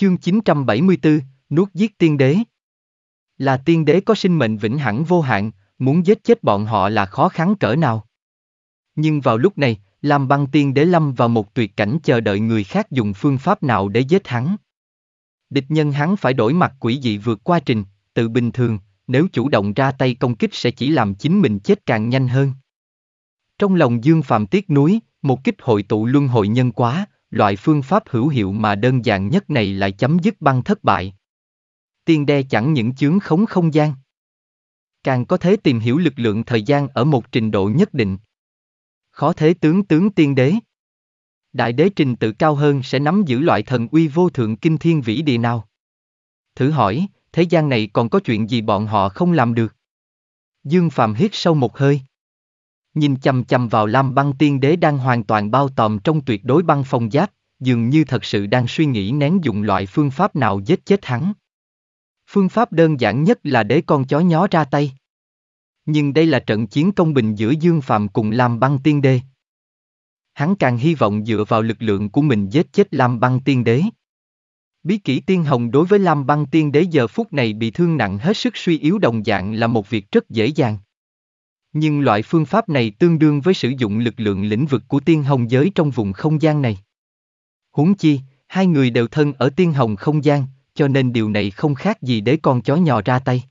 Chương 974, nuốt giết tiên đế. Là tiên đế có sinh mệnh vĩnh hẳn vô hạn, muốn giết chết bọn họ là khó khăn cỡ nào. Nhưng vào lúc này, Lam băng tiên đế lâm vào một tuyệt cảnh chờ đợi người khác dùng phương pháp nào để giết hắn. Địch nhân hắn phải đổi mặt quỷ dị vượt qua trình, tự bình thường, nếu chủ động ra tay công kích sẽ chỉ làm chính mình chết càng nhanh hơn. Trong lòng Dương Phạm tiếc núi, một kích hội tụ luân hội nhân quá, loại phương pháp hữu hiệu mà đơn giản nhất này lại chấm dứt băng thất bại. Tiên đe chẳng những chướng khống không gian, càng có thế tìm hiểu lực lượng thời gian ở một trình độ nhất định. Khó thế tướng tướng tiên đế. Đại đế trình tự cao hơn sẽ nắm giữ loại thần uy vô thượng kinh thiên vĩ địa nào. Thử hỏi, thế gian này còn có chuyện gì bọn họ không làm được? Dương Phạm hít sâu một hơi nhìn chầm chầm vào Lam băng tiên đế đang hoàn toàn bao tòm trong tuyệt đối băng phong giáp, dường như thật sự đang suy nghĩ nén dụng loại phương pháp nào giết chết hắn. Phương pháp đơn giản nhất là để con chó nhó ra tay. Nhưng đây là trận chiến công bình giữa Dương Phạm cùng Lam băng tiên đế. Hắn càng hy vọng dựa vào lực lượng của mình giết chết Lam băng tiên đế. Bí kỷ tiên hồng đối với Lam băng tiên đế giờ phút này bị thương nặng hết sức suy yếu đồng dạng là một việc rất dễ dàng. Nhưng loại phương pháp này tương đương với sử dụng lực lượng lĩnh vực của tiên hồng giới trong vùng không gian này. Huống chi, hai người đều thân ở tiên hồng không gian, cho nên điều này không khác gì để con chó nhỏ ra tay.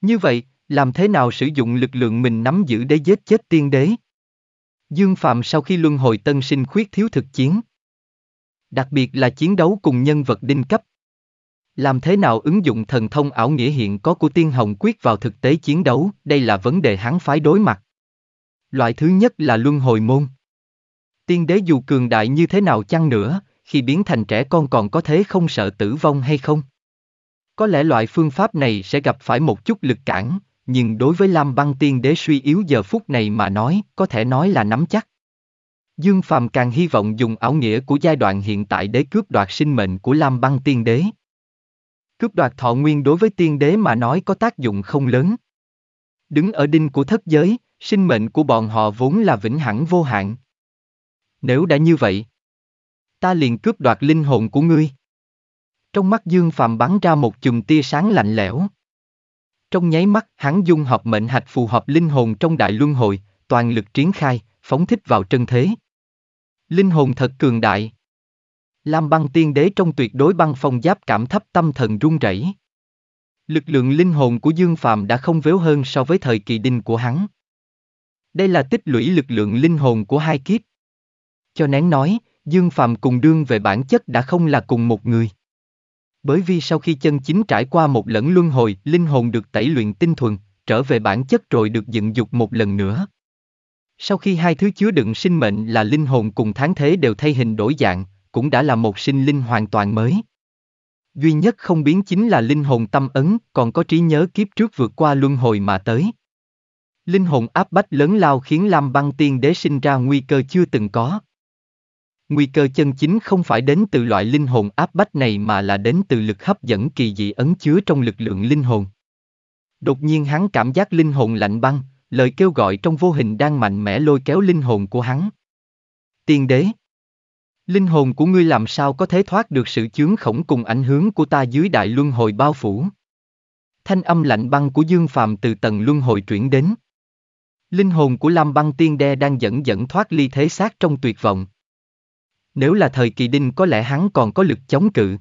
Như vậy, làm thế nào sử dụng lực lượng mình nắm giữ để giết chết tiên đế? Dương Phạm sau khi luân hồi tân sinh khuyết thiếu thực chiến. Đặc biệt là chiến đấu cùng nhân vật đinh cấp, làm thế nào ứng dụng thần thông ảo nghĩa hiện có của tiên hồng quyết vào thực tế chiến đấu, đây là vấn đề hắn phái đối mặt. Loại thứ nhất là luân hồi môn. Tiên đế dù cường đại như thế nào chăng nữa, khi biến thành trẻ con còn có thế không sợ tử vong hay không? Có lẽ loại phương pháp này sẽ gặp phải một chút lực cản, nhưng đối với Lam Băng Tiên Đế suy yếu giờ phút này mà nói, có thể nói là nắm chắc. Dương Phàm càng hy vọng dùng ảo nghĩa của giai đoạn hiện tại để cướp đoạt sinh mệnh của Lam Băng Tiên Đế. Cướp đoạt thọ nguyên đối với tiên đế mà nói có tác dụng không lớn. Đứng ở đinh của thất giới, sinh mệnh của bọn họ vốn là vĩnh hẳn vô hạn. Nếu đã như vậy, ta liền cướp đoạt linh hồn của ngươi. Trong mắt Dương Phạm bắn ra một chùm tia sáng lạnh lẽo. Trong nháy mắt, hắn dung hợp mệnh hạch phù hợp linh hồn trong đại luân hồi, toàn lực triển khai, phóng thích vào chân thế. Linh hồn thật cường đại. Lam băng tiên đế trong tuyệt đối băng phong giáp cảm thấp tâm thần run rẩy. Lực lượng linh hồn của Dương Phạm đã không vếu hơn so với thời kỳ đinh của hắn. Đây là tích lũy lực lượng linh hồn của hai kiếp. Cho nén nói, Dương Phạm cùng đương về bản chất đã không là cùng một người. Bởi vì sau khi chân chính trải qua một lẫn luân hồi, linh hồn được tẩy luyện tinh thuần, trở về bản chất rồi được dựng dục một lần nữa. Sau khi hai thứ chứa đựng sinh mệnh là linh hồn cùng tháng thế đều thay hình đổi dạng, cũng đã là một sinh linh hoàn toàn mới. Duy nhất không biến chính là linh hồn tâm ấn, còn có trí nhớ kiếp trước vượt qua luân hồi mà tới. Linh hồn áp bách lớn lao khiến Lam Băng Tiên Đế sinh ra nguy cơ chưa từng có. Nguy cơ chân chính không phải đến từ loại linh hồn áp bách này mà là đến từ lực hấp dẫn kỳ dị ấn chứa trong lực lượng linh hồn. Đột nhiên hắn cảm giác linh hồn lạnh băng, lời kêu gọi trong vô hình đang mạnh mẽ lôi kéo linh hồn của hắn. Tiên đế Linh hồn của ngươi làm sao có thể thoát được sự chướng khổng cùng ảnh hướng của ta dưới đại luân hồi bao phủ? Thanh âm lạnh băng của Dương Phàm từ tầng luân hồi chuyển đến. Linh hồn của Lam Băng Tiên Đe đang dẫn dẫn thoát ly thế xác trong tuyệt vọng. Nếu là thời kỳ đinh có lẽ hắn còn có lực chống cự.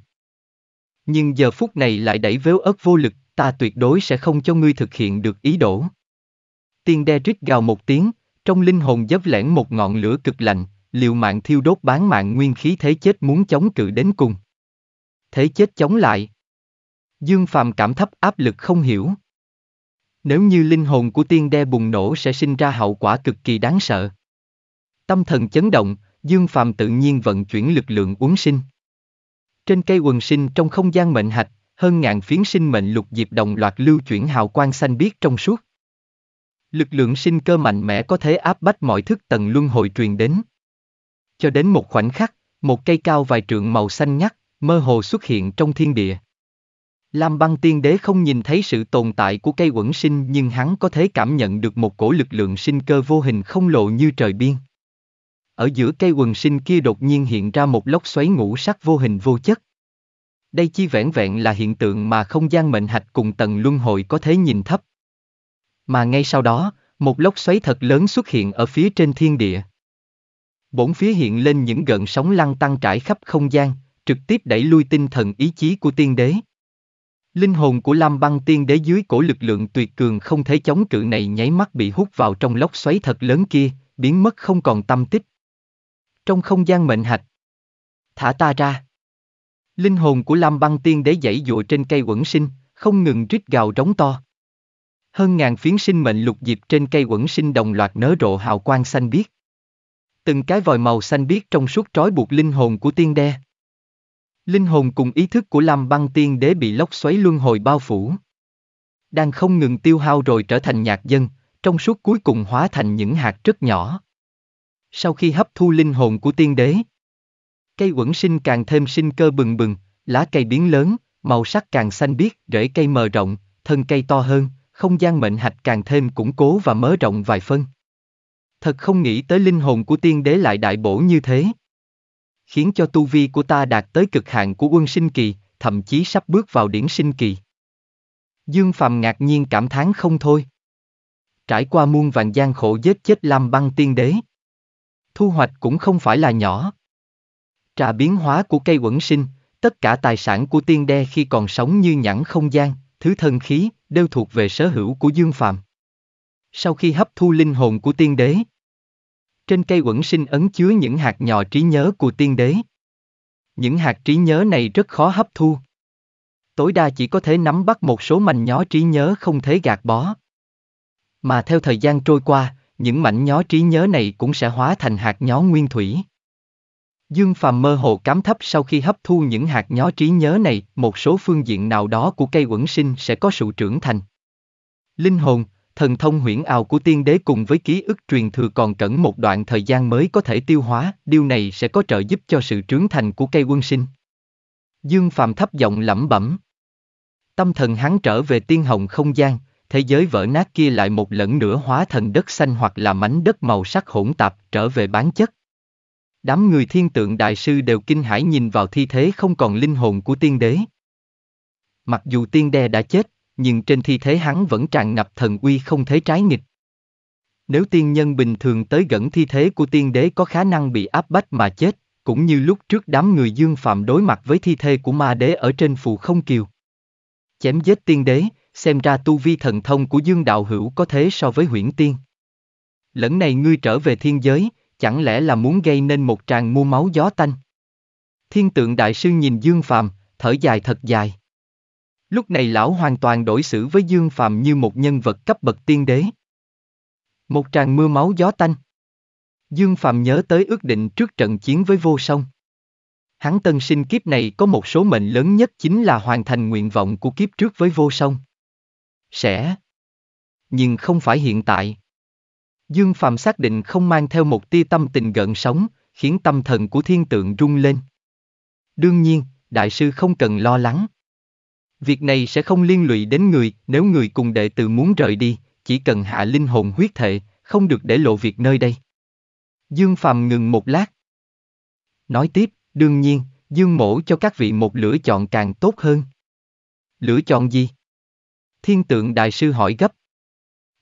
Nhưng giờ phút này lại đẩy véo ớt vô lực, ta tuyệt đối sẽ không cho ngươi thực hiện được ý đổ. Tiên Đe rít gào một tiếng, trong linh hồn dấp lẻn một ngọn lửa cực lạnh liều mạng thiêu đốt bán mạng nguyên khí thế chết muốn chống cự đến cùng. Thế chết chống lại. Dương Phàm cảm thấp áp lực không hiểu. Nếu như linh hồn của tiên đe bùng nổ sẽ sinh ra hậu quả cực kỳ đáng sợ. Tâm thần chấn động, Dương Phàm tự nhiên vận chuyển lực lượng uống sinh. Trên cây quần sinh trong không gian mệnh hạch, hơn ngàn phiến sinh mệnh lục diệp đồng loạt lưu chuyển hào quang xanh biếc trong suốt. Lực lượng sinh cơ mạnh mẽ có thể áp bách mọi thức tầng luân hồi truyền đến. Cho đến một khoảnh khắc, một cây cao vài trượng màu xanh nhắt, mơ hồ xuất hiện trong thiên địa. Lam băng tiên đế không nhìn thấy sự tồn tại của cây quẩn sinh nhưng hắn có thể cảm nhận được một cổ lực lượng sinh cơ vô hình không lộ như trời biên. Ở giữa cây quần sinh kia đột nhiên hiện ra một lốc xoáy ngũ sắc vô hình vô chất. Đây chi vẻn vẹn là hiện tượng mà không gian mệnh hạch cùng tầng luân hồi có thể nhìn thấp. Mà ngay sau đó, một lốc xoáy thật lớn xuất hiện ở phía trên thiên địa. Bốn phía hiện lên những gợn sóng lăn tăng trải khắp không gian, trực tiếp đẩy lui tinh thần ý chí của tiên đế. Linh hồn của Lam Băng Tiên Đế dưới cổ lực lượng tuyệt cường không thể chống cự này nháy mắt bị hút vào trong lốc xoáy thật lớn kia, biến mất không còn tâm tích. Trong không gian mệnh hạch, thả ta ra. Linh hồn của Lam Băng Tiên Đế dãy dụa trên cây quẩn sinh, không ngừng rít gào rống to. Hơn ngàn phiến sinh mệnh lục dịp trên cây quẩn sinh đồng loạt nở rộ hào quang xanh biếc. Từng cái vòi màu xanh biếc trong suốt trói buộc linh hồn của tiên đe. Linh hồn cùng ý thức của Lam Băng Tiên Đế bị lốc xoáy luân hồi bao phủ. Đang không ngừng tiêu hao rồi trở thành nhạc dân, trong suốt cuối cùng hóa thành những hạt rất nhỏ. Sau khi hấp thu linh hồn của tiên đế, cây quẩn sinh càng thêm sinh cơ bừng bừng, lá cây biến lớn, màu sắc càng xanh biếc, rễ cây mờ rộng, thân cây to hơn, không gian mệnh hạch càng thêm củng cố và mớ rộng vài phân thật không nghĩ tới linh hồn của tiên đế lại đại bổ như thế. Khiến cho tu vi của ta đạt tới cực hạn của quân sinh kỳ, thậm chí sắp bước vào điển sinh kỳ. Dương Phạm ngạc nhiên cảm thán không thôi. Trải qua muôn vàng gian khổ giết chết Lam băng tiên đế. Thu hoạch cũng không phải là nhỏ. Trà biến hóa của cây quẩn sinh, tất cả tài sản của tiên đe khi còn sống như nhãn không gian, thứ thân khí, đều thuộc về sở hữu của Dương Phạm. Sau khi hấp thu linh hồn của tiên đế, trên cây quẩn sinh ấn chứa những hạt nhỏ trí nhớ của tiên đế. Những hạt trí nhớ này rất khó hấp thu. Tối đa chỉ có thể nắm bắt một số mảnh nhỏ trí nhớ không thể gạt bỏ. Mà theo thời gian trôi qua, những mảnh nhỏ trí nhớ này cũng sẽ hóa thành hạt nhỏ nguyên thủy. Dương Phàm mơ hồ cám thấp sau khi hấp thu những hạt nhỏ trí nhớ này, một số phương diện nào đó của cây quẩn sinh sẽ có sự trưởng thành. Linh hồn, thần thông huyễn ảo của tiên đế cùng với ký ức truyền thừa còn cẩn một đoạn thời gian mới có thể tiêu hóa, điều này sẽ có trợ giúp cho sự trưởng thành của cây quân sinh. Dương Phạm thấp giọng lẩm bẩm. Tâm thần hắn trở về tiên hồng không gian, thế giới vỡ nát kia lại một lần nữa hóa thành đất xanh hoặc là mảnh đất màu sắc hỗn tạp trở về bán chất. Đám người thiên tượng đại sư đều kinh hãi nhìn vào thi thế không còn linh hồn của tiên đế. Mặc dù tiên đe đã chết, nhưng trên thi thế hắn vẫn tràn ngập thần uy không thể trái nghịch. Nếu tiên nhân bình thường tới gần thi thế của tiên đế có khả năng bị áp bách mà chết, cũng như lúc trước đám người dương phạm đối mặt với thi thê của ma đế ở trên phù không kiều. Chém giết tiên đế, xem ra tu vi thần thông của dương đạo hữu có thế so với huyễn tiên. Lẫn này ngươi trở về thiên giới, chẳng lẽ là muốn gây nên một tràng mua máu gió tanh? Thiên tượng đại sư nhìn dương phạm, thở dài thật dài. Lúc này lão hoàn toàn đổi xử với Dương Phàm như một nhân vật cấp bậc tiên đế. Một tràng mưa máu gió tanh. Dương Phàm nhớ tới ước định trước trận chiến với vô song. Hắn tân sinh kiếp này có một số mệnh lớn nhất chính là hoàn thành nguyện vọng của kiếp trước với vô song. Sẽ. Nhưng không phải hiện tại. Dương phạm xác định không mang theo một tia tâm tình gợn sống khiến tâm thần của thiên tượng rung lên. Đương nhiên, đại sư không cần lo lắng, Việc này sẽ không liên lụy đến người, nếu người cùng đệ tử muốn rời đi, chỉ cần hạ linh hồn huyết thệ, không được để lộ việc nơi đây. Dương Phàm ngừng một lát. Nói tiếp, đương nhiên, Dương mổ cho các vị một lựa chọn càng tốt hơn. Lựa chọn gì? Thiên tượng đại sư hỏi gấp.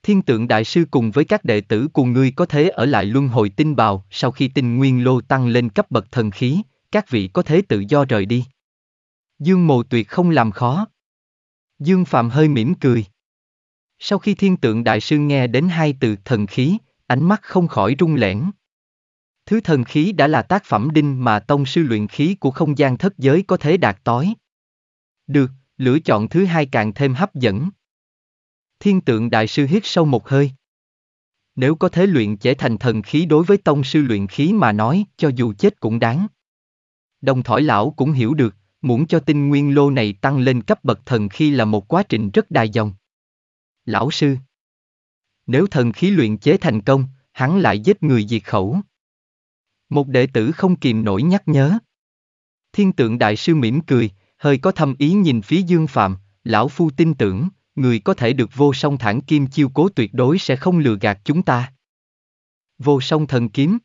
Thiên tượng đại sư cùng với các đệ tử cùng ngươi có thể ở lại luân hồi tinh bào, sau khi tinh nguyên lô tăng lên cấp bậc thần khí, các vị có thể tự do rời đi. Dương Mộ tuyệt không làm khó. Dương Phạm hơi mỉm cười. Sau khi thiên tượng đại sư nghe đến hai từ thần khí, ánh mắt không khỏi rung lẻn. Thứ thần khí đã là tác phẩm đinh mà tông sư luyện khí của không gian thất giới có thể đạt tối. Được, lựa chọn thứ hai càng thêm hấp dẫn. Thiên tượng đại sư hít sâu một hơi. Nếu có thể luyện chế thành thần khí đối với tông sư luyện khí mà nói, cho dù chết cũng đáng. Đồng thỏi lão cũng hiểu được, Muốn cho tinh nguyên lô này tăng lên cấp bậc thần khi là một quá trình rất dài dòng. Lão sư Nếu thần khí luyện chế thành công, hắn lại giết người diệt khẩu. Một đệ tử không kìm nổi nhắc nhớ. Thiên tượng đại sư mỉm cười, hơi có thâm ý nhìn phía Dương Phạm, lão phu tin tưởng, người có thể được vô song thản kim chiêu cố tuyệt đối sẽ không lừa gạt chúng ta. Vô song thần kiếm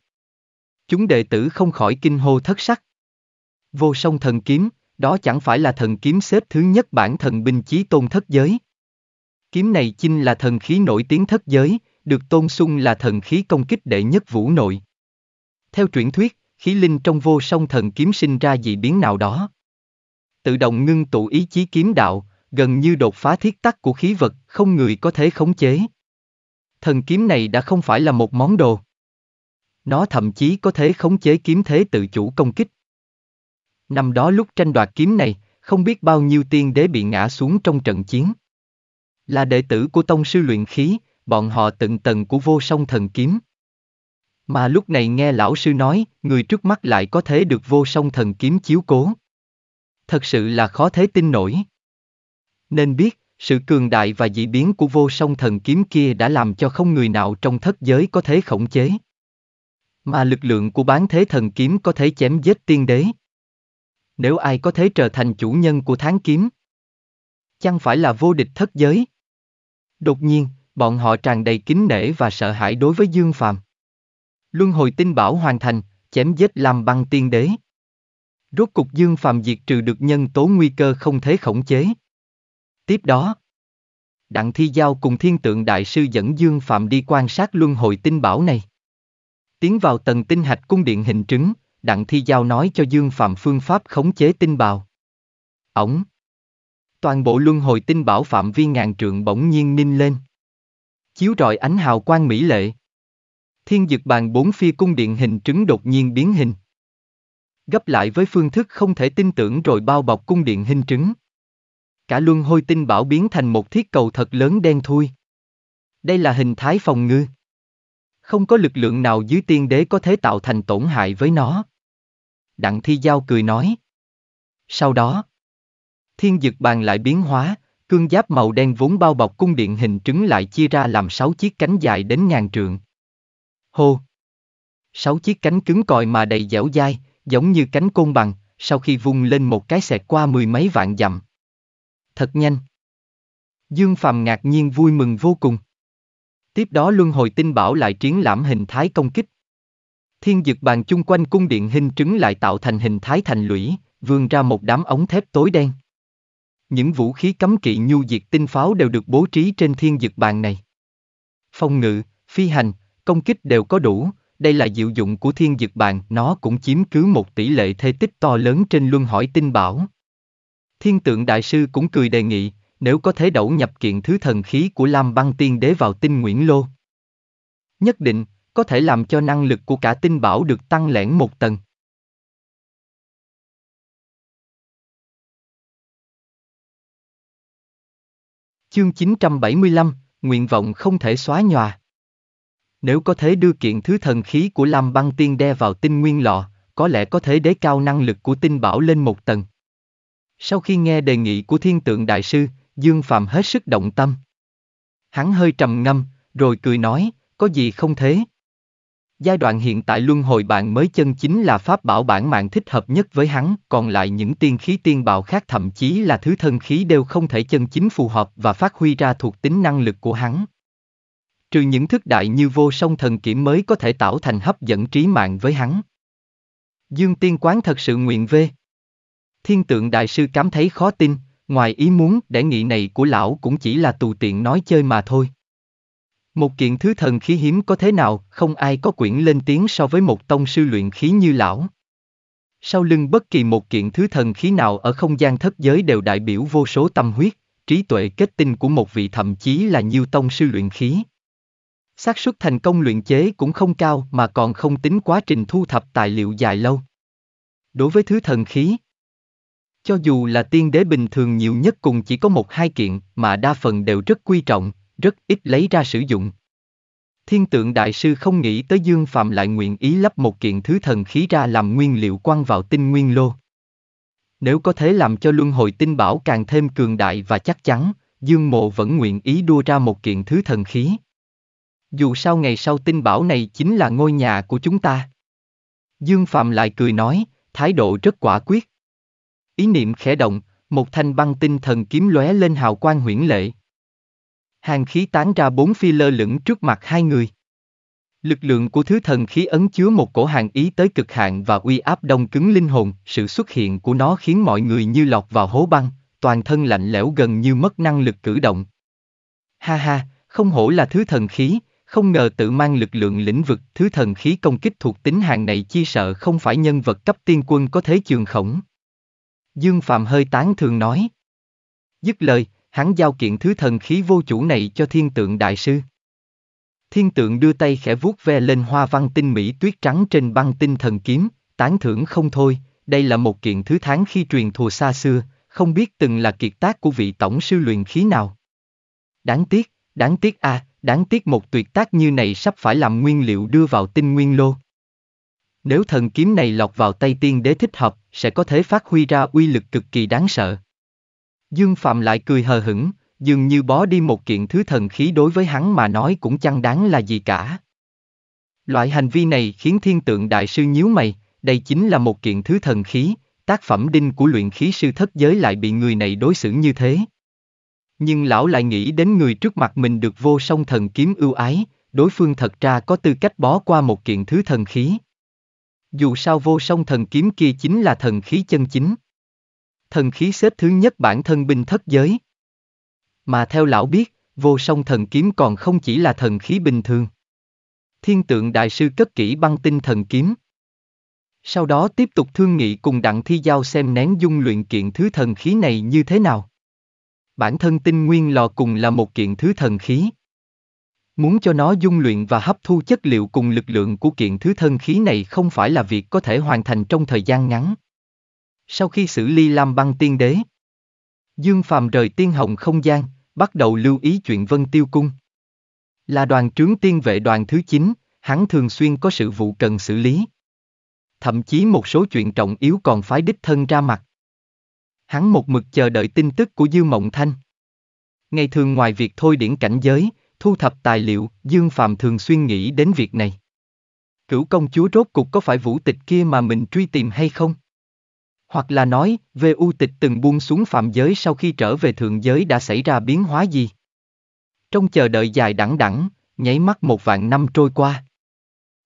Chúng đệ tử không khỏi kinh hô thất sắc. Vô song thần kiếm, đó chẳng phải là thần kiếm xếp thứ nhất bản thần binh chí tôn thất giới. Kiếm này chinh là thần khí nổi tiếng thất giới, được tôn sung là thần khí công kích đệ nhất vũ nội. Theo truyền thuyết, khí linh trong vô song thần kiếm sinh ra dị biến nào đó. Tự động ngưng tụ ý chí kiếm đạo, gần như đột phá thiết tắc của khí vật, không người có thể khống chế. Thần kiếm này đã không phải là một món đồ. Nó thậm chí có thể khống chế kiếm thế tự chủ công kích. Năm đó lúc tranh đoạt kiếm này, không biết bao nhiêu tiên đế bị ngã xuống trong trận chiến. Là đệ tử của tông sư luyện khí, bọn họ tận tầng của vô song thần kiếm. Mà lúc này nghe lão sư nói, người trước mắt lại có thể được vô song thần kiếm chiếu cố. Thật sự là khó thế tin nổi. Nên biết, sự cường đại và dị biến của vô song thần kiếm kia đã làm cho không người nào trong thất giới có thế khống chế. Mà lực lượng của bán thế thần kiếm có thể chém giết tiên đế nếu ai có thể trở thành chủ nhân của tháng kiếm. Chẳng phải là vô địch thất giới. Đột nhiên, bọn họ tràn đầy kính nể và sợ hãi đối với Dương Phàm. Luân hồi tinh bảo hoàn thành, chém giết làm băng tiên đế. Rốt cục Dương Phàm diệt trừ được nhân tố nguy cơ không thể khống chế. Tiếp đó, Đặng Thi Giao cùng Thiên Tượng Đại sư dẫn Dương Phạm đi quan sát luân hồi tinh bảo này. Tiến vào tầng tinh hạch cung điện hình trứng, Đặng Thi Giao nói cho Dương Phạm phương pháp khống chế tinh bào. Ổng. Toàn bộ luân hồi tinh bảo phạm vi ngàn trượng bỗng nhiên ninh lên. Chiếu rọi ánh hào quang mỹ lệ. Thiên dực bàn bốn phi cung điện hình trứng đột nhiên biến hình. Gấp lại với phương thức không thể tin tưởng rồi bao bọc cung điện hình trứng. Cả luân hồi tinh bảo biến thành một thiết cầu thật lớn đen thui. Đây là hình thái phòng ngư. Không có lực lượng nào dưới tiên đế có thể tạo thành tổn hại với nó. Đặng Thi Giao cười nói. Sau đó, thiên dực bàn lại biến hóa, cương giáp màu đen vốn bao bọc cung điện hình trứng lại chia ra làm sáu chiếc cánh dài đến ngàn trượng. Hô! Sáu chiếc cánh cứng còi mà đầy dẻo dai, giống như cánh côn bằng, sau khi vung lên một cái xẹt qua mười mấy vạn dặm. Thật nhanh! Dương Phàm ngạc nhiên vui mừng vô cùng. Tiếp đó luân hồi tinh bảo lại triển lãm hình thái công kích, Thiên dược bàn chung quanh cung điện hình trứng lại tạo thành hình thái thành lũy, vươn ra một đám ống thép tối đen. Những vũ khí cấm kỵ nhu diệt tinh pháo đều được bố trí trên thiên dược bàn này. Phong ngự, phi hành, công kích đều có đủ, đây là diệu dụng của thiên dược bàn, nó cũng chiếm cứ một tỷ lệ thê tích to lớn trên luân hỏi tinh bảo. Thiên tượng đại sư cũng cười đề nghị, nếu có thể đẩu nhập kiện thứ thần khí của Lam băng tiên đế vào tinh Nguyễn Lô. Nhất định, có thể làm cho năng lực của cả tinh bảo được tăng lẻn một tầng. Chương 975, Nguyện vọng không thể xóa nhòa. Nếu có thể đưa kiện thứ thần khí của Lam Băng Tiên Đe vào tinh nguyên lọ, có lẽ có thể đế cao năng lực của tinh bảo lên một tầng. Sau khi nghe đề nghị của thiên tượng đại sư, Dương Phạm hết sức động tâm. Hắn hơi trầm ngâm, rồi cười nói, có gì không thế? Giai đoạn hiện tại luân hồi bạn mới chân chính là pháp bảo bản mạng thích hợp nhất với hắn, còn lại những tiên khí tiên bạo khác thậm chí là thứ thân khí đều không thể chân chính phù hợp và phát huy ra thuộc tính năng lực của hắn. Trừ những thức đại như vô song thần kiểm mới có thể tạo thành hấp dẫn trí mạng với hắn. Dương tiên quán thật sự nguyện vê. Thiên tượng đại sư cảm thấy khó tin, ngoài ý muốn để nghị này của lão cũng chỉ là tù tiện nói chơi mà thôi. Một kiện thứ thần khí hiếm có thế nào, không ai có quyển lên tiếng so với một tông sư luyện khí như lão. Sau lưng bất kỳ một kiện thứ thần khí nào ở không gian thất giới đều đại biểu vô số tâm huyết, trí tuệ kết tinh của một vị thậm chí là nhiều tông sư luyện khí. xác suất thành công luyện chế cũng không cao mà còn không tính quá trình thu thập tài liệu dài lâu. Đối với thứ thần khí, cho dù là tiên đế bình thường nhiều nhất cùng chỉ có một hai kiện mà đa phần đều rất quy trọng, rất ít lấy ra sử dụng. Thiên tượng đại sư không nghĩ tới Dương Phạm lại nguyện ý lắp một kiện thứ thần khí ra làm nguyên liệu quăng vào tinh nguyên lô. Nếu có thể làm cho luân hồi tinh bảo càng thêm cường đại và chắc chắn, Dương Mộ vẫn nguyện ý đua ra một kiện thứ thần khí. Dù sao ngày sau tinh bảo này chính là ngôi nhà của chúng ta. Dương Phạm lại cười nói, thái độ rất quả quyết. Ý niệm khẽ động, một thanh băng tinh thần kiếm lóe lên hào quang huyễn lệ, hàng khí tán ra bốn phi lơ lửng trước mặt hai người. Lực lượng của thứ thần khí ấn chứa một cổ hàng ý tới cực hạn và uy áp đông cứng linh hồn, sự xuất hiện của nó khiến mọi người như lọt vào hố băng, toàn thân lạnh lẽo gần như mất năng lực cử động. Ha ha, không hổ là thứ thần khí, không ngờ tự mang lực lượng lĩnh vực thứ thần khí công kích thuộc tính hàng này chi sợ không phải nhân vật cấp tiên quân có thế trường khổng. Dương Phạm hơi tán thường nói. Dứt lời, hắn giao kiện thứ thần khí vô chủ này cho thiên tượng đại sư. Thiên tượng đưa tay khẽ vuốt ve lên hoa văn tinh mỹ tuyết trắng trên băng tinh thần kiếm, tán thưởng không thôi, đây là một kiện thứ tháng khi truyền thùa xa xưa, không biết từng là kiệt tác của vị tổng sư luyện khí nào. Đáng tiếc, đáng tiếc a, à, đáng tiếc một tuyệt tác như này sắp phải làm nguyên liệu đưa vào tinh nguyên lô. Nếu thần kiếm này lọt vào tay tiên đế thích hợp, sẽ có thể phát huy ra uy lực cực kỳ đáng sợ. Dương Phạm lại cười hờ hững, dường như bó đi một kiện thứ thần khí đối với hắn mà nói cũng chẳng đáng là gì cả. Loại hành vi này khiến thiên tượng đại sư nhíu mày, đây chính là một kiện thứ thần khí, tác phẩm đinh của luyện khí sư thất giới lại bị người này đối xử như thế. Nhưng lão lại nghĩ đến người trước mặt mình được vô song thần kiếm ưu ái, đối phương thật ra có tư cách bó qua một kiện thứ thần khí. Dù sao vô song thần kiếm kia chính là thần khí chân chính thần khí xếp thứ nhất bản thân binh thất giới. Mà theo lão biết, vô song thần kiếm còn không chỉ là thần khí bình thường. Thiên tượng đại sư cất kỹ băng tinh thần kiếm. Sau đó tiếp tục thương nghị cùng đặng thi giao xem nén dung luyện kiện thứ thần khí này như thế nào. Bản thân tinh nguyên lò cùng là một kiện thứ thần khí. Muốn cho nó dung luyện và hấp thu chất liệu cùng lực lượng của kiện thứ thần khí này không phải là việc có thể hoàn thành trong thời gian ngắn. Sau khi xử lý Lam Băng Tiên Đế, Dương Phàm rời Tiên Hồng không gian, bắt đầu lưu ý chuyện Vân Tiêu Cung. Là đoàn trướng tiên vệ đoàn thứ 9, hắn thường xuyên có sự vụ cần xử lý. Thậm chí một số chuyện trọng yếu còn phái đích thân ra mặt. Hắn một mực chờ đợi tin tức của dương Mộng Thanh. Ngày thường ngoài việc thôi điển cảnh giới, thu thập tài liệu, Dương Phàm thường xuyên nghĩ đến việc này. Cửu công chúa rốt cục có phải vũ tịch kia mà mình truy tìm hay không? Hoặc là nói, về u tịch từng buông xuống phạm giới sau khi trở về thượng giới đã xảy ra biến hóa gì? Trong chờ đợi dài đẳng đẳng, nháy mắt một vạn năm trôi qua.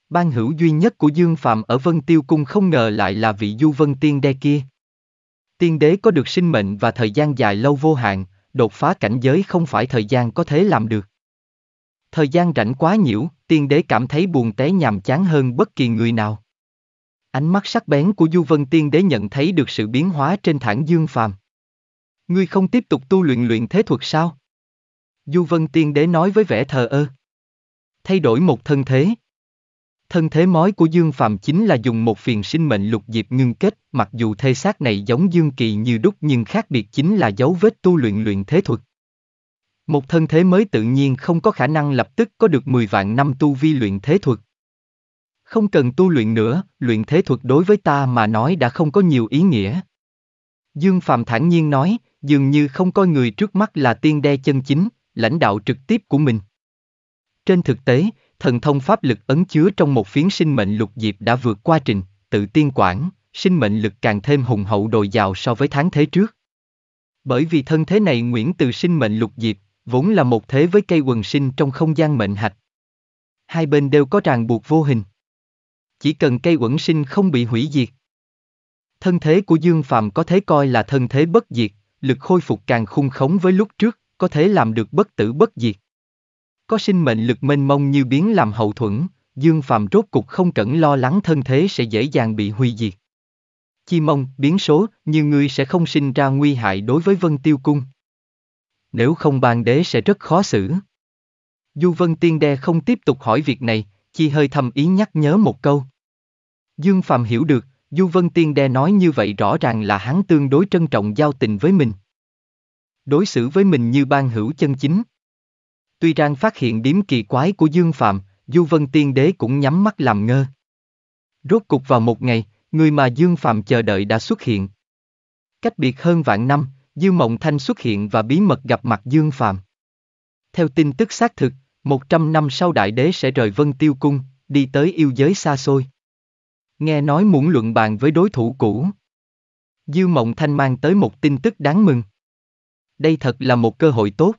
Ban hữu duy nhất của Dương Phạm ở Vân Tiêu Cung không ngờ lại là vị Du Vân Tiên Đe kia. Tiên đế có được sinh mệnh và thời gian dài lâu vô hạn, đột phá cảnh giới không phải thời gian có thể làm được. Thời gian rảnh quá nhiễu, tiên đế cảm thấy buồn té nhàm chán hơn bất kỳ người nào. Ánh mắt sắc bén của Du Vân Tiên Đế nhận thấy được sự biến hóa trên thản dương phàm. Ngươi không tiếp tục tu luyện luyện thế thuật sao? Du Vân Tiên Đế nói với vẻ thờ ơ. Thay đổi một thân thế. Thân thế mói của Dương Phàm chính là dùng một phiền sinh mệnh lục diệp ngưng kết, mặc dù thê xác này giống Dương Kỳ như đúc nhưng khác biệt chính là dấu vết tu luyện luyện thế thuật. Một thân thế mới tự nhiên không có khả năng lập tức có được 10 vạn năm tu vi luyện thế thuật. Không cần tu luyện nữa, luyện thế thuật đối với ta mà nói đã không có nhiều ý nghĩa. Dương Phạm thản nhiên nói, dường như không coi người trước mắt là tiên đe chân chính, lãnh đạo trực tiếp của mình. Trên thực tế, thần thông pháp lực ấn chứa trong một phiến sinh mệnh lục diệp đã vượt qua trình, tự tiên quản, sinh mệnh lực càng thêm hùng hậu đồi dào so với tháng thế trước. Bởi vì thân thế này Nguyễn từ sinh mệnh lục diệp, vốn là một thế với cây quần sinh trong không gian mệnh hạch. Hai bên đều có ràng buộc vô hình chỉ cần cây quẩn sinh không bị hủy diệt. Thân thế của Dương Phàm có thể coi là thân thế bất diệt, lực khôi phục càng khung khống với lúc trước, có thể làm được bất tử bất diệt. Có sinh mệnh lực mênh mông như biến làm hậu thuẫn, Dương Phàm rốt cục không cẩn lo lắng thân thế sẽ dễ dàng bị hủy diệt. Chi mong, biến số, như ngươi sẽ không sinh ra nguy hại đối với Vân Tiêu Cung. Nếu không bàn đế sẽ rất khó xử. Du Vân Tiên Đe không tiếp tục hỏi việc này, chỉ hơi thầm ý nhắc nhớ một câu. Dương Phạm hiểu được, Du Vân Tiên Đe nói như vậy rõ ràng là hắn tương đối trân trọng giao tình với mình. Đối xử với mình như ban hữu chân chính. Tuy rằng phát hiện điếm kỳ quái của Dương Phạm, Du Vân Tiên Đế cũng nhắm mắt làm ngơ. Rốt cục vào một ngày, người mà Dương Phạm chờ đợi đã xuất hiện. Cách biệt hơn vạn năm, Dư Mộng Thanh xuất hiện và bí mật gặp mặt Dương Phạm. Theo tin tức xác thực, 100 năm sau đại đế sẽ rời Vân Tiêu Cung, đi tới yêu giới xa xôi. Nghe nói muốn luận bàn với đối thủ cũ. Dư Mộng Thanh mang tới một tin tức đáng mừng. Đây thật là một cơ hội tốt.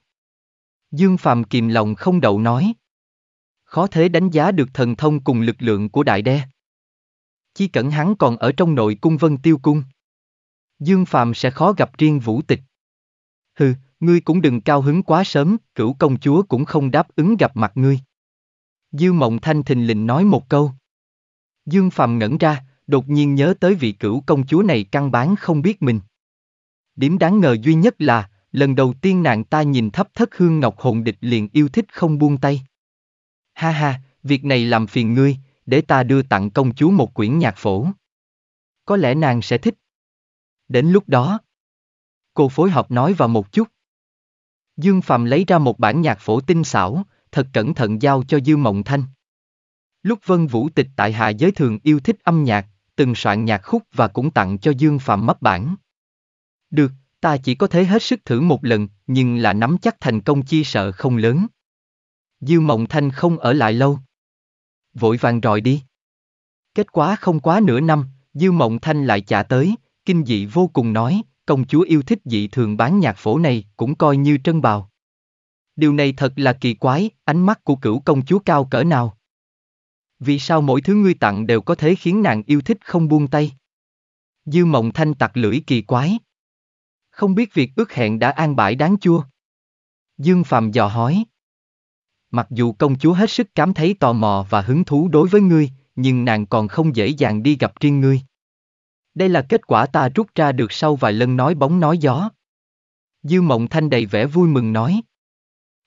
Dương Phạm kìm lòng không đậu nói. Khó thế đánh giá được thần thông cùng lực lượng của đại đe. Chỉ cẩn hắn còn ở trong nội cung vân tiêu cung. Dương Phạm sẽ khó gặp riêng vũ tịch. Hừ, ngươi cũng đừng cao hứng quá sớm, cửu công chúa cũng không đáp ứng gặp mặt ngươi. Dư Mộng Thanh thình lình nói một câu. Dương Phạm ngẩn ra, đột nhiên nhớ tới vị cửu công chúa này căn bán không biết mình. Điểm đáng ngờ duy nhất là, lần đầu tiên nàng ta nhìn thấp thất hương ngọc hồn địch liền yêu thích không buông tay. Ha ha, việc này làm phiền ngươi, để ta đưa tặng công chúa một quyển nhạc phổ. Có lẽ nàng sẽ thích. Đến lúc đó, cô phối hợp nói vào một chút. Dương Phạm lấy ra một bản nhạc phổ tinh xảo, thật cẩn thận giao cho Dư Mộng Thanh. Lúc Vân Vũ Tịch tại hạ giới thường yêu thích âm nhạc, từng soạn nhạc khúc và cũng tặng cho Dương Phạm mất bản. Được, ta chỉ có thể hết sức thử một lần, nhưng là nắm chắc thành công chi sợ không lớn. Dư Mộng Thanh không ở lại lâu. Vội vàng rồi đi. Kết quả không quá nửa năm, Dư Mộng Thanh lại trả tới, kinh dị vô cùng nói, công chúa yêu thích dị thường bán nhạc phổ này cũng coi như trân bào. Điều này thật là kỳ quái, ánh mắt của cửu công chúa cao cỡ nào vì sao mỗi thứ ngươi tặng đều có thể khiến nàng yêu thích không buông tay? Dư mộng thanh tặc lưỡi kỳ quái. Không biết việc ước hẹn đã an bãi đáng chua. Dương Phạm dò hỏi. Mặc dù công chúa hết sức cảm thấy tò mò và hứng thú đối với ngươi, nhưng nàng còn không dễ dàng đi gặp riêng ngươi. Đây là kết quả ta rút ra được sau vài lần nói bóng nói gió. Dư Mộng Thanh đầy vẻ vui mừng nói.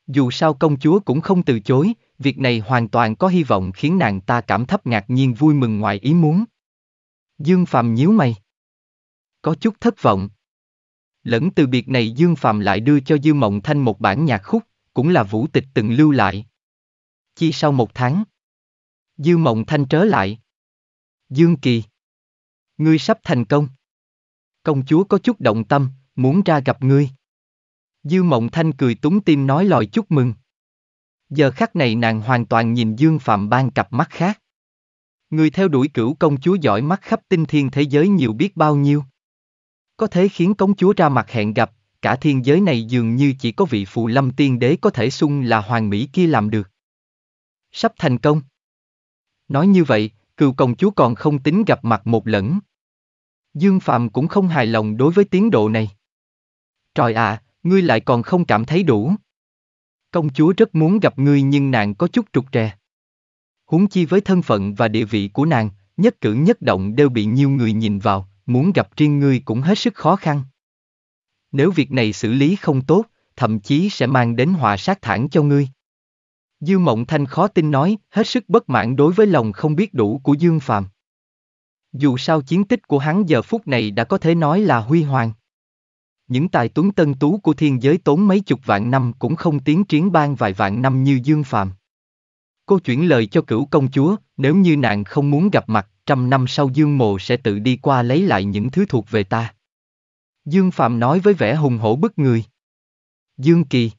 Dù sao công chúa cũng không từ chối, việc này hoàn toàn có hy vọng khiến nàng ta cảm thấp ngạc nhiên vui mừng ngoài ý muốn. Dương Phạm nhíu mày. Có chút thất vọng. Lẫn từ biệt này Dương Phạm lại đưa cho Dư Mộng Thanh một bản nhạc khúc, cũng là vũ tịch từng lưu lại. Chỉ sau một tháng. Dư Mộng Thanh trở lại. Dương Kỳ. Ngươi sắp thành công. Công chúa có chút động tâm, muốn ra gặp ngươi. Dư Mộng Thanh cười túng tim nói lời chúc mừng giờ khắc này nàng hoàn toàn nhìn Dương Phạm Ban cặp mắt khác. Người theo đuổi cửu công chúa giỏi mắt khắp tinh thiên thế giới nhiều biết bao nhiêu. Có thế khiến công chúa ra mặt hẹn gặp, cả thiên giới này dường như chỉ có vị phụ lâm tiên đế có thể xung là hoàng mỹ kia làm được. Sắp thành công. Nói như vậy, cựu công chúa còn không tính gặp mặt một lẫn. Dương Phạm cũng không hài lòng đối với tiến độ này. Trời ạ, à, ngươi lại còn không cảm thấy đủ công chúa rất muốn gặp ngươi nhưng nàng có chút trục trè. Huống chi với thân phận và địa vị của nàng, nhất cử nhất động đều bị nhiều người nhìn vào, muốn gặp riêng ngươi cũng hết sức khó khăn. Nếu việc này xử lý không tốt, thậm chí sẽ mang đến họa sát thản cho ngươi. Dư Mộng Thanh khó tin nói, hết sức bất mãn đối với lòng không biết đủ của Dương Phàm. Dù sao chiến tích của hắn giờ phút này đã có thể nói là huy hoàng. Những tài tuấn tân tú của thiên giới tốn mấy chục vạn năm cũng không tiến triển ban vài vạn năm như Dương Phạm. Cô chuyển lời cho cửu công chúa, nếu như nàng không muốn gặp mặt, trăm năm sau Dương Mộ sẽ tự đi qua lấy lại những thứ thuộc về ta. Dương Phạm nói với vẻ hùng hổ bức người. Dương Kỳ.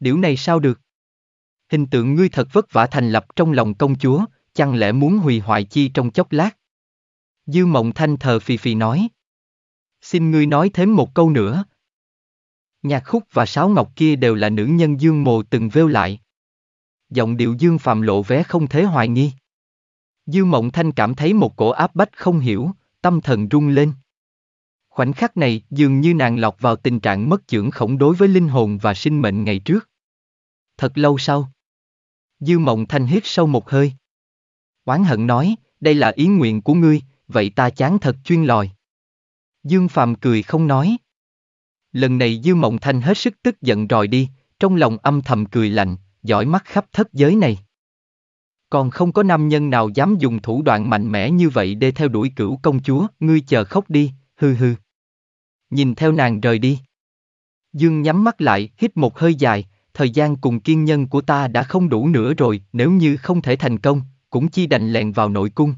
Điều này sao được? Hình tượng ngươi thật vất vả thành lập trong lòng công chúa, chẳng lẽ muốn hủy hoại chi trong chốc lát? Dư Mộng Thanh thờ phì phì nói. Xin ngươi nói thêm một câu nữa. Nhạc khúc và sáo ngọc kia đều là nữ nhân Dương Mồ từng vêu lại. Giọng điệu Dương Phạm lộ vé không thế hoài nghi. Dương Mộng Thanh cảm thấy một cổ áp bách không hiểu, tâm thần rung lên. Khoảnh khắc này dường như nàng lọt vào tình trạng mất dưỡng khổng đối với linh hồn và sinh mệnh ngày trước. Thật lâu sau. Dư mộng thanh hít sâu một hơi. Oán hận nói, đây là ý nguyện của ngươi, vậy ta chán thật chuyên lòi. Dương Phạm cười không nói. Lần này Dư Mộng Thanh hết sức tức giận rồi đi, trong lòng âm thầm cười lạnh, giỏi mắt khắp thất giới này. Còn không có nam nhân nào dám dùng thủ đoạn mạnh mẽ như vậy để theo đuổi cửu công chúa, ngươi chờ khóc đi, hư hư. Nhìn theo nàng rời đi. Dương nhắm mắt lại, hít một hơi dài, thời gian cùng kiên nhân của ta đã không đủ nữa rồi, nếu như không thể thành công, cũng chi đành lẹn vào nội cung.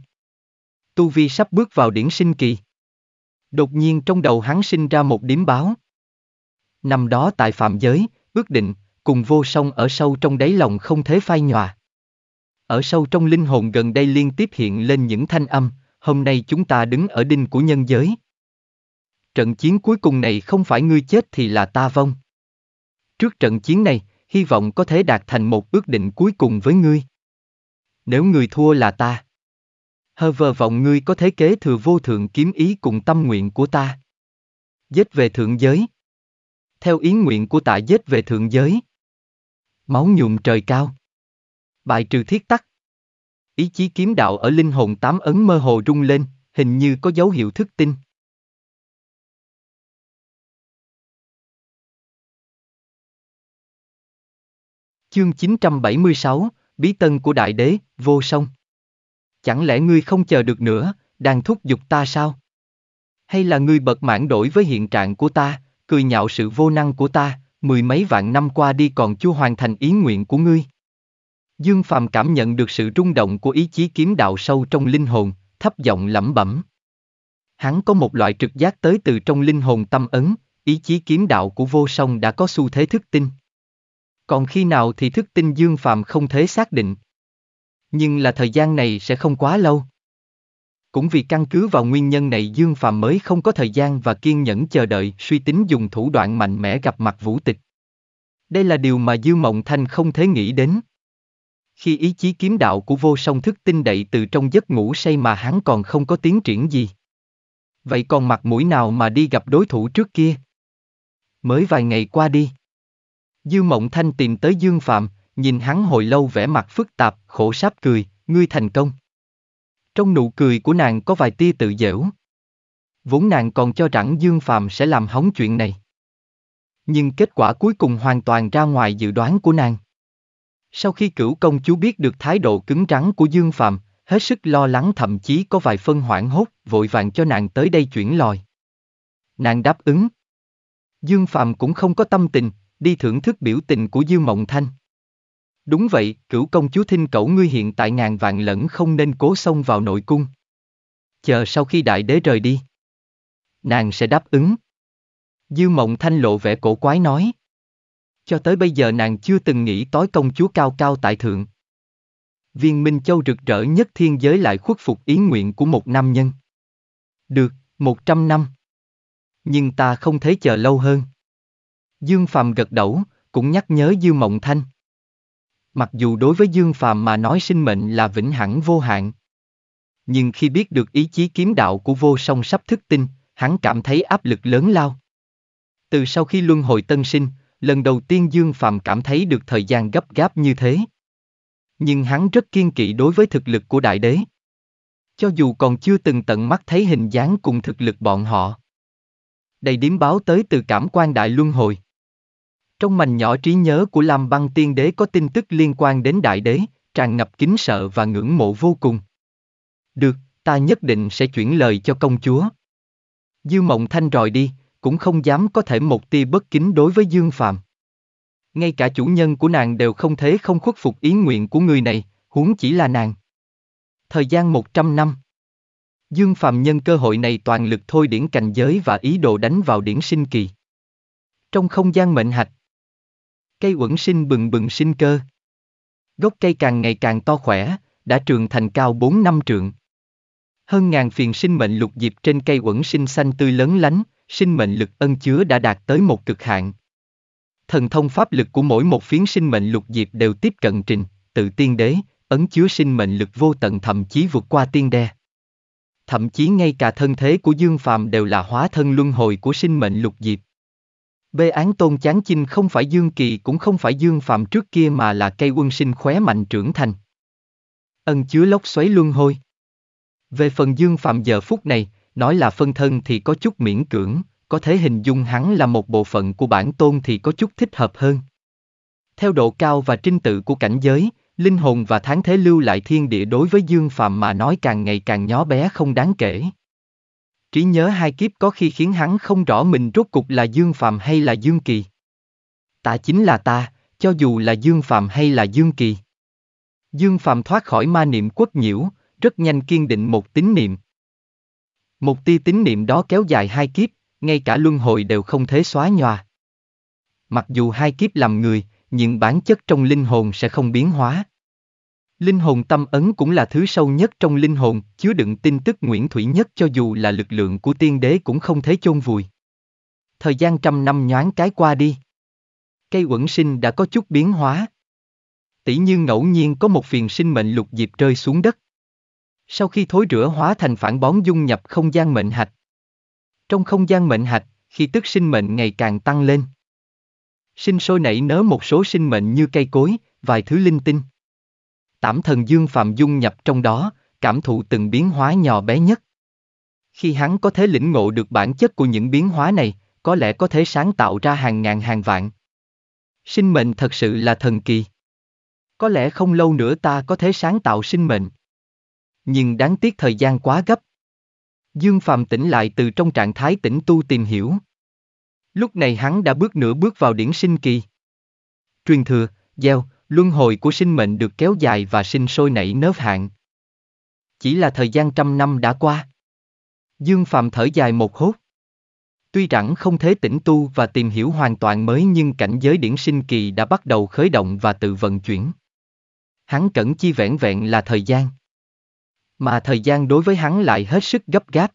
Tu Vi sắp bước vào điển sinh kỳ. Đột nhiên trong đầu hắn sinh ra một điếm báo. Năm đó tại phạm giới, ước định, cùng vô song ở sâu trong đáy lòng không thế phai nhòa. Ở sâu trong linh hồn gần đây liên tiếp hiện lên những thanh âm, hôm nay chúng ta đứng ở đinh của nhân giới. Trận chiến cuối cùng này không phải ngươi chết thì là ta vong. Trước trận chiến này, hy vọng có thể đạt thành một ước định cuối cùng với ngươi. Nếu người thua là ta hơ vờ vọng ngươi có thế kế thừa vô thượng kiếm ý cùng tâm nguyện của ta. Dết về thượng giới. Theo ý nguyện của tại dết về thượng giới. Máu nhuộm trời cao. bài trừ thiết tắc. Ý chí kiếm đạo ở linh hồn tám ấn mơ hồ rung lên, hình như có dấu hiệu thức tinh. Chương 976, Bí Tân của Đại Đế, Vô Song Chẳng lẽ ngươi không chờ được nữa, đang thúc giục ta sao? Hay là ngươi bật mãn đổi với hiện trạng của ta, cười nhạo sự vô năng của ta, mười mấy vạn năm qua đi còn chưa hoàn thành ý nguyện của ngươi? Dương Phàm cảm nhận được sự rung động của ý chí kiếm đạo sâu trong linh hồn, thấp giọng lẩm bẩm. Hắn có một loại trực giác tới từ trong linh hồn tâm ấn, ý chí kiếm đạo của vô song đã có xu thế thức tinh. Còn khi nào thì thức tinh Dương Phàm không thể xác định, nhưng là thời gian này sẽ không quá lâu. Cũng vì căn cứ vào nguyên nhân này Dương Phàm mới không có thời gian và kiên nhẫn chờ đợi suy tính dùng thủ đoạn mạnh mẽ gặp mặt vũ tịch. Đây là điều mà Dương Mộng Thanh không thể nghĩ đến. Khi ý chí kiếm đạo của vô song thức tinh đậy từ trong giấc ngủ say mà hắn còn không có tiến triển gì. Vậy còn mặt mũi nào mà đi gặp đối thủ trước kia? Mới vài ngày qua đi. Dư Mộng Thanh tìm tới Dương Phạm, nhìn hắn hồi lâu vẻ mặt phức tạp, khổ sáp cười, ngươi thành công. Trong nụ cười của nàng có vài tia tự dễu. Vốn nàng còn cho rằng Dương Phạm sẽ làm hóng chuyện này. Nhưng kết quả cuối cùng hoàn toàn ra ngoài dự đoán của nàng. Sau khi cửu công chúa biết được thái độ cứng rắn của Dương Phạm, hết sức lo lắng thậm chí có vài phân hoảng hốt, vội vàng cho nàng tới đây chuyển lòi. Nàng đáp ứng. Dương Phạm cũng không có tâm tình, đi thưởng thức biểu tình của Dương Mộng Thanh. Đúng vậy, cửu công chúa thinh cẩu ngươi hiện tại ngàn vạn lẫn không nên cố xông vào nội cung. Chờ sau khi đại đế rời đi. Nàng sẽ đáp ứng. Dư mộng thanh lộ vẻ cổ quái nói. Cho tới bây giờ nàng chưa từng nghĩ tối công chúa cao cao tại thượng. Viên Minh Châu rực rỡ nhất thiên giới lại khuất phục ý nguyện của một nam nhân. Được, một trăm năm. Nhưng ta không thấy chờ lâu hơn. Dương Phàm gật đầu, cũng nhắc nhớ Dư Mộng Thanh. Mặc dù đối với Dương Phàm mà nói sinh mệnh là vĩnh hẳn vô hạn. Nhưng khi biết được ý chí kiếm đạo của vô song sắp thức tinh, hắn cảm thấy áp lực lớn lao. Từ sau khi luân hồi tân sinh, lần đầu tiên Dương Phàm cảm thấy được thời gian gấp gáp như thế. Nhưng hắn rất kiên kỵ đối với thực lực của đại đế. Cho dù còn chưa từng tận mắt thấy hình dáng cùng thực lực bọn họ. Đầy điếm báo tới từ cảm quan đại luân hồi. Trong mảnh nhỏ trí nhớ của Lam Băng Tiên Đế có tin tức liên quan đến Đại Đế, tràn ngập kính sợ và ngưỡng mộ vô cùng. Được, ta nhất định sẽ chuyển lời cho công chúa. Dư Mộng Thanh rời đi, cũng không dám có thể một tia bất kính đối với Dương Phạm. Ngay cả chủ nhân của nàng đều không thế không khuất phục ý nguyện của người này, huống chỉ là nàng. Thời gian 100 năm Dương Phạm nhân cơ hội này toàn lực thôi điển cảnh giới và ý đồ đánh vào điển sinh kỳ. Trong không gian mệnh hạch, Cây quẩn sinh bừng bừng sinh cơ. Gốc cây càng ngày càng to khỏe, đã trường thành cao 4 năm trượng. Hơn ngàn phiền sinh mệnh lục diệp trên cây quẩn sinh xanh tươi lớn lánh, sinh mệnh lực ân chứa đã đạt tới một cực hạn. Thần thông pháp lực của mỗi một phiến sinh mệnh lục diệp đều tiếp cận trình, tự tiên đế, ấn chứa sinh mệnh lực vô tận thậm chí vượt qua tiên đe. Thậm chí ngay cả thân thế của Dương Phàm đều là hóa thân luân hồi của sinh mệnh lục diệp. Bê án tôn chán chinh không phải Dương Kỳ cũng không phải Dương Phạm trước kia mà là cây quân sinh khóe mạnh trưởng thành. Ân chứa lốc xoáy luân hôi. Về phần Dương Phạm giờ phút này, nói là phân thân thì có chút miễn cưỡng, có thể hình dung hắn là một bộ phận của bản tôn thì có chút thích hợp hơn. Theo độ cao và trinh tự của cảnh giới, linh hồn và tháng thế lưu lại thiên địa đối với Dương Phạm mà nói càng ngày càng nhỏ bé không đáng kể trí nhớ hai kiếp có khi khiến hắn không rõ mình rốt cục là Dương Phạm hay là Dương Kỳ. Ta chính là ta, cho dù là Dương Phạm hay là Dương Kỳ. Dương Phạm thoát khỏi ma niệm quất nhiễu, rất nhanh kiên định một tín niệm. Một tia tín niệm đó kéo dài hai kiếp, ngay cả luân hồi đều không thể xóa nhòa. Mặc dù hai kiếp làm người, nhưng bản chất trong linh hồn sẽ không biến hóa. Linh hồn tâm ấn cũng là thứ sâu nhất trong linh hồn, chứa đựng tin tức nguyễn thủy nhất cho dù là lực lượng của tiên đế cũng không thấy chôn vùi. Thời gian trăm năm nhoáng cái qua đi. Cây uẩn sinh đã có chút biến hóa. Tỷ như ngẫu nhiên có một phiền sinh mệnh lục diệp rơi xuống đất. Sau khi thối rửa hóa thành phản bón dung nhập không gian mệnh hạch. Trong không gian mệnh hạch, khi tức sinh mệnh ngày càng tăng lên. Sinh sôi nảy nớ một số sinh mệnh như cây cối, vài thứ linh tinh Tám thần Dương Phạm Dung nhập trong đó, cảm thụ từng biến hóa nhỏ bé nhất. Khi hắn có thể lĩnh ngộ được bản chất của những biến hóa này, có lẽ có thể sáng tạo ra hàng ngàn hàng vạn. Sinh mệnh thật sự là thần kỳ. Có lẽ không lâu nữa ta có thể sáng tạo sinh mệnh. Nhưng đáng tiếc thời gian quá gấp. Dương Phạm tỉnh lại từ trong trạng thái tỉnh tu tìm hiểu. Lúc này hắn đã bước nửa bước vào điển sinh kỳ. Truyền thừa, gieo, Luân hồi của sinh mệnh được kéo dài và sinh sôi nảy nớp hạn. Chỉ là thời gian trăm năm đã qua. Dương Phạm thở dài một hốt. Tuy rằng không thể tĩnh tu và tìm hiểu hoàn toàn mới nhưng cảnh giới điển sinh kỳ đã bắt đầu khởi động và tự vận chuyển. Hắn cẩn chi vẹn vẹn là thời gian. Mà thời gian đối với hắn lại hết sức gấp gáp.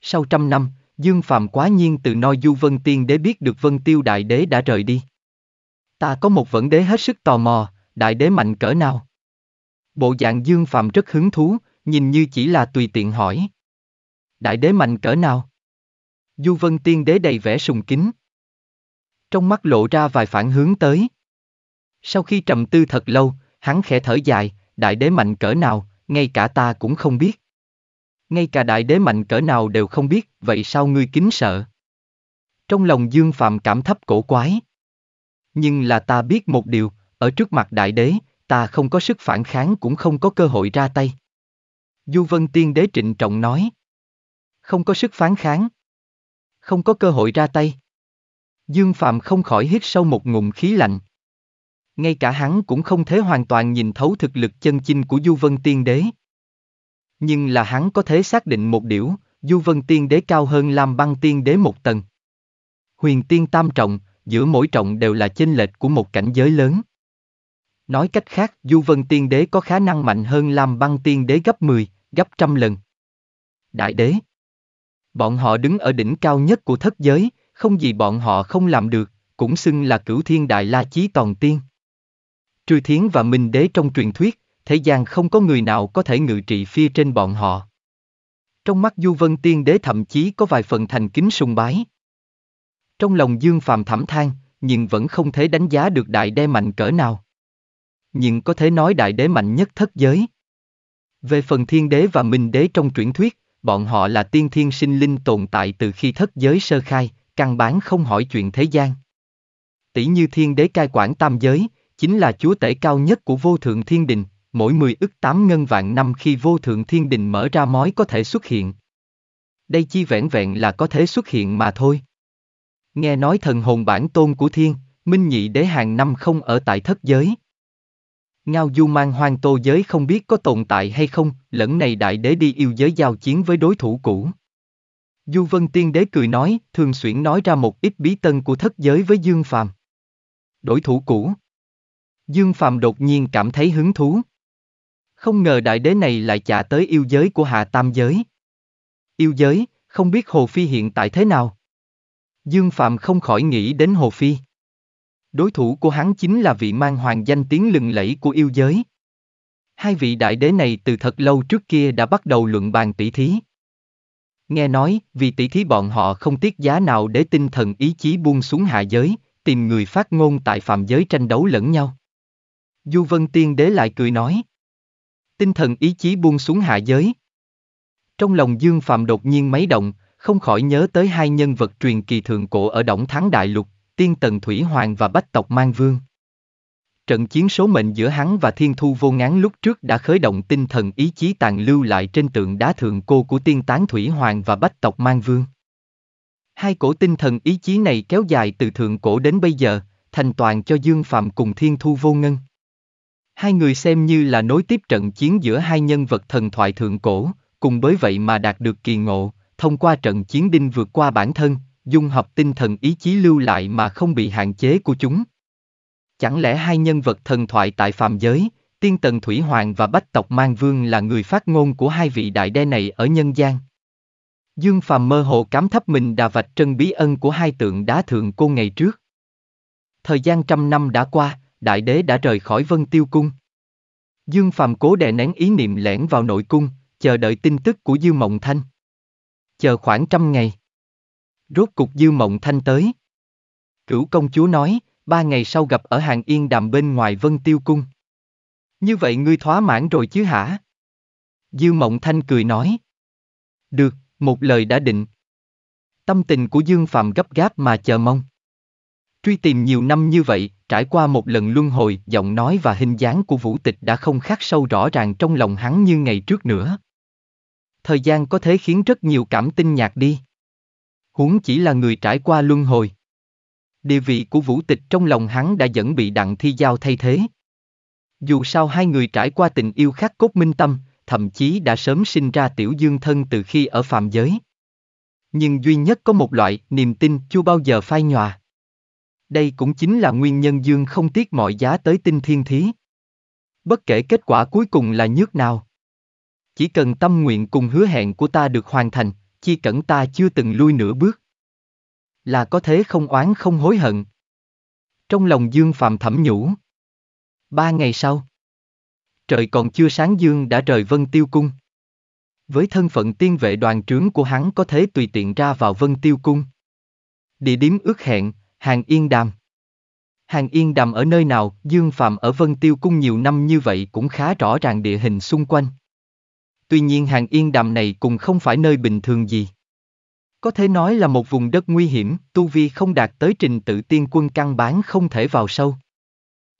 Sau trăm năm, Dương Phạm quá nhiên từ Noi Du Vân Tiên Đế biết được Vân Tiêu Đại Đế đã rời đi. Ta có một vấn đề hết sức tò mò, đại đế mạnh cỡ nào? Bộ dạng Dương Phạm rất hứng thú, nhìn như chỉ là tùy tiện hỏi. Đại đế mạnh cỡ nào? Du Vân Tiên Đế đầy vẻ sùng kính. Trong mắt lộ ra vài phản hướng tới. Sau khi trầm tư thật lâu, hắn khẽ thở dài, đại đế mạnh cỡ nào, ngay cả ta cũng không biết. Ngay cả đại đế mạnh cỡ nào đều không biết, vậy sao ngươi kính sợ? Trong lòng Dương Phạm cảm thấp cổ quái. Nhưng là ta biết một điều, ở trước mặt đại đế, ta không có sức phản kháng cũng không có cơ hội ra tay. Du Vân Tiên Đế trịnh trọng nói. Không có sức phản kháng. Không có cơ hội ra tay. Dương Phạm không khỏi hít sâu một ngụm khí lạnh. Ngay cả hắn cũng không thể hoàn toàn nhìn thấu thực lực chân chinh của Du Vân Tiên Đế. Nhưng là hắn có thể xác định một điều, Du Vân Tiên Đế cao hơn Lam Băng Tiên Đế một tầng. Huyền Tiên Tam Trọng, giữa mỗi trọng đều là chênh lệch của một cảnh giới lớn. Nói cách khác, Du Vân Tiên Đế có khả năng mạnh hơn Lam Băng Tiên Đế gấp 10, gấp trăm lần. Đại Đế Bọn họ đứng ở đỉnh cao nhất của thất giới, không gì bọn họ không làm được, cũng xưng là cửu thiên đại la chí toàn tiên. Trư Thiến và Minh Đế trong truyền thuyết, thế gian không có người nào có thể ngự trị phi trên bọn họ. Trong mắt Du Vân Tiên Đế thậm chí có vài phần thành kính sùng bái. Trong lòng Dương Phàm thảm than, nhưng vẫn không thể đánh giá được đại đế mạnh cỡ nào. Nhưng có thể nói đại đế mạnh nhất thất giới. Về phần thiên đế và minh đế trong truyền thuyết, bọn họ là tiên thiên sinh linh tồn tại từ khi thất giới sơ khai, căn bản không hỏi chuyện thế gian. Tỷ như thiên đế cai quản tam giới, chính là chúa tể cao nhất của vô thượng thiên đình, mỗi mười ức tám ngân vạn năm khi vô thượng thiên đình mở ra mối có thể xuất hiện. Đây chi vẹn vẹn là có thể xuất hiện mà thôi. Nghe nói thần hồn bản tôn của thiên, minh nhị đế hàng năm không ở tại thất giới. Ngao du mang hoang tô giới không biết có tồn tại hay không, lẫn này đại đế đi yêu giới giao chiến với đối thủ cũ. Du Vân Tiên Đế cười nói, thường xuyển nói ra một ít bí tân của thất giới với Dương Phàm. Đối thủ cũ. Dương Phàm đột nhiên cảm thấy hứng thú. Không ngờ đại đế này lại chạ tới yêu giới của hạ tam giới. Yêu giới, không biết Hồ Phi hiện tại thế nào. Dương Phạm không khỏi nghĩ đến Hồ Phi. Đối thủ của hắn chính là vị mang hoàng danh tiếng lừng lẫy của yêu giới. Hai vị đại đế này từ thật lâu trước kia đã bắt đầu luận bàn tỷ thí. Nghe nói, vì tỷ thí bọn họ không tiếc giá nào để tinh thần ý chí buông xuống hạ giới, tìm người phát ngôn tại phạm giới tranh đấu lẫn nhau. Du Vân Tiên Đế lại cười nói. Tinh thần ý chí buông xuống hạ giới. Trong lòng Dương Phạm đột nhiên mấy động, không khỏi nhớ tới hai nhân vật truyền kỳ thượng cổ ở Động Thắng Đại Lục, Tiên Tần Thủy Hoàng và Bách Tộc Mang Vương. Trận chiến số mệnh giữa hắn và Thiên Thu Vô Ngán lúc trước đã khởi động tinh thần ý chí tàn lưu lại trên tượng đá thượng cô của Tiên Tán Thủy Hoàng và Bách Tộc Mang Vương. Hai cổ tinh thần ý chí này kéo dài từ thượng cổ đến bây giờ, thành toàn cho Dương Phạm cùng Thiên Thu Vô Ngân. Hai người xem như là nối tiếp trận chiến giữa hai nhân vật thần thoại thượng cổ, cùng với vậy mà đạt được kỳ ngộ, thông qua trận chiến đinh vượt qua bản thân, dung hợp tinh thần ý chí lưu lại mà không bị hạn chế của chúng. Chẳng lẽ hai nhân vật thần thoại tại phàm giới, tiên tần Thủy Hoàng và bách tộc Mang Vương là người phát ngôn của hai vị đại đe này ở nhân gian? Dương Phàm mơ hồ cám thấp mình đà vạch trân bí ân của hai tượng đá thượng cô ngày trước. Thời gian trăm năm đã qua, đại đế đã rời khỏi vân tiêu cung. Dương Phạm cố đè nén ý niệm lẻn vào nội cung, chờ đợi tin tức của Dư Mộng Thanh chờ khoảng trăm ngày. Rốt cục Dư Mộng Thanh tới. Cửu công chúa nói, ba ngày sau gặp ở hàng yên đàm bên ngoài Vân Tiêu Cung. Như vậy ngươi thỏa mãn rồi chứ hả? Dư Mộng Thanh cười nói. Được, một lời đã định. Tâm tình của Dương Phạm gấp gáp mà chờ mong. Truy tìm nhiều năm như vậy, trải qua một lần luân hồi, giọng nói và hình dáng của vũ tịch đã không khắc sâu rõ ràng trong lòng hắn như ngày trước nữa thời gian có thể khiến rất nhiều cảm tinh nhạt đi. Huống chỉ là người trải qua luân hồi. Địa vị của vũ tịch trong lòng hắn đã dẫn bị đặng thi giao thay thế. Dù sao hai người trải qua tình yêu khắc cốt minh tâm, thậm chí đã sớm sinh ra tiểu dương thân từ khi ở phạm giới. Nhưng duy nhất có một loại niềm tin chưa bao giờ phai nhòa. Đây cũng chính là nguyên nhân dương không tiếc mọi giá tới tinh thiên thí. Bất kể kết quả cuối cùng là nhước nào chỉ cần tâm nguyện cùng hứa hẹn của ta được hoàn thành, chi cẩn ta chưa từng lui nửa bước. Là có thế không oán không hối hận. Trong lòng Dương Phạm thẩm nhủ. Ba ngày sau. Trời còn chưa sáng Dương đã rời Vân Tiêu Cung. Với thân phận tiên vệ đoàn trướng của hắn có thế tùy tiện ra vào Vân Tiêu Cung. Địa điểm ước hẹn, Hàng Yên Đàm. Hàng Yên Đàm ở nơi nào, Dương Phạm ở Vân Tiêu Cung nhiều năm như vậy cũng khá rõ ràng địa hình xung quanh tuy nhiên hàng yên đàm này cũng không phải nơi bình thường gì. Có thể nói là một vùng đất nguy hiểm, tu vi không đạt tới trình tự tiên quân căn bán không thể vào sâu.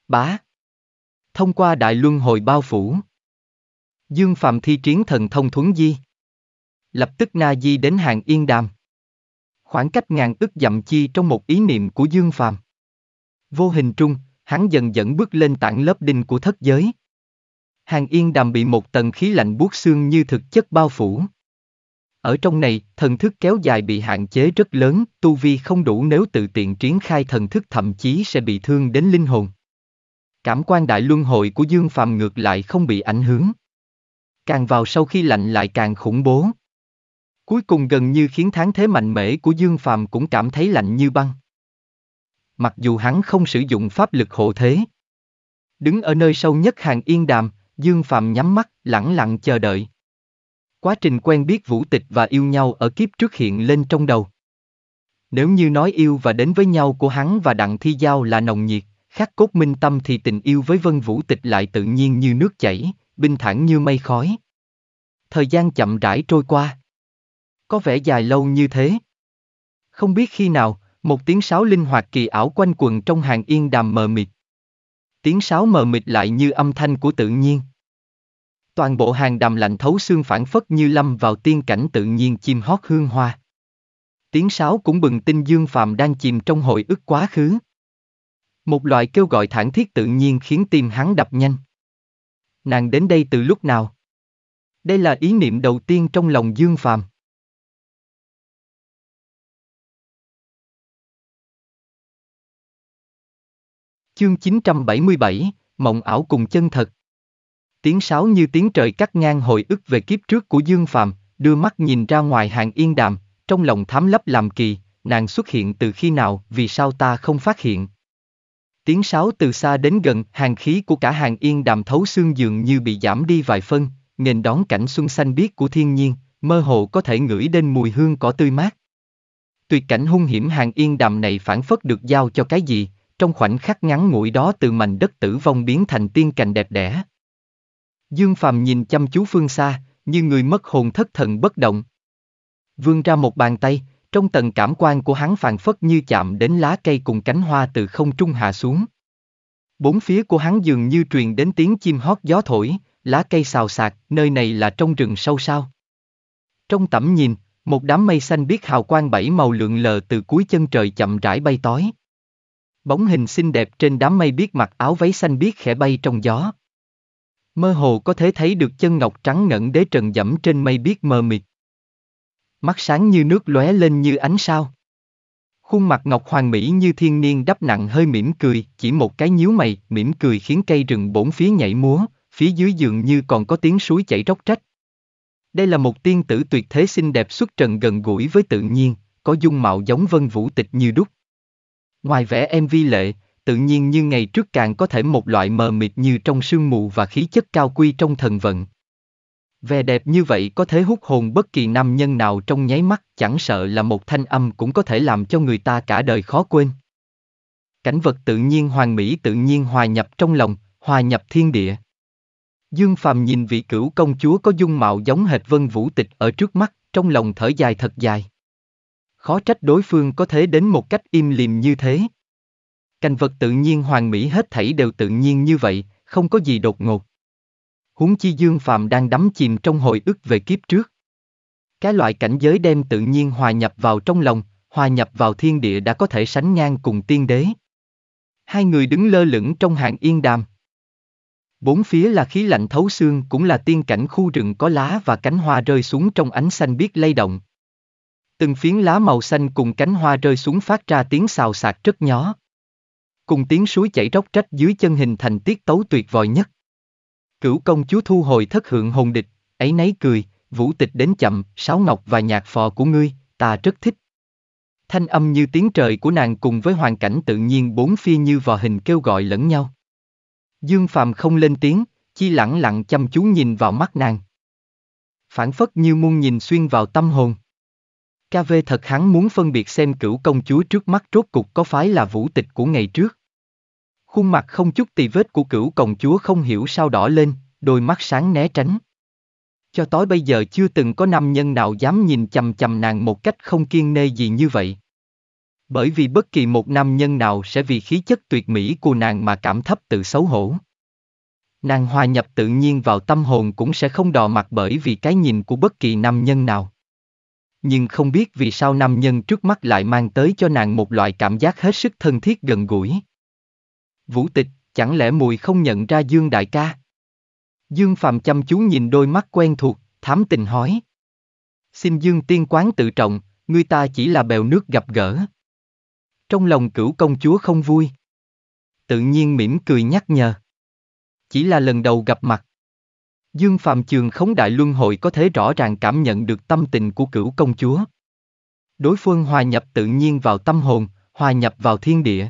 Bá Thông qua đại luân hồi bao phủ Dương Phạm thi chiến thần thông thuấn di Lập tức Na Di đến hàng yên đàm Khoảng cách ngàn ức dặm chi trong một ý niệm của Dương Phạm Vô hình trung, hắn dần dẫn bước lên tảng lớp đinh của thất giới hàng yên đàm bị một tầng khí lạnh buốt xương như thực chất bao phủ. Ở trong này, thần thức kéo dài bị hạn chế rất lớn, tu vi không đủ nếu tự tiện triển khai thần thức thậm chí sẽ bị thương đến linh hồn. Cảm quan đại luân hồi của Dương Phàm ngược lại không bị ảnh hưởng. Càng vào sau khi lạnh lại càng khủng bố. Cuối cùng gần như khiến tháng thế mạnh mẽ của Dương Phàm cũng cảm thấy lạnh như băng. Mặc dù hắn không sử dụng pháp lực hộ thế. Đứng ở nơi sâu nhất hàng yên đàm, Dương Phạm nhắm mắt, lẳng lặng chờ đợi. Quá trình quen biết vũ tịch và yêu nhau ở kiếp trước hiện lên trong đầu. Nếu như nói yêu và đến với nhau của hắn và Đặng Thi Giao là nồng nhiệt, khắc cốt minh tâm thì tình yêu với Vân Vũ Tịch lại tự nhiên như nước chảy, bình thản như mây khói. Thời gian chậm rãi trôi qua. Có vẻ dài lâu như thế. Không biết khi nào, một tiếng sáo linh hoạt kỳ ảo quanh quần trong hàng yên đàm mờ mịt. Tiếng sáo mờ mịt lại như âm thanh của tự nhiên toàn bộ hàng đầm lạnh thấu xương phản phất như lâm vào tiên cảnh tự nhiên chim hót hương hoa. Tiếng sáo cũng bừng tin Dương Phàm đang chìm trong hồi ức quá khứ. Một loại kêu gọi thản thiết tự nhiên khiến tim hắn đập nhanh. Nàng đến đây từ lúc nào? Đây là ý niệm đầu tiên trong lòng Dương Phàm. Chương 977, Mộng ảo cùng chân thật Tiếng sáo như tiếng trời cắt ngang hồi ức về kiếp trước của Dương phàm đưa mắt nhìn ra ngoài hàng yên đàm, trong lòng thám lấp làm kỳ, nàng xuất hiện từ khi nào, vì sao ta không phát hiện. Tiếng sáo từ xa đến gần, hàng khí của cả hàng yên đàm thấu xương dường như bị giảm đi vài phân, nghênh đón cảnh xuân xanh biếc của thiên nhiên, mơ hồ có thể ngửi đến mùi hương cỏ tươi mát. Tuyệt cảnh hung hiểm hàng yên đàm này phản phất được giao cho cái gì, trong khoảnh khắc ngắn ngủi đó từ mảnh đất tử vong biến thành tiên cành đẹp đẽ. Dương Phàm nhìn chăm chú phương xa, như người mất hồn thất thần bất động. Vươn ra một bàn tay, trong tầng cảm quan của hắn phàn phất như chạm đến lá cây cùng cánh hoa từ không trung hạ xuống. Bốn phía của hắn dường như truyền đến tiếng chim hót gió thổi, lá cây xào xạc, nơi này là trong rừng sâu sao. Trong tẩm nhìn, một đám mây xanh biết hào quang bảy màu lượn lờ từ cuối chân trời chậm rãi bay tối. Bóng hình xinh đẹp trên đám mây biết mặc áo váy xanh biết khẽ bay trong gió. Mơ hồ có thể thấy được chân ngọc trắng ngẩn đế trần dẫm trên mây biết mờ mịt. Mắt sáng như nước lóe lên như ánh sao. Khuôn mặt ngọc hoàng mỹ như thiên niên đắp nặng hơi mỉm cười, chỉ một cái nhíu mày, mỉm cười khiến cây rừng bốn phía nhảy múa, phía dưới giường như còn có tiếng suối chảy róc rách. Đây là một tiên tử tuyệt thế xinh đẹp xuất trần gần gũi với tự nhiên, có dung mạo giống vân vũ tịch như đúc. Ngoài vẻ em vi lệ, tự nhiên như ngày trước càng có thể một loại mờ mịt như trong sương mù và khí chất cao quy trong thần vận. Vẻ đẹp như vậy có thể hút hồn bất kỳ nam nhân nào trong nháy mắt, chẳng sợ là một thanh âm cũng có thể làm cho người ta cả đời khó quên. Cảnh vật tự nhiên hoàng mỹ tự nhiên hòa nhập trong lòng, hòa nhập thiên địa. Dương Phàm nhìn vị cửu công chúa có dung mạo giống hệt Vân Vũ Tịch ở trước mắt, trong lòng thở dài thật dài. Khó trách đối phương có thể đến một cách im lìm như thế cành vật tự nhiên hoàn mỹ hết thảy đều tự nhiên như vậy, không có gì đột ngột. Huống chi Dương Phạm đang đắm chìm trong hồi ức về kiếp trước. Cái loại cảnh giới đem tự nhiên hòa nhập vào trong lòng, hòa nhập vào thiên địa đã có thể sánh ngang cùng tiên đế. Hai người đứng lơ lửng trong hạng yên đàm. Bốn phía là khí lạnh thấu xương cũng là tiên cảnh khu rừng có lá và cánh hoa rơi xuống trong ánh xanh biếc lay động. Từng phiến lá màu xanh cùng cánh hoa rơi xuống phát ra tiếng xào xạc rất nhỏ, cùng tiếng suối chảy róc rách dưới chân hình thành tiết tấu tuyệt vời nhất. Cửu công chúa thu hồi thất hượng hồn địch, ấy nấy cười, vũ tịch đến chậm, sáo ngọc và nhạc phò của ngươi, ta rất thích. Thanh âm như tiếng trời của nàng cùng với hoàn cảnh tự nhiên bốn phi như vò hình kêu gọi lẫn nhau. Dương Phàm không lên tiếng, chi lặng lặng chăm chú nhìn vào mắt nàng. Phản phất như muôn nhìn xuyên vào tâm hồn. Ca vê thật hắn muốn phân biệt xem cửu công chúa trước mắt rốt cục có phái là vũ tịch của ngày trước Khuôn mặt không chút tì vết của cửu công chúa không hiểu sao đỏ lên, đôi mắt sáng né tránh. Cho tới bây giờ chưa từng có nam nhân nào dám nhìn chầm chầm nàng một cách không kiên nê gì như vậy. Bởi vì bất kỳ một nam nhân nào sẽ vì khí chất tuyệt mỹ của nàng mà cảm thấp tự xấu hổ. Nàng hòa nhập tự nhiên vào tâm hồn cũng sẽ không đò mặt bởi vì cái nhìn của bất kỳ nam nhân nào. Nhưng không biết vì sao nam nhân trước mắt lại mang tới cho nàng một loại cảm giác hết sức thân thiết gần gũi. Vũ tịch, chẳng lẽ mùi không nhận ra Dương đại ca? Dương Phạm chăm chú nhìn đôi mắt quen thuộc, thám tình hỏi. Xin Dương tiên quán tự trọng, người ta chỉ là bèo nước gặp gỡ. Trong lòng cửu công chúa không vui. Tự nhiên mỉm cười nhắc nhở. Chỉ là lần đầu gặp mặt. Dương Phạm Trường khống đại luân hội có thể rõ ràng cảm nhận được tâm tình của cửu công chúa. Đối phương hòa nhập tự nhiên vào tâm hồn, hòa nhập vào thiên địa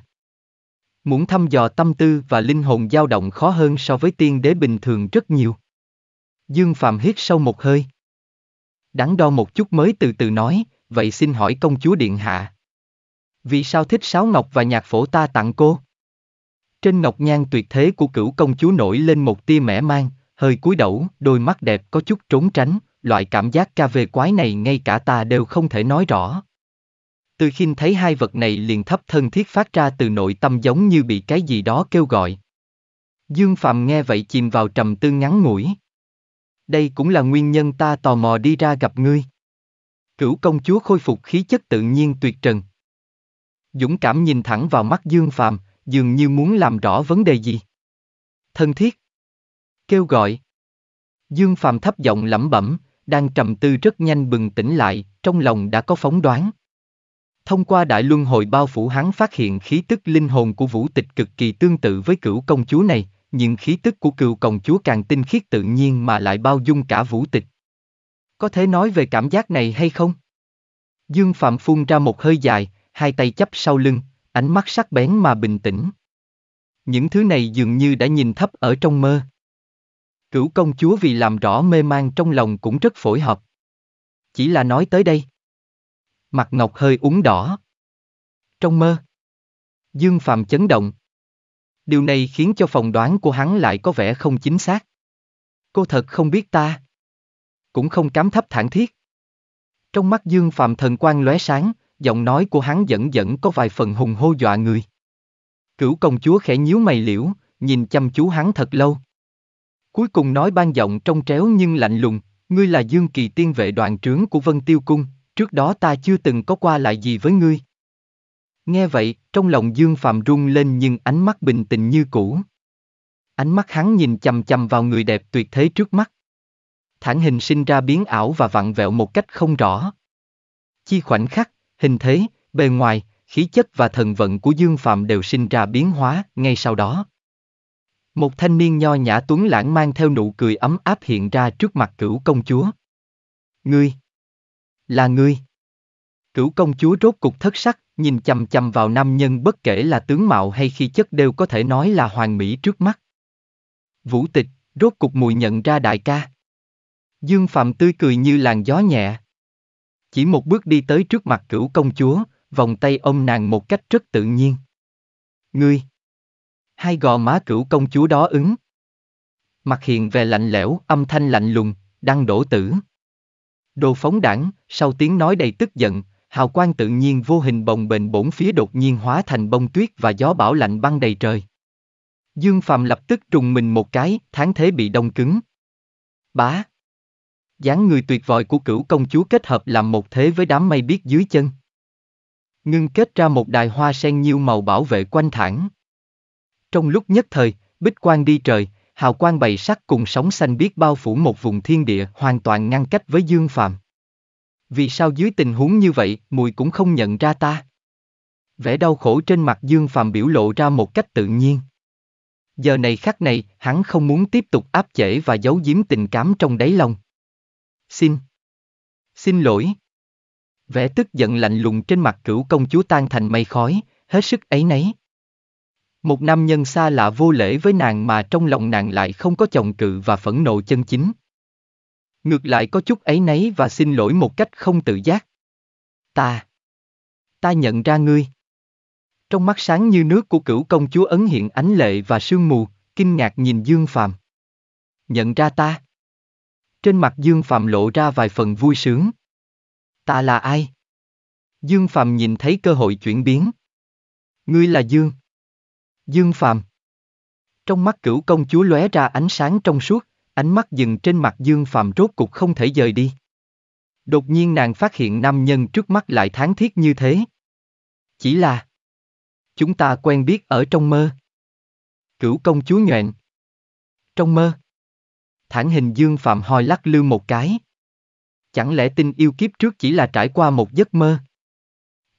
muốn thăm dò tâm tư và linh hồn dao động khó hơn so với tiên đế bình thường rất nhiều. Dương Phạm hít sâu một hơi. Đắn đo một chút mới từ từ nói, vậy xin hỏi công chúa Điện Hạ. Vì sao thích sáo ngọc và nhạc phổ ta tặng cô? Trên ngọc nhang tuyệt thế của cửu công chúa nổi lên một tia mẻ mang, hơi cúi đầu, đôi mắt đẹp có chút trốn tránh, loại cảm giác ca về quái này ngay cả ta đều không thể nói rõ. Từ khinh thấy hai vật này liền thấp thân thiết phát ra từ nội tâm giống như bị cái gì đó kêu gọi. Dương Phạm nghe vậy chìm vào trầm tư ngắn ngủi. Đây cũng là nguyên nhân ta tò mò đi ra gặp ngươi. Cửu công chúa khôi phục khí chất tự nhiên tuyệt trần. Dũng cảm nhìn thẳng vào mắt Dương Phạm, dường như muốn làm rõ vấn đề gì. Thân thiết. Kêu gọi. Dương Phạm thấp giọng lẩm bẩm, đang trầm tư rất nhanh bừng tỉnh lại, trong lòng đã có phóng đoán. Thông qua đại luân hồi bao phủ hắn phát hiện khí tức linh hồn của vũ tịch cực kỳ tương tự với cửu công chúa này, nhưng khí tức của cựu công chúa càng tinh khiết tự nhiên mà lại bao dung cả vũ tịch. Có thể nói về cảm giác này hay không? Dương Phạm phun ra một hơi dài, hai tay chấp sau lưng, ánh mắt sắc bén mà bình tĩnh. Những thứ này dường như đã nhìn thấp ở trong mơ. Cửu công chúa vì làm rõ mê man trong lòng cũng rất phổi hợp. Chỉ là nói tới đây. Mặt Ngọc hơi úng đỏ. Trong mơ. Dương Phạm chấn động. Điều này khiến cho phòng đoán của hắn lại có vẻ không chính xác. Cô thật không biết ta. Cũng không cám thấp thản thiết. Trong mắt Dương Phạm thần quang lóe sáng, giọng nói của hắn dẫn dẫn có vài phần hùng hô dọa người. Cửu công chúa khẽ nhíu mày liễu, nhìn chăm chú hắn thật lâu. Cuối cùng nói ban giọng trong tréo nhưng lạnh lùng, ngươi là Dương Kỳ tiên vệ đoàn trướng của Vân Tiêu Cung, trước đó ta chưa từng có qua lại gì với ngươi. Nghe vậy, trong lòng Dương Phạm rung lên nhưng ánh mắt bình tĩnh như cũ. Ánh mắt hắn nhìn chầm chầm vào người đẹp tuyệt thế trước mắt. Thản hình sinh ra biến ảo và vặn vẹo một cách không rõ. Chi khoảnh khắc, hình thế, bề ngoài, khí chất và thần vận của Dương Phạm đều sinh ra biến hóa ngay sau đó. Một thanh niên nho nhã tuấn lãng mang theo nụ cười ấm áp hiện ra trước mặt cửu công chúa. Ngươi! Là ngươi. Cửu công chúa rốt cục thất sắc, nhìn chầm chầm vào nam nhân bất kể là tướng mạo hay khi chất đều có thể nói là hoàng mỹ trước mắt. Vũ tịch, rốt cục mùi nhận ra đại ca. Dương Phạm tươi cười như làn gió nhẹ. Chỉ một bước đi tới trước mặt cửu công chúa, vòng tay ôm nàng một cách rất tự nhiên. Ngươi! Hai gò má cửu công chúa đó ứng. Mặt hiện về lạnh lẽo, âm thanh lạnh lùng, đang đổ tử. Đồ phóng đảng, sau tiếng nói đầy tức giận, hào quang tự nhiên vô hình bồng bềnh bổn phía đột nhiên hóa thành bông tuyết và gió bão lạnh băng đầy trời. Dương Phạm lập tức trùng mình một cái, tháng thế bị đông cứng. Bá! dáng người tuyệt vời của cửu công chúa kết hợp làm một thế với đám mây biết dưới chân. Ngưng kết ra một đài hoa sen nhiều màu bảo vệ quanh thẳng. Trong lúc nhất thời, bích quang đi trời, hào quang bầy sắc cùng sóng xanh biết bao phủ một vùng thiên địa hoàn toàn ngăn cách với Dương phàm. Vì sao dưới tình huống như vậy, mùi cũng không nhận ra ta? Vẻ đau khổ trên mặt Dương phàm biểu lộ ra một cách tự nhiên. Giờ này khắc này, hắn không muốn tiếp tục áp chế và giấu giếm tình cảm trong đáy lòng. Xin. Xin lỗi. Vẻ tức giận lạnh lùng trên mặt cửu công chúa tan thành mây khói, hết sức ấy nấy. Một nam nhân xa lạ vô lễ với nàng mà trong lòng nàng lại không có chồng cự và phẫn nộ chân chính. Ngược lại có chút ấy nấy và xin lỗi một cách không tự giác. Ta. Ta nhận ra ngươi. Trong mắt sáng như nước của cửu công chúa ấn hiện ánh lệ và sương mù, kinh ngạc nhìn Dương Phàm. Nhận ra ta. Trên mặt Dương Phàm lộ ra vài phần vui sướng. Ta là ai? Dương Phàm nhìn thấy cơ hội chuyển biến. Ngươi là Dương. Dương Phạm. Trong mắt cửu công chúa lóe ra ánh sáng trong suốt, ánh mắt dừng trên mặt Dương Phạm rốt cục không thể rời đi. Đột nhiên nàng phát hiện nam nhân trước mắt lại tháng thiết như thế. Chỉ là Chúng ta quen biết ở trong mơ. Cửu công chúa nhoẹn. Trong mơ. Thản hình Dương Phạm hoi lắc lư một cái. Chẳng lẽ tình yêu kiếp trước chỉ là trải qua một giấc mơ?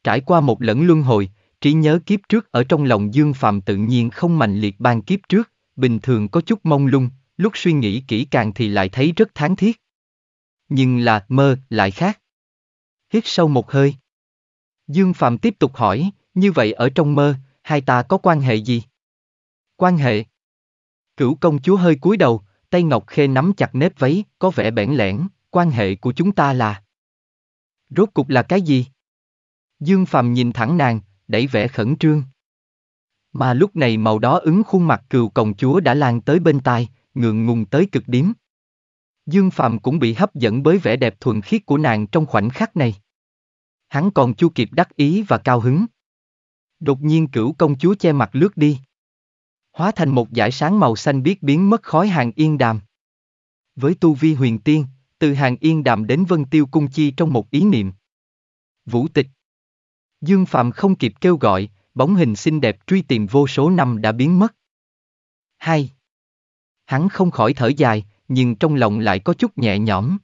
Trải qua một lẫn luân hồi, trí nhớ kiếp trước ở trong lòng Dương Phạm tự nhiên không mạnh liệt ban kiếp trước, bình thường có chút mông lung, lúc suy nghĩ kỹ càng thì lại thấy rất tháng thiết. Nhưng là mơ lại khác. Hít sâu một hơi. Dương Phạm tiếp tục hỏi, như vậy ở trong mơ, hai ta có quan hệ gì? Quan hệ. Cửu công chúa hơi cúi đầu, tay Ngọc Khê nắm chặt nếp váy, có vẻ bẽn lẽn, quan hệ của chúng ta là. Rốt cục là cái gì? Dương Phạm nhìn thẳng nàng, đẩy vẻ khẩn trương. Mà lúc này màu đó ứng khuôn mặt cừu công chúa đã lan tới bên tai, ngượng ngùng tới cực điểm. Dương Phạm cũng bị hấp dẫn bởi vẻ đẹp thuần khiết của nàng trong khoảnh khắc này. Hắn còn chu kịp đắc ý và cao hứng. Đột nhiên cửu công chúa che mặt lướt đi. Hóa thành một dải sáng màu xanh biết biến mất khói hàng yên đàm. Với tu vi huyền tiên, từ hàng yên đàm đến vân tiêu cung chi trong một ý niệm. Vũ tịch Dương Phạm không kịp kêu gọi, bóng hình xinh đẹp truy tìm vô số năm đã biến mất. 2. Hắn không khỏi thở dài, nhưng trong lòng lại có chút nhẹ nhõm.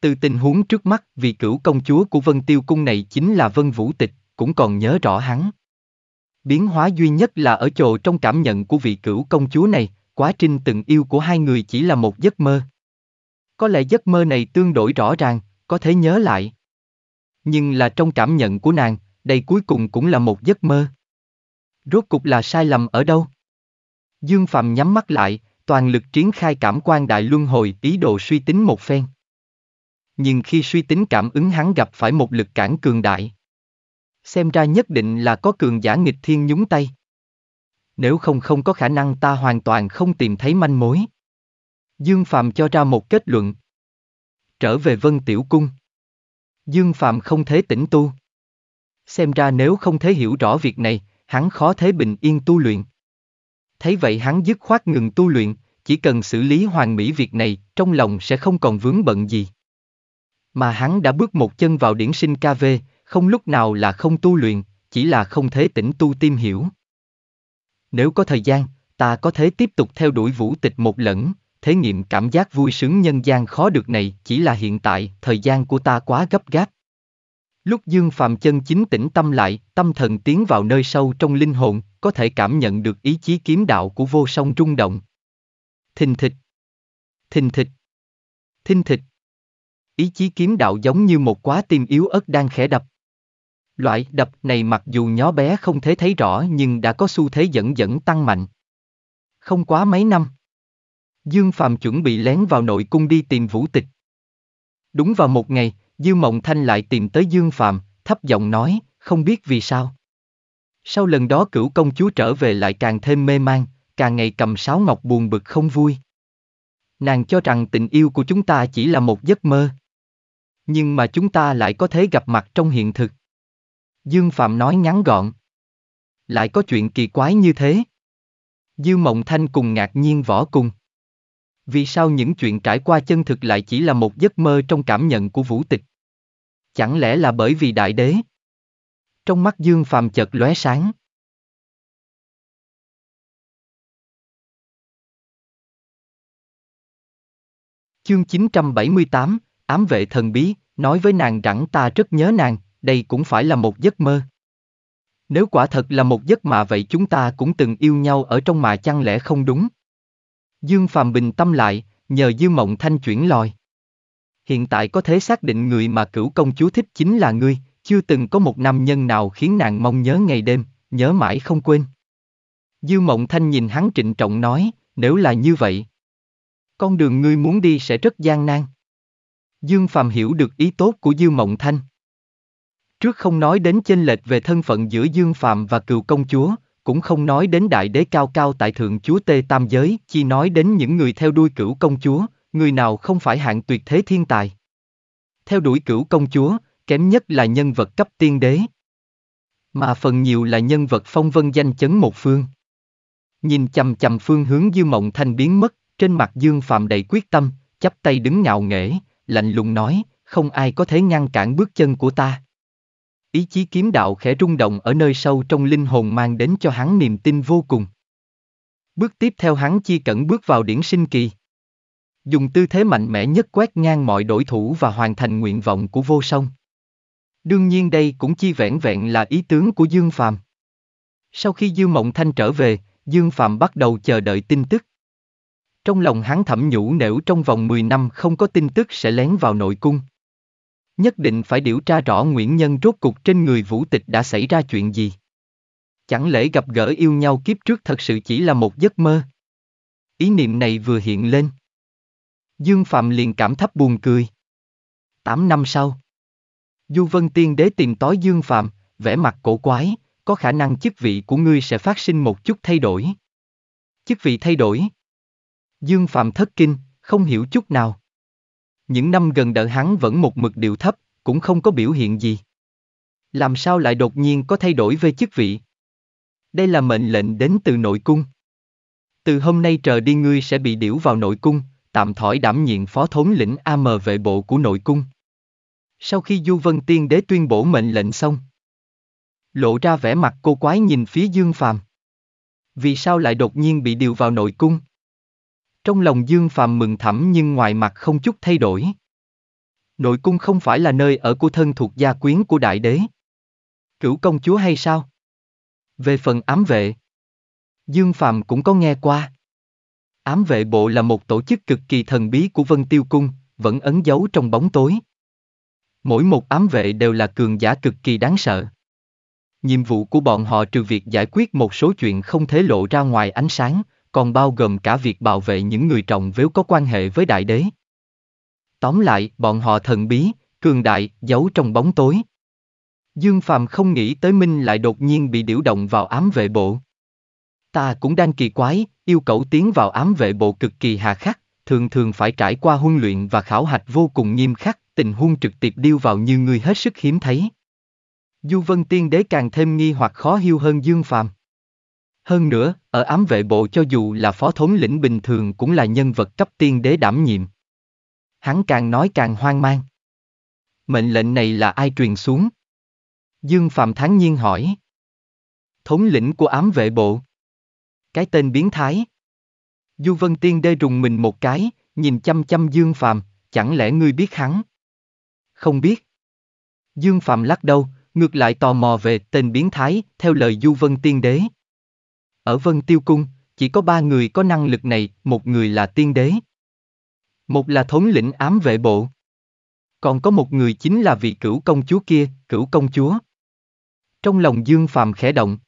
Từ tình huống trước mắt, vị cửu công chúa của Vân Tiêu Cung này chính là Vân Vũ Tịch, cũng còn nhớ rõ hắn. Biến hóa duy nhất là ở chỗ trong cảm nhận của vị cửu công chúa này, quá trình từng yêu của hai người chỉ là một giấc mơ. Có lẽ giấc mơ này tương đối rõ ràng, có thể nhớ lại. Nhưng là trong cảm nhận của nàng, đây cuối cùng cũng là một giấc mơ. Rốt cục là sai lầm ở đâu? Dương Phạm nhắm mắt lại, toàn lực triển khai cảm quan đại luân hồi ý đồ suy tính một phen. Nhưng khi suy tính cảm ứng hắn gặp phải một lực cản cường đại. Xem ra nhất định là có cường giả nghịch thiên nhúng tay. Nếu không không có khả năng ta hoàn toàn không tìm thấy manh mối. Dương Phạm cho ra một kết luận. Trở về Vân Tiểu Cung. Dương Phạm không thế tĩnh tu. Xem ra nếu không thế hiểu rõ việc này, hắn khó thế bình yên tu luyện. Thấy vậy hắn dứt khoát ngừng tu luyện, chỉ cần xử lý hoàn mỹ việc này, trong lòng sẽ không còn vướng bận gì. Mà hắn đã bước một chân vào điển sinh KV, không lúc nào là không tu luyện, chỉ là không thế tĩnh tu tìm hiểu. Nếu có thời gian, ta có thể tiếp tục theo đuổi vũ tịch một lần thế nghiệm cảm giác vui sướng nhân gian khó được này chỉ là hiện tại, thời gian của ta quá gấp gáp. Lúc Dương Phàm chân chính tĩnh tâm lại, tâm thần tiến vào nơi sâu trong linh hồn, có thể cảm nhận được ý chí kiếm đạo của vô song rung động. Thình thịch. Thình thịch. Thình thịch. Ý chí kiếm đạo giống như một quá tim yếu ớt đang khẽ đập. Loại đập này mặc dù nhỏ bé không thể thấy rõ nhưng đã có xu thế dẫn dẫn tăng mạnh. Không quá mấy năm. Dương Phạm chuẩn bị lén vào nội cung đi tìm Vũ Tịch. Đúng vào một ngày, Dư Mộng Thanh lại tìm tới Dương Phạm, thấp giọng nói, không biết vì sao. Sau lần đó cửu công chúa trở về lại càng thêm mê man, càng ngày cầm sáo ngọc buồn bực không vui. Nàng cho rằng tình yêu của chúng ta chỉ là một giấc mơ. Nhưng mà chúng ta lại có thể gặp mặt trong hiện thực. Dương Phạm nói ngắn gọn. Lại có chuyện kỳ quái như thế. Dư Mộng Thanh cùng ngạc nhiên võ cùng. Vì sao những chuyện trải qua chân thực lại chỉ là một giấc mơ trong cảm nhận của vũ tịch? Chẳng lẽ là bởi vì đại đế? Trong mắt Dương Phàm chợt lóe sáng. Chương 978, ám vệ thần bí, nói với nàng rằng ta rất nhớ nàng, đây cũng phải là một giấc mơ. Nếu quả thật là một giấc mà vậy chúng ta cũng từng yêu nhau ở trong mà chăng lẽ không đúng? Dương Phạm bình tâm lại, nhờ Dư Mộng Thanh chuyển lòi. Hiện tại có thể xác định người mà cửu công chúa thích chính là ngươi, chưa từng có một nam nhân nào khiến nàng mong nhớ ngày đêm, nhớ mãi không quên. Dư Mộng Thanh nhìn hắn trịnh trọng nói, nếu là như vậy. Con đường ngươi muốn đi sẽ rất gian nan. Dương Phạm hiểu được ý tốt của Dư Mộng Thanh. Trước không nói đến chênh lệch về thân phận giữa Dương Phạm và cựu công chúa, cũng không nói đến đại đế cao cao tại thượng chúa tê tam giới, chỉ nói đến những người theo đuôi cửu công chúa, người nào không phải hạng tuyệt thế thiên tài. Theo đuổi cửu công chúa, kém nhất là nhân vật cấp tiên đế. Mà phần nhiều là nhân vật phong vân danh chấn một phương. Nhìn chầm chầm phương hướng dư mộng thanh biến mất, trên mặt dương phạm đầy quyết tâm, chắp tay đứng ngạo nghễ, lạnh lùng nói, không ai có thể ngăn cản bước chân của ta ý chí kiếm đạo khẽ rung động ở nơi sâu trong linh hồn mang đến cho hắn niềm tin vô cùng. Bước tiếp theo hắn chi cẩn bước vào điển sinh kỳ. Dùng tư thế mạnh mẽ nhất quét ngang mọi đối thủ và hoàn thành nguyện vọng của vô song. Đương nhiên đây cũng chi vẹn vẹn là ý tướng của Dương Phàm. Sau khi Dư Mộng Thanh trở về, Dương Phạm bắt đầu chờ đợi tin tức. Trong lòng hắn thẩm nhủ nếu trong vòng 10 năm không có tin tức sẽ lén vào nội cung nhất định phải điều tra rõ nguyễn nhân rốt cuộc trên người vũ tịch đã xảy ra chuyện gì. Chẳng lẽ gặp gỡ yêu nhau kiếp trước thật sự chỉ là một giấc mơ? Ý niệm này vừa hiện lên. Dương Phạm liền cảm thấp buồn cười. Tám năm sau. Du Vân Tiên Đế tìm tối Dương Phạm, vẻ mặt cổ quái, có khả năng chức vị của ngươi sẽ phát sinh một chút thay đổi. Chức vị thay đổi. Dương Phạm thất kinh, không hiểu chút nào. Những năm gần đợi hắn vẫn một mực điệu thấp, cũng không có biểu hiện gì. Làm sao lại đột nhiên có thay đổi về chức vị? Đây là mệnh lệnh đến từ nội cung. Từ hôm nay trở đi ngươi sẽ bị điểu vào nội cung, tạm thỏi đảm nhiệm phó thống lĩnh AM vệ bộ của nội cung. Sau khi Du Vân Tiên Đế tuyên bổ mệnh lệnh xong, lộ ra vẻ mặt cô quái nhìn phía Dương Phàm. Vì sao lại đột nhiên bị điều vào nội cung? Trong lòng Dương Phạm mừng thẳm nhưng ngoài mặt không chút thay đổi. Nội cung không phải là nơi ở của thân thuộc gia quyến của đại đế. Cửu công chúa hay sao? Về phần ám vệ, Dương Phạm cũng có nghe qua. Ám vệ bộ là một tổ chức cực kỳ thần bí của Vân Tiêu Cung, vẫn ấn giấu trong bóng tối. Mỗi một ám vệ đều là cường giả cực kỳ đáng sợ. Nhiệm vụ của bọn họ trừ việc giải quyết một số chuyện không thể lộ ra ngoài ánh sáng, còn bao gồm cả việc bảo vệ những người trọng vếu có quan hệ với đại đế. Tóm lại, bọn họ thần bí, cường đại, giấu trong bóng tối. Dương Phàm không nghĩ tới Minh lại đột nhiên bị điều động vào ám vệ bộ. Ta cũng đang kỳ quái, yêu cầu tiến vào ám vệ bộ cực kỳ hà khắc, thường thường phải trải qua huân luyện và khảo hạch vô cùng nghiêm khắc, tình huân trực tiếp điêu vào như người hết sức hiếm thấy. Du Vân Tiên Đế càng thêm nghi hoặc khó hiu hơn Dương Phàm. Hơn nữa, ở ám vệ bộ cho dù là phó thống lĩnh bình thường cũng là nhân vật cấp tiên đế đảm nhiệm. Hắn càng nói càng hoang mang. Mệnh lệnh này là ai truyền xuống? Dương Phạm Thắng nhiên hỏi. Thống lĩnh của ám vệ bộ. Cái tên biến thái. Du Vân Tiên đê rùng mình một cái, nhìn chăm chăm Dương Phạm, chẳng lẽ ngươi biết hắn? Không biết. Dương Phạm lắc đầu, ngược lại tò mò về tên biến thái, theo lời Du Vân Tiên Đế, ở Vân Tiêu Cung, chỉ có ba người có năng lực này, một người là tiên đế. Một là thống lĩnh ám vệ bộ. Còn có một người chính là vị cửu công chúa kia, cửu công chúa. Trong lòng Dương Phàm khẽ động.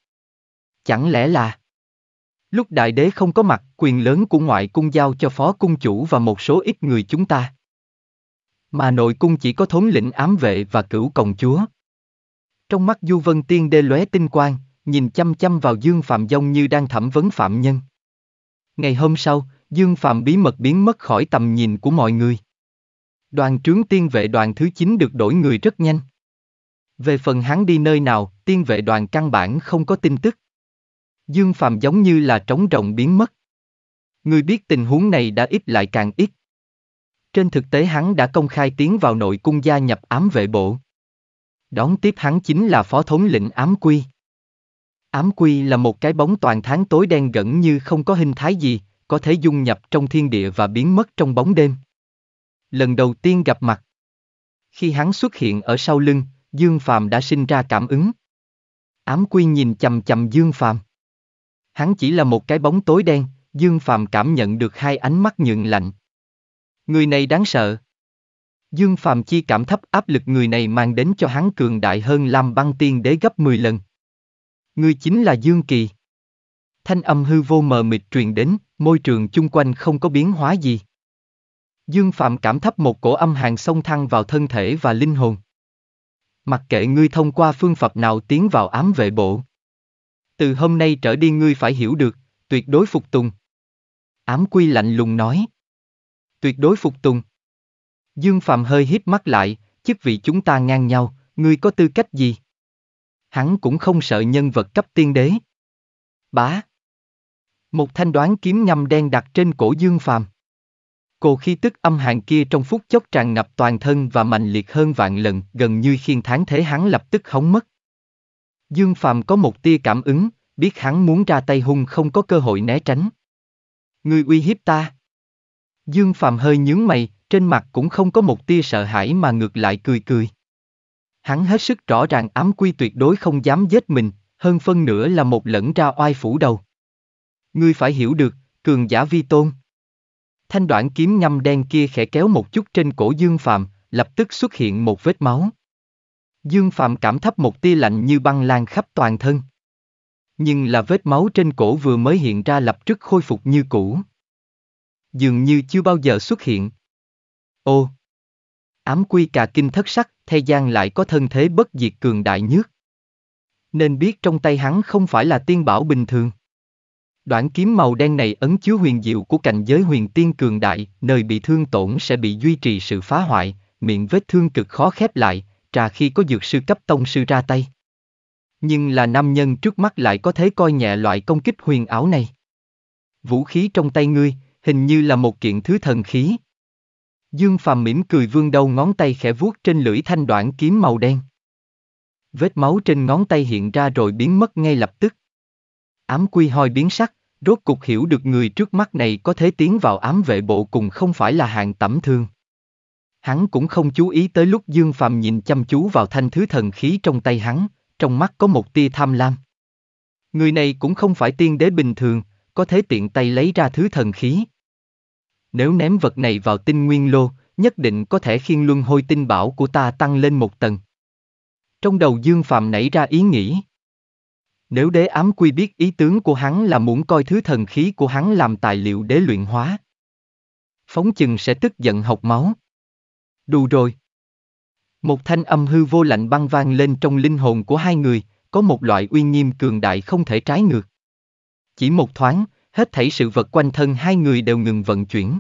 Chẳng lẽ là... Lúc đại đế không có mặt, quyền lớn của ngoại cung giao cho phó cung chủ và một số ít người chúng ta. Mà nội cung chỉ có thống lĩnh ám vệ và cửu công chúa. Trong mắt Du Vân Tiên đê lóe tinh quang, nhìn chăm chăm vào Dương Phạm giống như đang thẩm vấn phạm nhân. Ngày hôm sau, Dương Phạm bí mật biến mất khỏi tầm nhìn của mọi người. Đoàn trướng tiên vệ đoàn thứ 9 được đổi người rất nhanh. Về phần hắn đi nơi nào, tiên vệ đoàn căn bản không có tin tức. Dương Phạm giống như là trống rộng biến mất. Người biết tình huống này đã ít lại càng ít. Trên thực tế hắn đã công khai tiến vào nội cung gia nhập ám vệ bộ. Đón tiếp hắn chính là phó thống lĩnh ám quy. Ám quy là một cái bóng toàn tháng tối đen gần như không có hình thái gì, có thể dung nhập trong thiên địa và biến mất trong bóng đêm. Lần đầu tiên gặp mặt. Khi hắn xuất hiện ở sau lưng, Dương Phàm đã sinh ra cảm ứng. Ám quy nhìn chầm chầm Dương Phàm. Hắn chỉ là một cái bóng tối đen, Dương Phàm cảm nhận được hai ánh mắt nhượng lạnh. Người này đáng sợ. Dương Phàm chi cảm thấp áp lực người này mang đến cho hắn cường đại hơn Lam Băng Tiên Đế gấp 10 lần. Ngươi chính là Dương Kỳ. Thanh âm hư vô mờ mịt truyền đến, môi trường chung quanh không có biến hóa gì. Dương Phạm cảm thấp một cổ âm hàng sông thăng vào thân thể và linh hồn. Mặc kệ ngươi thông qua phương pháp nào tiến vào ám vệ bộ. Từ hôm nay trở đi ngươi phải hiểu được, tuyệt đối phục tùng. Ám quy lạnh lùng nói. Tuyệt đối phục tùng. Dương Phạm hơi hít mắt lại, chức vị chúng ta ngang nhau, ngươi có tư cách gì? hắn cũng không sợ nhân vật cấp tiên đế. Bá. Một thanh đoán kiếm ngầm đen đặt trên cổ Dương Phàm. Cô khi tức âm hàn kia trong phút chốc tràn ngập toàn thân và mạnh liệt hơn vạn lần, gần như khiên tháng thế hắn lập tức hóng mất. Dương Phàm có một tia cảm ứng, biết hắn muốn ra tay hung không có cơ hội né tránh. Người uy hiếp ta. Dương Phàm hơi nhướng mày, trên mặt cũng không có một tia sợ hãi mà ngược lại cười cười. Hắn hết sức rõ ràng ám quy tuyệt đối không dám giết mình, hơn phân nửa là một lẫn ra oai phủ đầu. Ngươi phải hiểu được, cường giả vi tôn. Thanh đoạn kiếm ngâm đen kia khẽ kéo một chút trên cổ Dương Phạm, lập tức xuất hiện một vết máu. Dương Phạm cảm thấp một tia lạnh như băng lan khắp toàn thân. Nhưng là vết máu trên cổ vừa mới hiện ra lập tức khôi phục như cũ. Dường như chưa bao giờ xuất hiện. Ô, ám quy cà kinh thất sắc, thay gian lại có thân thế bất diệt cường đại nhất. Nên biết trong tay hắn không phải là tiên bảo bình thường. Đoạn kiếm màu đen này ấn chứa huyền diệu của cảnh giới huyền tiên cường đại, nơi bị thương tổn sẽ bị duy trì sự phá hoại, miệng vết thương cực khó khép lại, trà khi có dược sư cấp tông sư ra tay. Nhưng là nam nhân trước mắt lại có thế coi nhẹ loại công kích huyền ảo này. Vũ khí trong tay ngươi, hình như là một kiện thứ thần khí, Dương Phàm mỉm cười vương đầu ngón tay khẽ vuốt trên lưỡi thanh đoạn kiếm màu đen. Vết máu trên ngón tay hiện ra rồi biến mất ngay lập tức. Ám quy hoi biến sắc, rốt cục hiểu được người trước mắt này có thể tiến vào ám vệ bộ cùng không phải là hàng tẩm thương. Hắn cũng không chú ý tới lúc Dương Phàm nhìn chăm chú vào thanh thứ thần khí trong tay hắn, trong mắt có một tia tham lam. Người này cũng không phải tiên đế bình thường, có thể tiện tay lấy ra thứ thần khí nếu ném vật này vào tinh nguyên lô, nhất định có thể khiên luân hôi tinh bảo của ta tăng lên một tầng. Trong đầu Dương Phạm nảy ra ý nghĩ. Nếu đế ám quy biết ý tướng của hắn là muốn coi thứ thần khí của hắn làm tài liệu để luyện hóa. Phóng chừng sẽ tức giận học máu. Đủ rồi. Một thanh âm hư vô lạnh băng vang lên trong linh hồn của hai người, có một loại uy nghiêm cường đại không thể trái ngược. Chỉ một thoáng, hết thảy sự vật quanh thân hai người đều ngừng vận chuyển.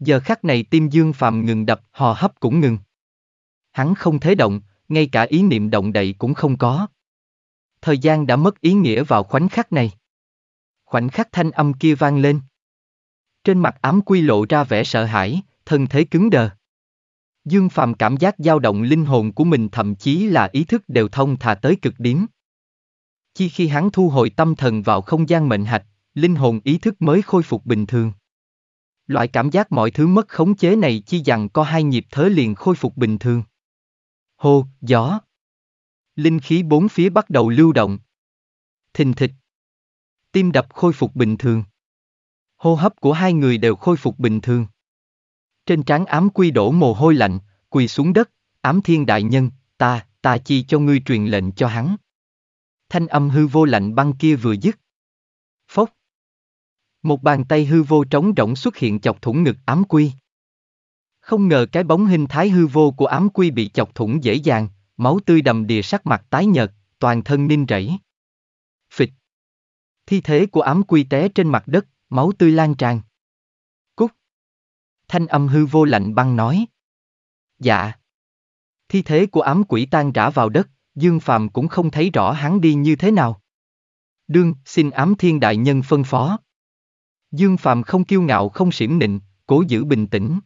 Giờ khắc này tim Dương phạm ngừng đập, hò hấp cũng ngừng. Hắn không thế động, ngay cả ý niệm động đậy cũng không có. Thời gian đã mất ý nghĩa vào khoảnh khắc này. Khoảnh khắc thanh âm kia vang lên. Trên mặt ám quy lộ ra vẻ sợ hãi, thân thế cứng đờ. Dương phạm cảm giác dao động linh hồn của mình thậm chí là ý thức đều thông thà tới cực điểm. Chi khi hắn thu hồi tâm thần vào không gian mệnh hạch, linh hồn ý thức mới khôi phục bình thường. Loại cảm giác mọi thứ mất khống chế này chi rằng có hai nhịp thở liền khôi phục bình thường. Hô, gió. Linh khí bốn phía bắt đầu lưu động. Thình thịch. Tim đập khôi phục bình thường. Hô hấp của hai người đều khôi phục bình thường. Trên trán ám quy đổ mồ hôi lạnh, quỳ xuống đất, ám thiên đại nhân, ta, ta chi cho ngươi truyền lệnh cho hắn. Thanh âm hư vô lạnh băng kia vừa dứt, một bàn tay hư vô trống rỗng xuất hiện chọc thủng ngực ám quy. Không ngờ cái bóng hình thái hư vô của ám quy bị chọc thủng dễ dàng, máu tươi đầm đìa sắc mặt tái nhợt, toàn thân ninh rẫy. Phịch. Thi thể của ám quy té trên mặt đất, máu tươi lan tràn. Cúc. Thanh âm hư vô lạnh băng nói. Dạ. Thi thể của ám quỷ tan rã vào đất, Dương Phàm cũng không thấy rõ hắn đi như thế nào. Đương, xin ám thiên đại nhân phân phó. Dương Phạm không kiêu ngạo không xỉm nịnh, cố giữ bình tĩnh.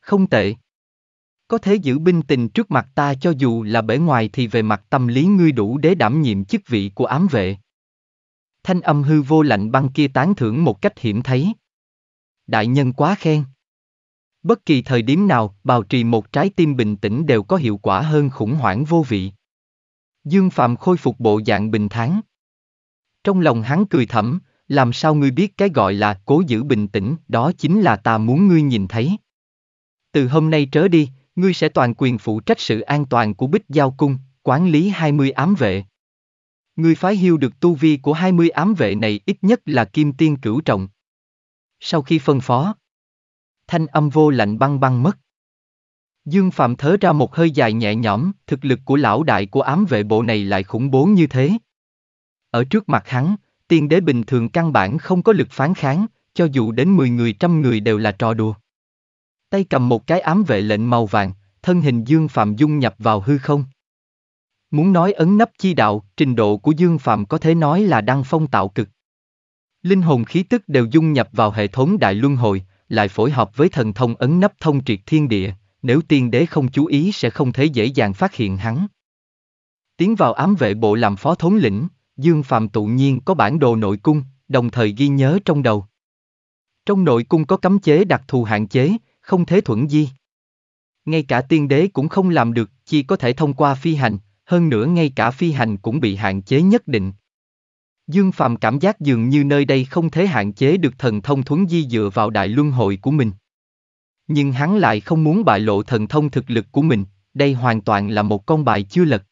Không tệ. Có thể giữ binh tình trước mặt ta cho dù là bể ngoài thì về mặt tâm lý ngươi đủ để đảm nhiệm chức vị của ám vệ. Thanh âm hư vô lạnh băng kia tán thưởng một cách hiểm thấy. Đại nhân quá khen. Bất kỳ thời điểm nào, bào trì một trái tim bình tĩnh đều có hiệu quả hơn khủng hoảng vô vị. Dương Phạm khôi phục bộ dạng bình tháng. Trong lòng hắn cười thẩm, làm sao ngươi biết cái gọi là cố giữ bình tĩnh, đó chính là ta muốn ngươi nhìn thấy. Từ hôm nay trở đi, ngươi sẽ toàn quyền phụ trách sự an toàn của Bích Giao Cung, quản lý 20 ám vệ. Ngươi phái hiêu được tu vi của 20 ám vệ này ít nhất là kim tiên cửu trọng. Sau khi phân phó, thanh âm vô lạnh băng băng mất. Dương Phạm thớ ra một hơi dài nhẹ nhõm, thực lực của lão đại của ám vệ bộ này lại khủng bố như thế. Ở trước mặt hắn, tiên đế bình thường căn bản không có lực phán kháng, cho dù đến 10 người trăm người đều là trò đùa. Tay cầm một cái ám vệ lệnh màu vàng, thân hình Dương Phạm dung nhập vào hư không. Muốn nói ấn nấp chi đạo, trình độ của Dương Phạm có thể nói là đăng phong tạo cực. Linh hồn khí tức đều dung nhập vào hệ thống đại luân hồi, lại phối hợp với thần thông ấn nấp thông triệt thiên địa, nếu tiên đế không chú ý sẽ không thể dễ dàng phát hiện hắn. Tiến vào ám vệ bộ làm phó thống lĩnh, Dương Phạm tự nhiên có bản đồ nội cung, đồng thời ghi nhớ trong đầu. Trong nội cung có cấm chế đặc thù hạn chế, không thế thuận di. Ngay cả tiên đế cũng không làm được, chỉ có thể thông qua phi hành, hơn nữa ngay cả phi hành cũng bị hạn chế nhất định. Dương Phạm cảm giác dường như nơi đây không thể hạn chế được thần thông thuấn di dựa vào đại luân hội của mình. Nhưng hắn lại không muốn bại lộ thần thông thực lực của mình, đây hoàn toàn là một con bài chưa lật.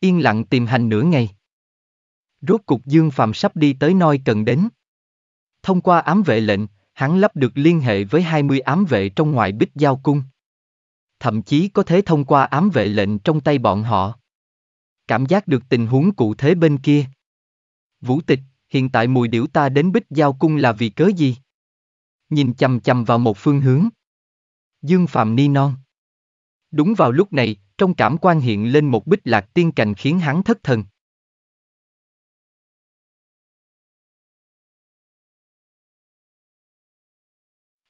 Yên lặng tìm hành nửa ngày. Rốt cục Dương Phạm sắp đi tới nơi cần đến. Thông qua ám vệ lệnh, hắn lắp được liên hệ với 20 ám vệ trong ngoài bích giao cung. Thậm chí có thể thông qua ám vệ lệnh trong tay bọn họ. Cảm giác được tình huống cụ thế bên kia. Vũ tịch, hiện tại mùi điểu ta đến bích giao cung là vì cớ gì? Nhìn chầm chầm vào một phương hướng. Dương Phạm ni non. Đúng vào lúc này, trong cảm quan hiện lên một bích lạc tiên cành khiến hắn thất thần.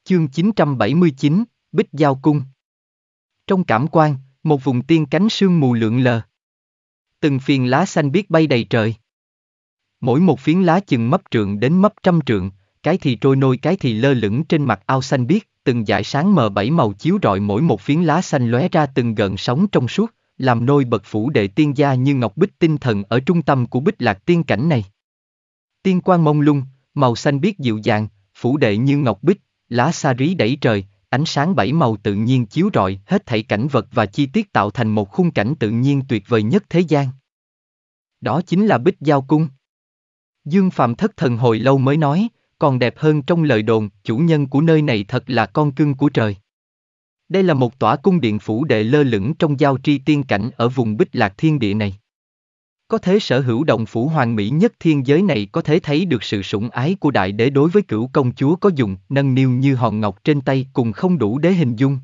Chương 979, Bích Giao Cung Trong cảm quan, một vùng tiên cánh sương mù lượn lờ. Từng phiền lá xanh biết bay đầy trời. Mỗi một phiến lá chừng mấp trượng đến mấp trăm trượng, cái thì trôi nôi cái thì lơ lửng trên mặt ao xanh biếc, từng dải sáng mờ bảy màu chiếu rọi mỗi một phiến lá xanh lóe ra từng gợn sóng trong suốt, làm nôi bậc phủ đệ tiên gia như ngọc bích tinh thần ở trung tâm của bích lạc tiên cảnh này. Tiên quang mông lung, màu xanh biếc dịu dàng, phủ đệ như ngọc bích, lá sa rí đẩy trời, ánh sáng bảy màu tự nhiên chiếu rọi hết thảy cảnh vật và chi tiết tạo thành một khung cảnh tự nhiên tuyệt vời nhất thế gian. Đó chính là Bích Giao Cung. Dương Phạm thất thần hồi lâu mới nói, còn đẹp hơn trong lời đồn, chủ nhân của nơi này thật là con cưng của trời. Đây là một tòa cung điện phủ đệ lơ lửng trong giao tri tiên cảnh ở vùng Bích Lạc Thiên Địa này. Có thế sở hữu đồng phủ hoàng mỹ nhất thiên giới này có thể thấy được sự sủng ái của đại đế đối với cửu công chúa có dùng nâng niu như hòn ngọc trên tay cùng không đủ để hình dung.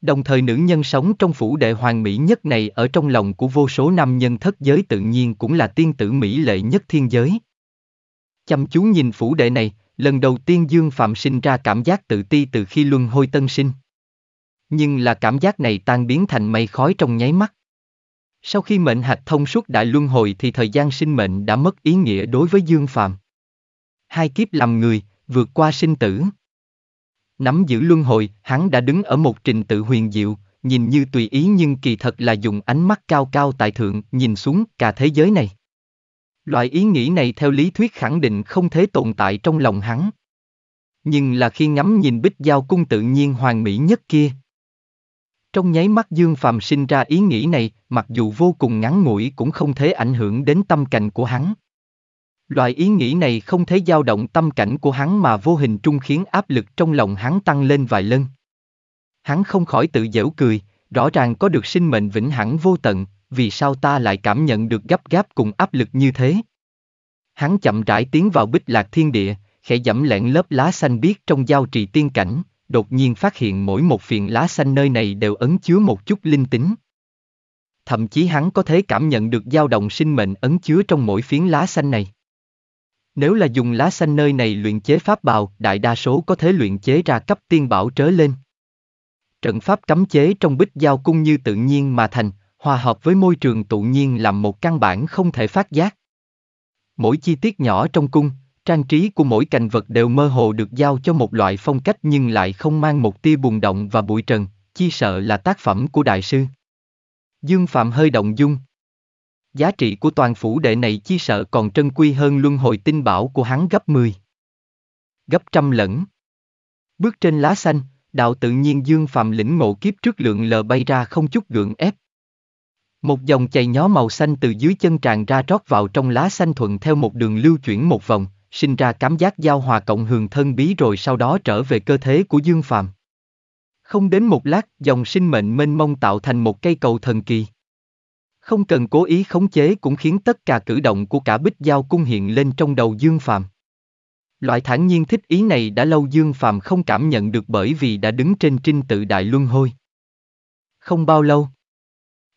Đồng thời nữ nhân sống trong phủ đệ hoàng mỹ nhất này ở trong lòng của vô số nam nhân thất giới tự nhiên cũng là tiên tử mỹ lệ nhất thiên giới. Chăm chú nhìn phủ đệ này, lần đầu tiên Dương Phạm sinh ra cảm giác tự ti từ khi luân hôi tân sinh. Nhưng là cảm giác này tan biến thành mây khói trong nháy mắt. Sau khi mệnh hạch thông suốt đại luân hồi thì thời gian sinh mệnh đã mất ý nghĩa đối với Dương phàm. Hai kiếp làm người, vượt qua sinh tử. Nắm giữ luân hồi, hắn đã đứng ở một trình tự huyền diệu, nhìn như tùy ý nhưng kỳ thật là dùng ánh mắt cao cao tại thượng nhìn xuống cả thế giới này. Loại ý nghĩ này theo lý thuyết khẳng định không thể tồn tại trong lòng hắn. Nhưng là khi ngắm nhìn bích giao cung tự nhiên hoàn mỹ nhất kia, trong nháy mắt Dương Phạm sinh ra ý nghĩ này, mặc dù vô cùng ngắn ngủi cũng không thể ảnh hưởng đến tâm cảnh của hắn. Loại ý nghĩ này không thể dao động tâm cảnh của hắn mà vô hình trung khiến áp lực trong lòng hắn tăng lên vài lần. Hắn không khỏi tự giễu cười, rõ ràng có được sinh mệnh vĩnh hẳn vô tận, vì sao ta lại cảm nhận được gấp gáp cùng áp lực như thế? Hắn chậm rãi tiến vào bích lạc thiên địa, khẽ dẫm lẹn lớp lá xanh biếc trong giao trì tiên cảnh, đột nhiên phát hiện mỗi một phiền lá xanh nơi này đều ấn chứa một chút linh tính. Thậm chí hắn có thể cảm nhận được dao động sinh mệnh ấn chứa trong mỗi phiến lá xanh này. Nếu là dùng lá xanh nơi này luyện chế pháp bào, đại đa số có thể luyện chế ra cấp tiên bảo trở lên. Trận pháp cấm chế trong bích giao cung như tự nhiên mà thành, hòa hợp với môi trường tự nhiên làm một căn bản không thể phát giác. Mỗi chi tiết nhỏ trong cung, Trang trí của mỗi cành vật đều mơ hồ được giao cho một loại phong cách nhưng lại không mang một tia buồn động và bụi trần, chi sợ là tác phẩm của đại sư. Dương Phạm hơi động dung. Giá trị của toàn phủ đệ này chi sợ còn trân quy hơn luân hồi tinh bảo của hắn gấp 10. Gấp trăm lẫn. Bước trên lá xanh, đạo tự nhiên Dương Phạm lĩnh ngộ kiếp trước lượng lờ bay ra không chút gượng ép. Một dòng chày nhó màu xanh từ dưới chân tràn ra trót vào trong lá xanh thuận theo một đường lưu chuyển một vòng sinh ra cảm giác giao hòa cộng hưởng thân bí rồi sau đó trở về cơ thế của Dương Phạm. Không đến một lát, dòng sinh mệnh mênh mông tạo thành một cây cầu thần kỳ. Không cần cố ý khống chế cũng khiến tất cả cử động của cả bích giao cung hiện lên trong đầu Dương Phạm. Loại thản nhiên thích ý này đã lâu Dương Phạm không cảm nhận được bởi vì đã đứng trên trinh tự đại luân hôi. Không bao lâu,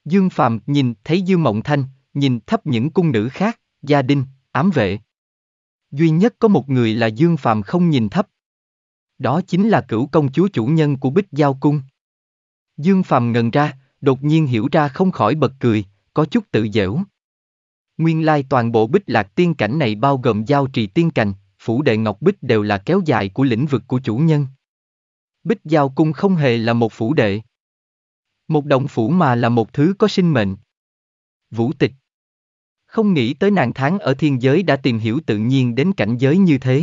Dương Phạm nhìn thấy Dương Mộng Thanh, nhìn thấp những cung nữ khác, gia đình, ám vệ, duy nhất có một người là Dương Phạm không nhìn thấp. Đó chính là cửu công chúa chủ nhân của Bích Giao Cung. Dương Phạm ngần ra, đột nhiên hiểu ra không khỏi bật cười, có chút tự dễu. Nguyên lai toàn bộ Bích Lạc tiên cảnh này bao gồm giao trì tiên cảnh, phủ đệ ngọc Bích đều là kéo dài của lĩnh vực của chủ nhân. Bích Giao Cung không hề là một phủ đệ. Một động phủ mà là một thứ có sinh mệnh. Vũ tịch không nghĩ tới nàng tháng ở thiên giới đã tìm hiểu tự nhiên đến cảnh giới như thế.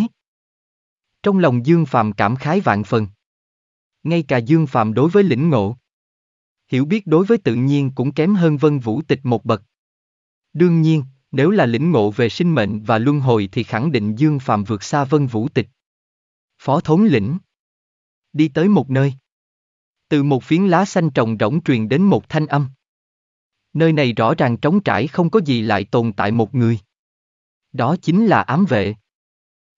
Trong lòng Dương phạm cảm khái vạn phần. Ngay cả Dương phạm đối với lĩnh ngộ. Hiểu biết đối với tự nhiên cũng kém hơn vân vũ tịch một bậc. Đương nhiên, nếu là lĩnh ngộ về sinh mệnh và luân hồi thì khẳng định Dương phạm vượt xa vân vũ tịch. Phó thống lĩnh. Đi tới một nơi. Từ một phiến lá xanh trồng rỗng truyền đến một thanh âm nơi này rõ ràng trống trải không có gì lại tồn tại một người. Đó chính là ám vệ.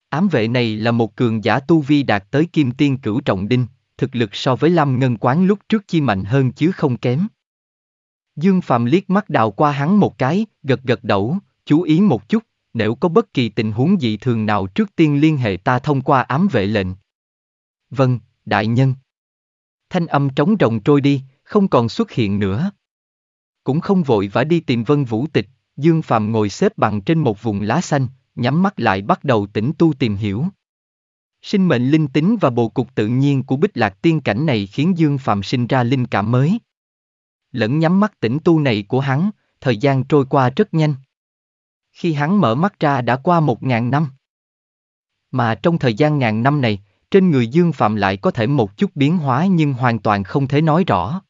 Ám vệ này là một cường giả tu vi đạt tới kim tiên cửu trọng đinh, thực lực so với lâm Ngân Quán lúc trước chi mạnh hơn chứ không kém. Dương Phạm liếc mắt đào qua hắn một cái, gật gật đầu, chú ý một chút, nếu có bất kỳ tình huống dị thường nào trước tiên liên hệ ta thông qua ám vệ lệnh. Vâng, đại nhân. Thanh âm trống rồng trôi đi, không còn xuất hiện nữa cũng không vội vã đi tìm Vân Vũ Tịch, Dương Phạm ngồi xếp bằng trên một vùng lá xanh, nhắm mắt lại bắt đầu tĩnh tu tìm hiểu. Sinh mệnh linh tính và bộ cục tự nhiên của bích lạc tiên cảnh này khiến Dương Phạm sinh ra linh cảm mới. Lẫn nhắm mắt tĩnh tu này của hắn, thời gian trôi qua rất nhanh. Khi hắn mở mắt ra đã qua một ngàn năm. Mà trong thời gian ngàn năm này, trên người Dương Phạm lại có thể một chút biến hóa nhưng hoàn toàn không thể nói rõ.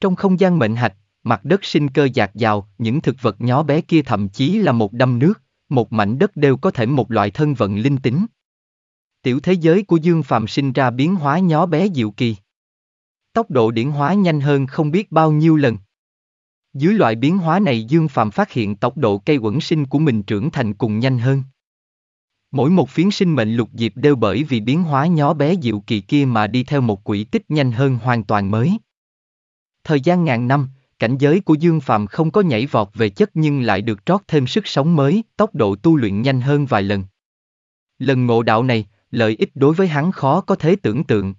Trong không gian mệnh hạch, mặt đất sinh cơ dạt dào, những thực vật nhỏ bé kia thậm chí là một đầm nước, một mảnh đất đều có thể một loại thân vận linh tính. Tiểu thế giới của Dương phạm sinh ra biến hóa nhỏ bé diệu kỳ. Tốc độ điển hóa nhanh hơn không biết bao nhiêu lần. Dưới loại biến hóa này Dương phạm phát hiện tốc độ cây quẩn sinh của mình trưởng thành cùng nhanh hơn. Mỗi một phiến sinh mệnh lục diệp đều bởi vì biến hóa nhỏ bé diệu kỳ kia mà đi theo một quỹ tích nhanh hơn hoàn toàn mới. Thời gian ngàn năm, cảnh giới của Dương Phạm không có nhảy vọt về chất nhưng lại được trót thêm sức sống mới, tốc độ tu luyện nhanh hơn vài lần. Lần ngộ đạo này, lợi ích đối với hắn khó có thể tưởng tượng.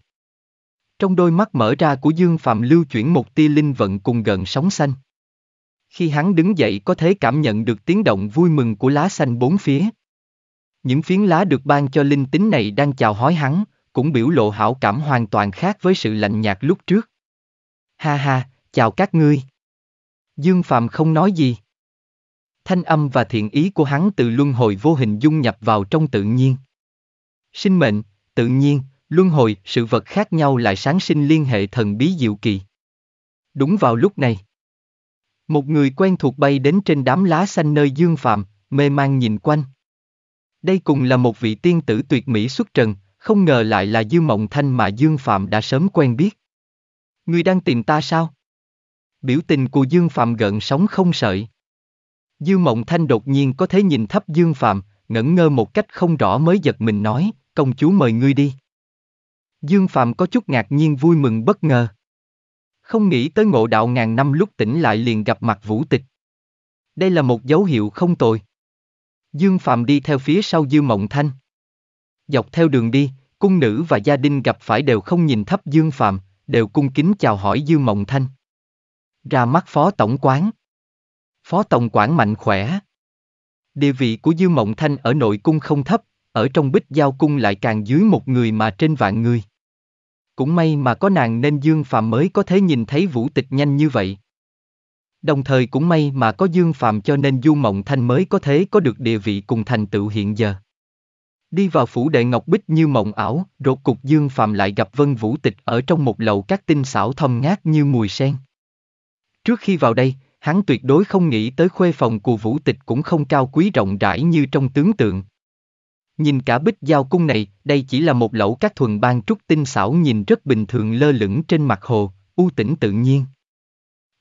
Trong đôi mắt mở ra của Dương Phạm lưu chuyển một tia linh vận cùng gần sóng xanh. Khi hắn đứng dậy có thể cảm nhận được tiếng động vui mừng của lá xanh bốn phía. Những phiến lá được ban cho linh tính này đang chào hói hắn, cũng biểu lộ hảo cảm hoàn toàn khác với sự lạnh nhạt lúc trước. Ha ha, chào các ngươi. Dương Phạm không nói gì. Thanh âm và thiện ý của hắn từ luân hồi vô hình dung nhập vào trong tự nhiên. Sinh mệnh, tự nhiên, luân hồi, sự vật khác nhau lại sáng sinh liên hệ thần bí diệu kỳ. Đúng vào lúc này. Một người quen thuộc bay đến trên đám lá xanh nơi Dương Phạm, mê mang nhìn quanh. Đây cùng là một vị tiên tử tuyệt mỹ xuất trần, không ngờ lại là Dương Mộng Thanh mà Dương Phạm đã sớm quen biết. Ngươi đang tìm ta sao? biểu tình của Dương Phạm gợn sóng không sợi. Dư Mộng Thanh đột nhiên có thể nhìn thấp Dương Phạm, ngẩn ngơ một cách không rõ mới giật mình nói, công chúa mời ngươi đi. Dương Phạm có chút ngạc nhiên vui mừng bất ngờ. Không nghĩ tới ngộ đạo ngàn năm lúc tỉnh lại liền gặp mặt vũ tịch. Đây là một dấu hiệu không tồi. Dương Phạm đi theo phía sau Dư Mộng Thanh. Dọc theo đường đi, cung nữ và gia đình gặp phải đều không nhìn thấp Dương Phạm, đều cung kính chào hỏi Dư Mộng Thanh. Ra mắt phó tổng quán. Phó tổng quản mạnh khỏe. Địa vị của Dư Mộng Thanh ở nội cung không thấp, ở trong bích giao cung lại càng dưới một người mà trên vạn người. Cũng may mà có nàng nên Dương Phạm mới có thể nhìn thấy vũ tịch nhanh như vậy. Đồng thời cũng may mà có Dương Phạm cho nên Du Mộng Thanh mới có thể có được địa vị cùng thành tựu hiện giờ. Đi vào phủ đệ Ngọc Bích như mộng ảo, rốt cục Dương Phạm lại gặp Vân Vũ Tịch ở trong một lầu các tinh xảo thâm ngát như mùi sen. Trước khi vào đây, hắn tuyệt đối không nghĩ tới khuê phòng của vũ tịch cũng không cao quý rộng rãi như trong tướng tượng. Nhìn cả bích giao cung này, đây chỉ là một lẩu các thuần ban trúc tinh xảo nhìn rất bình thường lơ lửng trên mặt hồ, u tĩnh tự nhiên.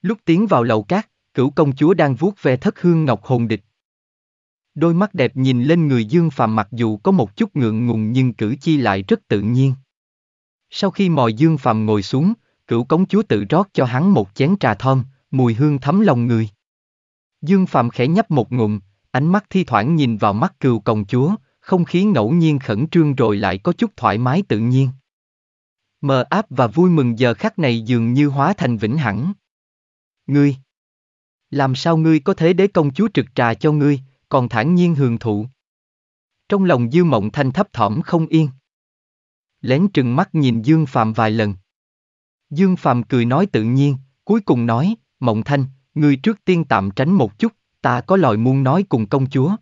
Lúc tiến vào lầu cát, cửu công chúa đang vuốt ve thất hương ngọc hồn địch. Đôi mắt đẹp nhìn lên người dương phàm mặc dù có một chút ngượng ngùng nhưng cử chi lại rất tự nhiên. Sau khi mòi dương phàm ngồi xuống, cửu công chúa tự rót cho hắn một chén trà thơm, mùi hương thấm lòng người. Dương Phạm khẽ nhấp một ngụm, ánh mắt thi thoảng nhìn vào mắt cừu công chúa, không khí ngẫu nhiên khẩn trương rồi lại có chút thoải mái tự nhiên. Mờ áp và vui mừng giờ khắc này dường như hóa thành vĩnh hẳn. Ngươi! Làm sao ngươi có thể để công chúa trực trà cho ngươi, còn thản nhiên hưởng thụ? Trong lòng dư mộng thanh thấp thỏm không yên. Lén trừng mắt nhìn Dương Phạm vài lần. Dương Phạm cười nói tự nhiên, cuối cùng nói, Mộng Thanh, ngươi trước tiên tạm tránh một chút, ta có lời muốn nói cùng công chúa.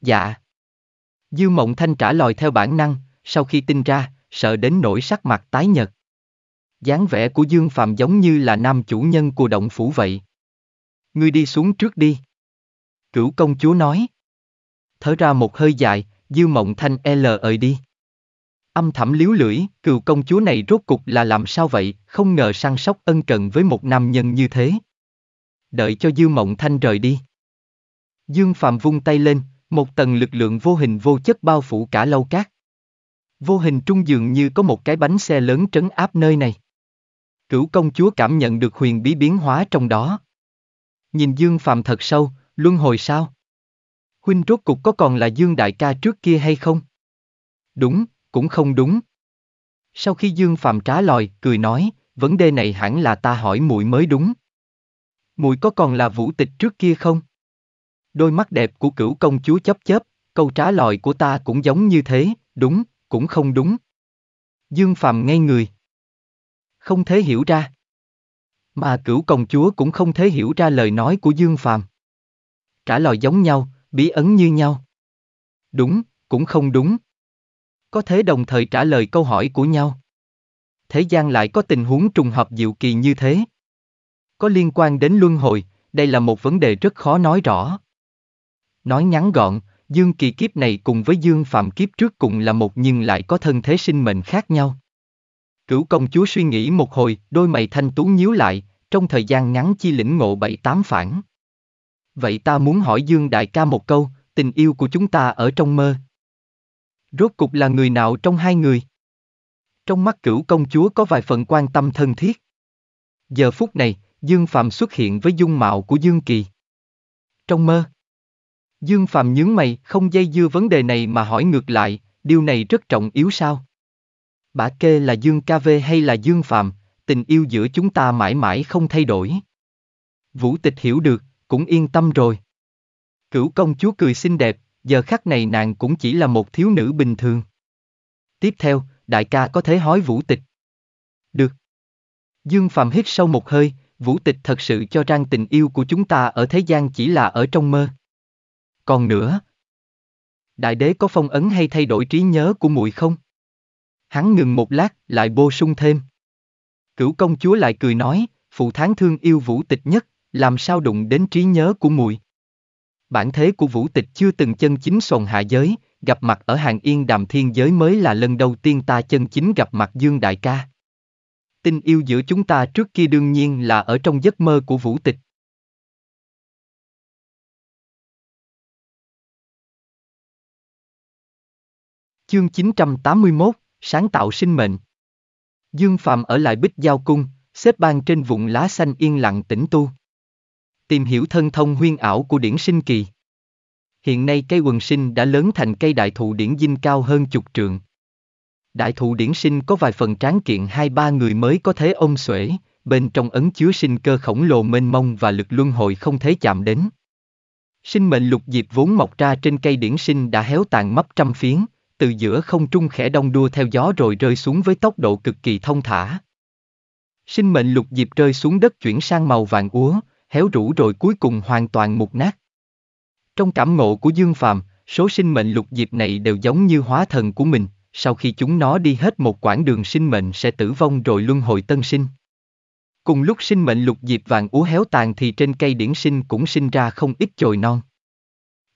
Dạ. Dư Mộng Thanh trả lời theo bản năng, sau khi tin ra, sợ đến nỗi sắc mặt tái nhợt. dáng vẻ của Dương Phạm giống như là nam chủ nhân của động phủ vậy. Ngươi đi xuống trước đi. Cửu công chúa nói. Thở ra một hơi dài, Dư Mộng Thanh e L ơi đi. Âm thầm liếu lưỡi, cựu công chúa này rốt cục là làm sao vậy, không ngờ săn sóc ân cần với một nam nhân như thế. Đợi cho Dư Mộng Thanh rời đi. Dương Phạm vung tay lên, một tầng lực lượng vô hình vô chất bao phủ cả lâu cát. Vô hình trung dường như có một cái bánh xe lớn trấn áp nơi này. Cửu công chúa cảm nhận được huyền bí biến hóa trong đó. Nhìn Dương Phạm thật sâu, luân hồi sao? Huynh rốt cục có còn là Dương Đại ca trước kia hay không? Đúng, cũng không đúng. Sau khi Dương Phạm trả lời, cười nói, vấn đề này hẳn là ta hỏi muội mới đúng. Muội có còn là vũ tịch trước kia không? Đôi mắt đẹp của cửu công chúa chấp chớp, câu trả lời của ta cũng giống như thế, đúng, cũng không đúng. Dương Phạm ngay người. Không thể hiểu ra. Mà cửu công chúa cũng không thể hiểu ra lời nói của Dương Phạm. Trả lời giống nhau, bí ấn như nhau. Đúng, cũng không đúng có thể đồng thời trả lời câu hỏi của nhau. Thế gian lại có tình huống trùng hợp diệu kỳ như thế. Có liên quan đến luân hồi, đây là một vấn đề rất khó nói rõ. Nói ngắn gọn, Dương kỳ kiếp này cùng với Dương phạm kiếp trước cùng là một nhưng lại có thân thế sinh mệnh khác nhau. Cửu công chúa suy nghĩ một hồi, đôi mày thanh tú nhíu lại, trong thời gian ngắn chi lĩnh ngộ bảy tám phản. Vậy ta muốn hỏi Dương đại ca một câu, tình yêu của chúng ta ở trong mơ, Rốt cục là người nào trong hai người? Trong mắt cửu công chúa có vài phần quan tâm thân thiết. Giờ phút này, Dương Phạm xuất hiện với dung mạo của Dương Kỳ. Trong mơ, Dương Phạm nhướng mày, không dây dưa vấn đề này mà hỏi ngược lại, điều này rất trọng yếu sao? Bả kê là Dương ca vê hay là Dương Phạm, tình yêu giữa chúng ta mãi mãi không thay đổi. Vũ tịch hiểu được, cũng yên tâm rồi. Cửu công chúa cười xinh đẹp, giờ khắc này nàng cũng chỉ là một thiếu nữ bình thường. Tiếp theo, đại ca có thể hói vũ tịch. Được. Dương Phạm hít sâu một hơi, vũ tịch thật sự cho rằng tình yêu của chúng ta ở thế gian chỉ là ở trong mơ. Còn nữa, đại đế có phong ấn hay thay đổi trí nhớ của muội không? Hắn ngừng một lát, lại bổ sung thêm. Cửu công chúa lại cười nói, phụ tháng thương yêu vũ tịch nhất, làm sao đụng đến trí nhớ của muội? Bản thế của Vũ Tịch chưa từng chân chính sồn hạ giới, gặp mặt ở hàng yên đàm thiên giới mới là lần đầu tiên ta chân chính gặp mặt Dương Đại ca. Tình yêu giữa chúng ta trước kia đương nhiên là ở trong giấc mơ của Vũ Tịch. Chương 981, Sáng tạo sinh mệnh Dương Phạm ở lại Bích Giao Cung, xếp ban trên vụn lá xanh yên lặng tĩnh tu tìm hiểu thân thông huyên ảo của điển sinh kỳ. Hiện nay cây quần sinh đã lớn thành cây đại thụ điển dinh cao hơn chục trượng. Đại thụ điển sinh có vài phần tráng kiện hai ba người mới có thế ông xuể, bên trong ấn chứa sinh cơ khổng lồ mênh mông và lực luân hồi không thể chạm đến. Sinh mệnh lục diệp vốn mọc ra trên cây điển sinh đã héo tàn mấp trăm phiến, từ giữa không trung khẽ đông đua theo gió rồi rơi xuống với tốc độ cực kỳ thông thả. Sinh mệnh lục diệp rơi xuống đất chuyển sang màu vàng úa, héo rũ rồi cuối cùng hoàn toàn mục nát. Trong cảm ngộ của Dương Phàm, số sinh mệnh lục diệp này đều giống như hóa thần của mình, sau khi chúng nó đi hết một quãng đường sinh mệnh sẽ tử vong rồi luân hồi tân sinh. Cùng lúc sinh mệnh lục diệp vàng úa héo tàn thì trên cây điển sinh cũng sinh ra không ít chồi non.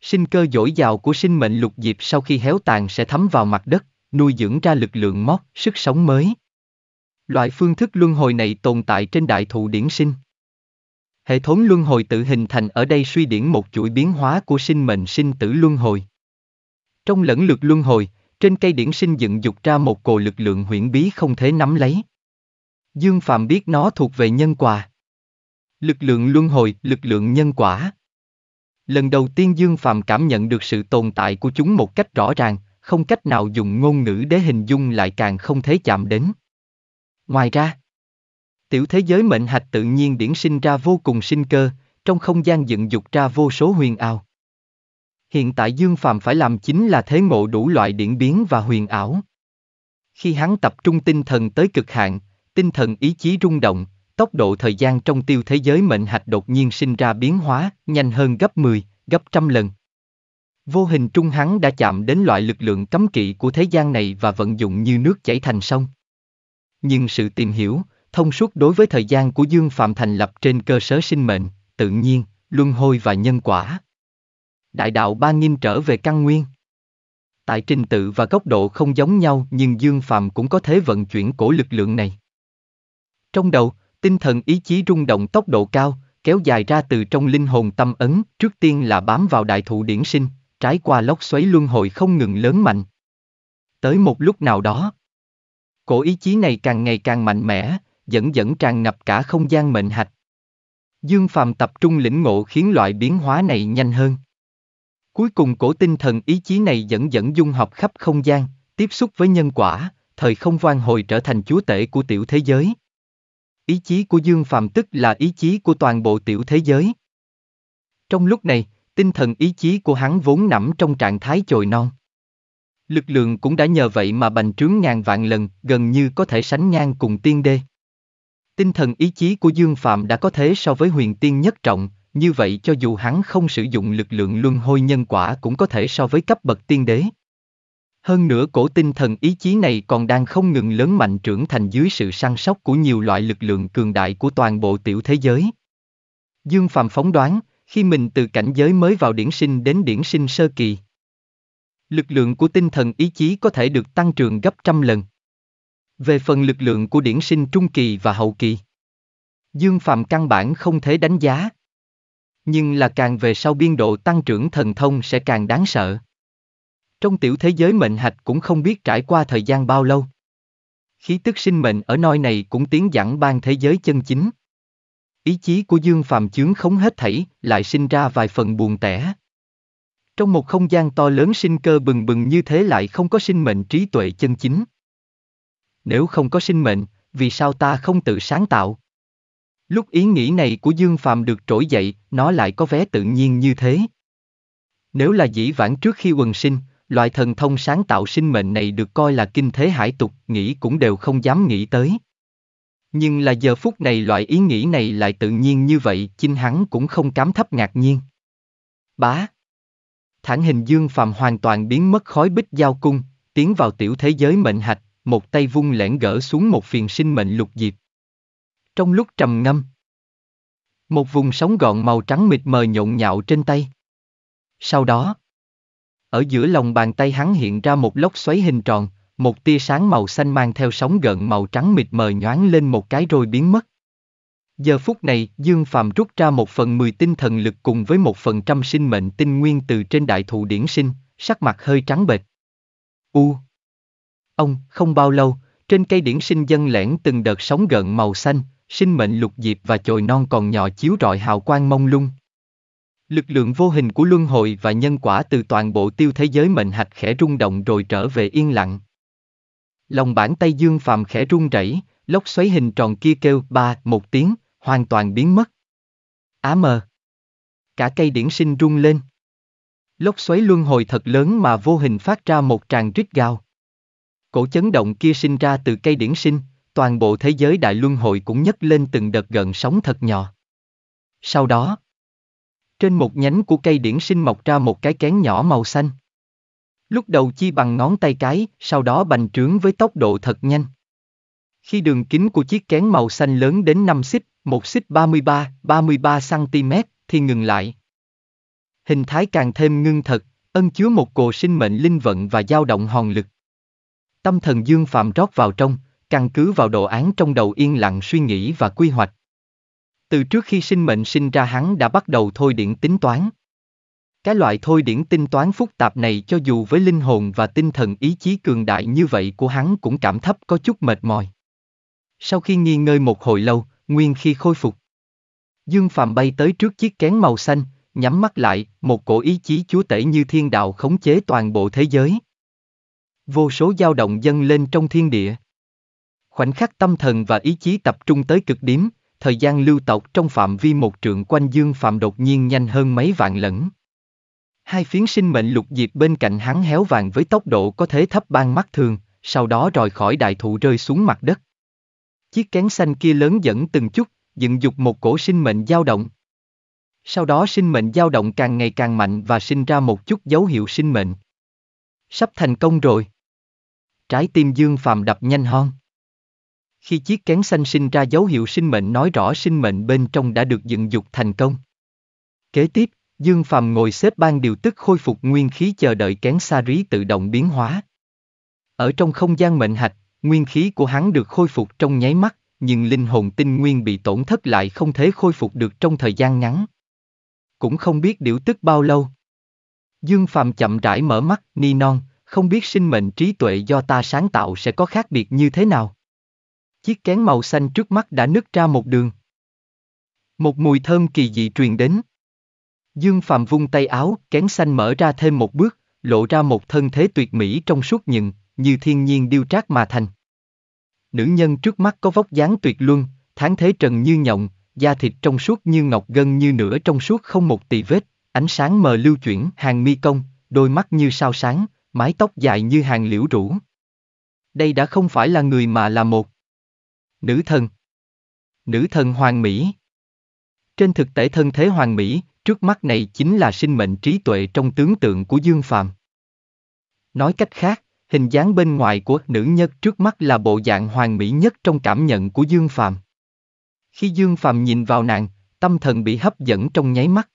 Sinh cơ dỗi dào của sinh mệnh lục diệp sau khi héo tàn sẽ thấm vào mặt đất, nuôi dưỡng ra lực lượng mót, sức sống mới. Loại phương thức luân hồi này tồn tại trên đại thụ điển sinh. Hệ thống luân hồi tự hình thành ở đây suy điển một chuỗi biến hóa của sinh mệnh sinh tử luân hồi. Trong lẫn lượt luân hồi, trên cây điển sinh dựng dục ra một cồ lực lượng huyễn bí không thể nắm lấy. Dương Phạm biết nó thuộc về nhân quả. Lực lượng luân hồi, lực lượng nhân quả. Lần đầu tiên Dương Phạm cảm nhận được sự tồn tại của chúng một cách rõ ràng, không cách nào dùng ngôn ngữ để hình dung lại càng không thể chạm đến. Ngoài ra, Tiểu thế giới mệnh hạch tự nhiên điển sinh ra vô cùng sinh cơ, trong không gian dựng dục ra vô số huyền ảo. Hiện tại Dương Phàm phải làm chính là thế ngộ đủ loại điển biến và huyền ảo. Khi hắn tập trung tinh thần tới cực hạn, tinh thần ý chí rung động, tốc độ thời gian trong tiêu thế giới mệnh hạch đột nhiên sinh ra biến hóa, nhanh hơn gấp 10, gấp trăm lần. Vô hình trung hắn đã chạm đến loại lực lượng cấm kỵ của thế gian này và vận dụng như nước chảy thành sông. Nhưng sự tìm hiểu, thông suốt đối với thời gian của Dương Phạm thành lập trên cơ sở sinh mệnh, tự nhiên, luân hồi và nhân quả. Đại đạo ba nghìn trở về căn nguyên. Tại trình tự và góc độ không giống nhau nhưng Dương Phạm cũng có thế vận chuyển cổ lực lượng này. Trong đầu, tinh thần ý chí rung động tốc độ cao, kéo dài ra từ trong linh hồn tâm ấn, trước tiên là bám vào đại thụ điển sinh, trái qua lốc xoáy luân hồi không ngừng lớn mạnh. Tới một lúc nào đó, cổ ý chí này càng ngày càng mạnh mẽ, dẫn dẫn tràn ngập cả không gian mệnh hạch. Dương Phàm tập trung lĩnh ngộ khiến loại biến hóa này nhanh hơn. Cuối cùng cổ tinh thần ý chí này dẫn dẫn dung học khắp không gian, tiếp xúc với nhân quả, thời không vang hồi trở thành chúa tể của tiểu thế giới. Ý chí của Dương Phàm tức là ý chí của toàn bộ tiểu thế giới. Trong lúc này, tinh thần ý chí của hắn vốn nằm trong trạng thái chồi non. Lực lượng cũng đã nhờ vậy mà bành trướng ngàn vạn lần, gần như có thể sánh ngang cùng tiên đê. Tinh thần ý chí của Dương Phạm đã có thế so với huyền tiên nhất trọng, như vậy cho dù hắn không sử dụng lực lượng luân hồi nhân quả cũng có thể so với cấp bậc tiên đế. Hơn nữa cổ tinh thần ý chí này còn đang không ngừng lớn mạnh trưởng thành dưới sự săn sóc của nhiều loại lực lượng cường đại của toàn bộ tiểu thế giới. Dương Phạm phóng đoán, khi mình từ cảnh giới mới vào điển sinh đến điển sinh sơ kỳ. Lực lượng của tinh thần ý chí có thể được tăng trưởng gấp trăm lần. Về phần lực lượng của điển sinh trung kỳ và hậu kỳ, Dương Phạm căn bản không thể đánh giá. Nhưng là càng về sau biên độ tăng trưởng thần thông sẽ càng đáng sợ. Trong tiểu thế giới mệnh hạch cũng không biết trải qua thời gian bao lâu. Khí tức sinh mệnh ở nơi này cũng tiến dẫn ban thế giới chân chính. Ý chí của Dương Phạm chướng khống hết thảy, lại sinh ra vài phần buồn tẻ. Trong một không gian to lớn sinh cơ bừng bừng như thế lại không có sinh mệnh trí tuệ chân chính nếu không có sinh mệnh, vì sao ta không tự sáng tạo? Lúc ý nghĩ này của Dương Phàm được trỗi dậy, nó lại có vé tự nhiên như thế. Nếu là dĩ vãng trước khi quần sinh, loại thần thông sáng tạo sinh mệnh này được coi là kinh thế hải tục, nghĩ cũng đều không dám nghĩ tới. Nhưng là giờ phút này loại ý nghĩ này lại tự nhiên như vậy, chinh hắn cũng không cám thấp ngạc nhiên. Bá Thản hình Dương Phàm hoàn toàn biến mất khói bích giao cung, tiến vào tiểu thế giới mệnh hạch, một tay vung lẻn gỡ xuống một phiền sinh mệnh lục diệp. Trong lúc trầm ngâm, một vùng sóng gọn màu trắng mịt mờ nhộn nhạo trên tay. Sau đó, ở giữa lòng bàn tay hắn hiện ra một lốc xoáy hình tròn, một tia sáng màu xanh mang theo sóng gợn màu trắng mịt mờ nhoáng lên một cái rồi biến mất. Giờ phút này, Dương Phạm rút ra một phần mười tinh thần lực cùng với một phần trăm sinh mệnh tinh nguyên từ trên đại thụ điển sinh, sắc mặt hơi trắng bệch. U Ông, không bao lâu, trên cây điển sinh dân lẻn từng đợt sóng gợn màu xanh, sinh mệnh lục diệp và chồi non còn nhỏ chiếu rọi hào quang mông lung. Lực lượng vô hình của luân hồi và nhân quả từ toàn bộ tiêu thế giới mệnh hạch khẽ rung động rồi trở về yên lặng. Lòng bản tay dương phàm khẽ rung rẩy, lốc xoáy hình tròn kia kêu ba một tiếng, hoàn toàn biến mất. Á mờ. Cả cây điển sinh rung lên. Lốc xoáy luân hồi thật lớn mà vô hình phát ra một tràng rít gào. Cổ chấn động kia sinh ra từ cây điển sinh, toàn bộ thế giới đại luân hồi cũng nhấc lên từng đợt gần sóng thật nhỏ. Sau đó, trên một nhánh của cây điển sinh mọc ra một cái kén nhỏ màu xanh. Lúc đầu chi bằng ngón tay cái, sau đó bành trướng với tốc độ thật nhanh. Khi đường kính của chiếc kén màu xanh lớn đến 5 xích, 1 xích 33, 33cm, thì ngừng lại. Hình thái càng thêm ngưng thật, ân chứa một cồ sinh mệnh linh vận và dao động hòn lực. Tâm thần Dương Phạm rót vào trong, căn cứ vào đồ án trong đầu yên lặng suy nghĩ và quy hoạch. Từ trước khi sinh mệnh sinh ra hắn đã bắt đầu thôi điển tính toán. Cái loại thôi điển tính toán phức tạp này cho dù với linh hồn và tinh thần ý chí cường đại như vậy của hắn cũng cảm thấp có chút mệt mỏi. Sau khi nghi ngơi một hồi lâu, nguyên khi khôi phục. Dương Phạm bay tới trước chiếc kén màu xanh, nhắm mắt lại, một cổ ý chí chúa tể như thiên đạo khống chế toàn bộ thế giới vô số dao động dâng lên trong thiên địa. Khoảnh khắc tâm thần và ý chí tập trung tới cực điểm, thời gian lưu tộc trong phạm vi một trượng quanh Dương Phạm đột nhiên nhanh hơn mấy vạn lẫn. Hai phiến sinh mệnh lục diệp bên cạnh hắn héo vàng với tốc độ có thế thấp ban mắt thường, sau đó rời khỏi đại thụ rơi xuống mặt đất. Chiếc kén xanh kia lớn dẫn từng chút, dựng dục một cổ sinh mệnh dao động. Sau đó sinh mệnh dao động càng ngày càng mạnh và sinh ra một chút dấu hiệu sinh mệnh. Sắp thành công rồi. Trái tim Dương Phàm đập nhanh hơn. Khi chiếc kén xanh sinh ra dấu hiệu sinh mệnh nói rõ sinh mệnh bên trong đã được dựng dục thành công. Kế tiếp, Dương Phàm ngồi xếp ban điều tức khôi phục nguyên khí chờ đợi kén sa rí tự động biến hóa. Ở trong không gian mệnh hạch, nguyên khí của hắn được khôi phục trong nháy mắt, nhưng linh hồn tinh nguyên bị tổn thất lại không thể khôi phục được trong thời gian ngắn. Cũng không biết điều tức bao lâu. Dương Phàm chậm rãi mở mắt, ni non, không biết sinh mệnh trí tuệ do ta sáng tạo sẽ có khác biệt như thế nào. Chiếc kén màu xanh trước mắt đã nứt ra một đường. Một mùi thơm kỳ dị truyền đến. Dương Phạm vung tay áo, kén xanh mở ra thêm một bước, lộ ra một thân thế tuyệt mỹ trong suốt nhựng, như thiên nhiên điêu trác mà thành. Nữ nhân trước mắt có vóc dáng tuyệt luân, tháng thế trần như nhộng, da thịt trong suốt như ngọc gân như nửa trong suốt không một tỳ vết, ánh sáng mờ lưu chuyển, hàng mi công, đôi mắt như sao sáng, mái tóc dài như hàng liễu rũ. Đây đã không phải là người mà là một. Nữ thần. Nữ thần hoàng mỹ. Trên thực tế thân thế hoàng mỹ, trước mắt này chính là sinh mệnh trí tuệ trong tướng tượng của Dương Phàm. Nói cách khác, hình dáng bên ngoài của nữ nhân trước mắt là bộ dạng hoàn mỹ nhất trong cảm nhận của Dương Phàm. Khi Dương Phàm nhìn vào nàng, tâm thần bị hấp dẫn trong nháy mắt.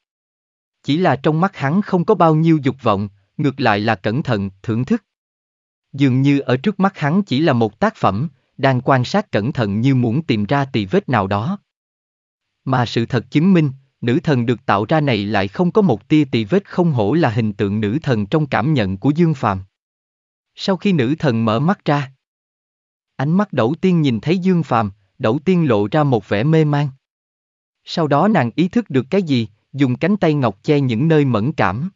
Chỉ là trong mắt hắn không có bao nhiêu dục vọng, ngược lại là cẩn thận, thưởng thức. Dường như ở trước mắt hắn chỉ là một tác phẩm, đang quan sát cẩn thận như muốn tìm ra tì vết nào đó. Mà sự thật chứng minh, nữ thần được tạo ra này lại không có một tia tì vết không hổ là hình tượng nữ thần trong cảm nhận của Dương Phàm. Sau khi nữ thần mở mắt ra, ánh mắt đầu tiên nhìn thấy Dương Phàm, đầu tiên lộ ra một vẻ mê man. Sau đó nàng ý thức được cái gì, dùng cánh tay ngọc che những nơi mẫn cảm.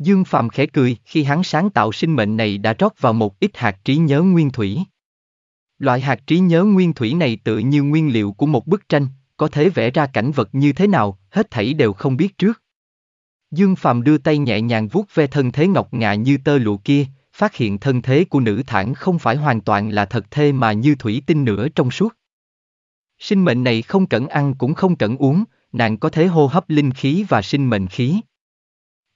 Dương Phạm khẽ cười khi hắn sáng tạo sinh mệnh này đã rót vào một ít hạt trí nhớ nguyên thủy. Loại hạt trí nhớ nguyên thủy này tự như nguyên liệu của một bức tranh, có thể vẽ ra cảnh vật như thế nào, hết thảy đều không biết trước. Dương Phạm đưa tay nhẹ nhàng vuốt ve thân thế ngọc ngạ như tơ lụa kia, phát hiện thân thế của nữ thản không phải hoàn toàn là thật thê mà như thủy tinh nữa trong suốt. Sinh mệnh này không cần ăn cũng không cần uống, nàng có thể hô hấp linh khí và sinh mệnh khí.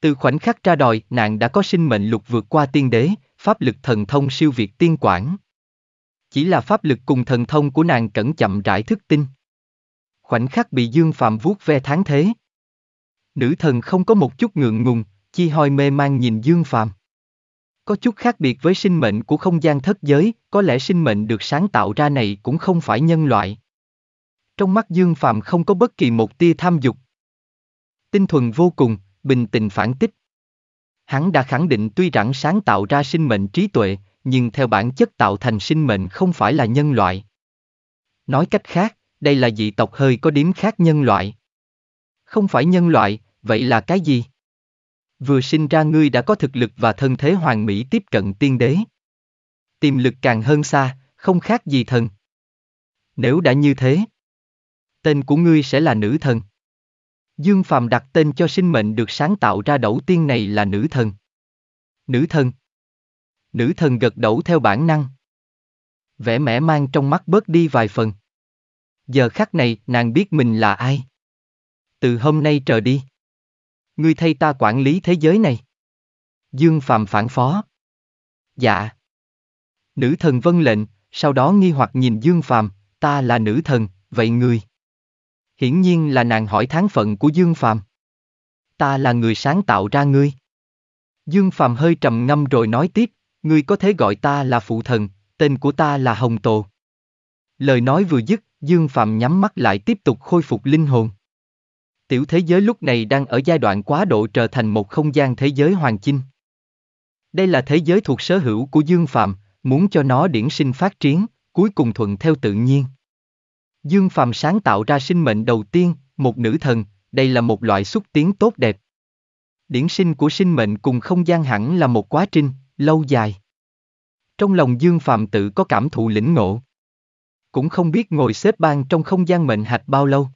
Từ khoảnh khắc ra đòi, nàng đã có sinh mệnh lục vượt qua tiên đế, pháp lực thần thông siêu việt tiên quản. Chỉ là pháp lực cùng thần thông của nàng cẩn chậm rãi thức tinh. Khoảnh khắc bị Dương Phạm vuốt ve tháng thế. Nữ thần không có một chút ngượng ngùng, chi hoi mê mang nhìn Dương Phạm. Có chút khác biệt với sinh mệnh của không gian thất giới, có lẽ sinh mệnh được sáng tạo ra này cũng không phải nhân loại. Trong mắt Dương Phạm không có bất kỳ một tia tham dục. Tinh thuần vô cùng, bình tĩnh phản tích. Hắn đã khẳng định tuy rằng sáng tạo ra sinh mệnh trí tuệ, nhưng theo bản chất tạo thành sinh mệnh không phải là nhân loại. Nói cách khác, đây là dị tộc hơi có điểm khác nhân loại. Không phải nhân loại, vậy là cái gì? Vừa sinh ra ngươi đã có thực lực và thân thế hoàn mỹ tiếp cận tiên đế. Tiềm lực càng hơn xa, không khác gì thần. Nếu đã như thế, tên của ngươi sẽ là nữ thần. Dương Phàm đặt tên cho sinh mệnh được sáng tạo ra đầu tiên này là nữ thần. Nữ thần. Nữ thần gật đầu theo bản năng. Vẻ mẻ mang trong mắt bớt đi vài phần. Giờ khắc này nàng biết mình là ai. Từ hôm nay trở đi. Ngươi thay ta quản lý thế giới này. Dương Phàm phản phó. Dạ. Nữ thần vâng lệnh, sau đó nghi hoặc nhìn Dương Phàm, ta là nữ thần, vậy ngươi. Hiển nhiên là nàng hỏi tháng phận của Dương Phàm. Ta là người sáng tạo ra ngươi. Dương Phàm hơi trầm ngâm rồi nói tiếp, ngươi có thể gọi ta là phụ thần, tên của ta là Hồng Tồ. Lời nói vừa dứt, Dương Phạm nhắm mắt lại tiếp tục khôi phục linh hồn. Tiểu thế giới lúc này đang ở giai đoạn quá độ trở thành một không gian thế giới hoàng chinh. Đây là thế giới thuộc sở hữu của Dương Phạm, muốn cho nó điển sinh phát triển, cuối cùng thuận theo tự nhiên. Dương Phàm sáng tạo ra sinh mệnh đầu tiên, một nữ thần, đây là một loại xúc tiến tốt đẹp. Điển sinh của sinh mệnh cùng không gian hẳn là một quá trình, lâu dài. Trong lòng Dương Phàm tự có cảm thụ lĩnh ngộ. Cũng không biết ngồi xếp bang trong không gian mệnh hạch bao lâu.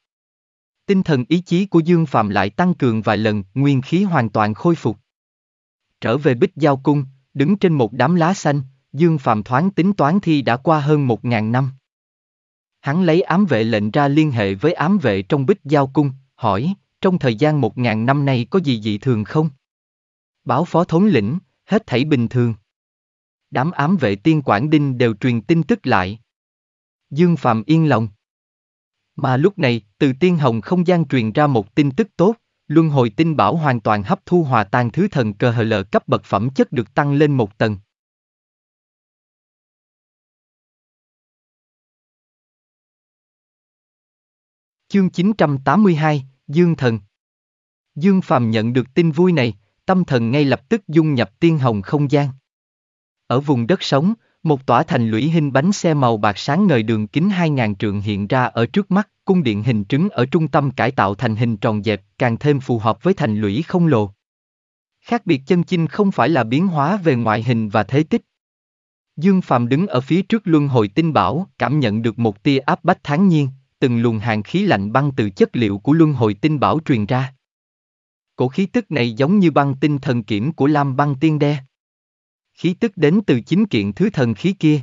Tinh thần ý chí của Dương Phàm lại tăng cường vài lần, nguyên khí hoàn toàn khôi phục. Trở về bích giao cung, đứng trên một đám lá xanh, Dương Phàm thoáng tính toán thi đã qua hơn một ngàn năm. Hắn lấy ám vệ lệnh ra liên hệ với ám vệ trong bích giao cung, hỏi, trong thời gian một ngàn năm nay có gì dị thường không? Báo phó thống lĩnh, hết thảy bình thường. Đám ám vệ tiên Quảng Đinh đều truyền tin tức lại. Dương Phạm yên lòng. Mà lúc này, từ tiên hồng không gian truyền ra một tin tức tốt, luân hồi tinh bảo hoàn toàn hấp thu hòa tan thứ thần cơ hờ lờ cấp bậc phẩm chất được tăng lên một tầng. Chương 982, Dương Thần Dương Phàm nhận được tin vui này, tâm thần ngay lập tức dung nhập tiên hồng không gian. Ở vùng đất sống, một tỏa thành lũy hình bánh xe màu bạc sáng ngời đường kính 2.000 trượng hiện ra ở trước mắt, cung điện hình trứng ở trung tâm cải tạo thành hình tròn dẹp càng thêm phù hợp với thành lũy không lồ. Khác biệt chân chinh không phải là biến hóa về ngoại hình và thế tích. Dương Phàm đứng ở phía trước luân hồi tinh bảo, cảm nhận được một tia áp bách tháng nhiên, từng luồng hàng khí lạnh băng từ chất liệu của luân hồi tinh bảo truyền ra. Cổ khí tức này giống như băng tinh thần kiểm của Lam băng tiên đe. Khí tức đến từ chính kiện thứ thần khí kia.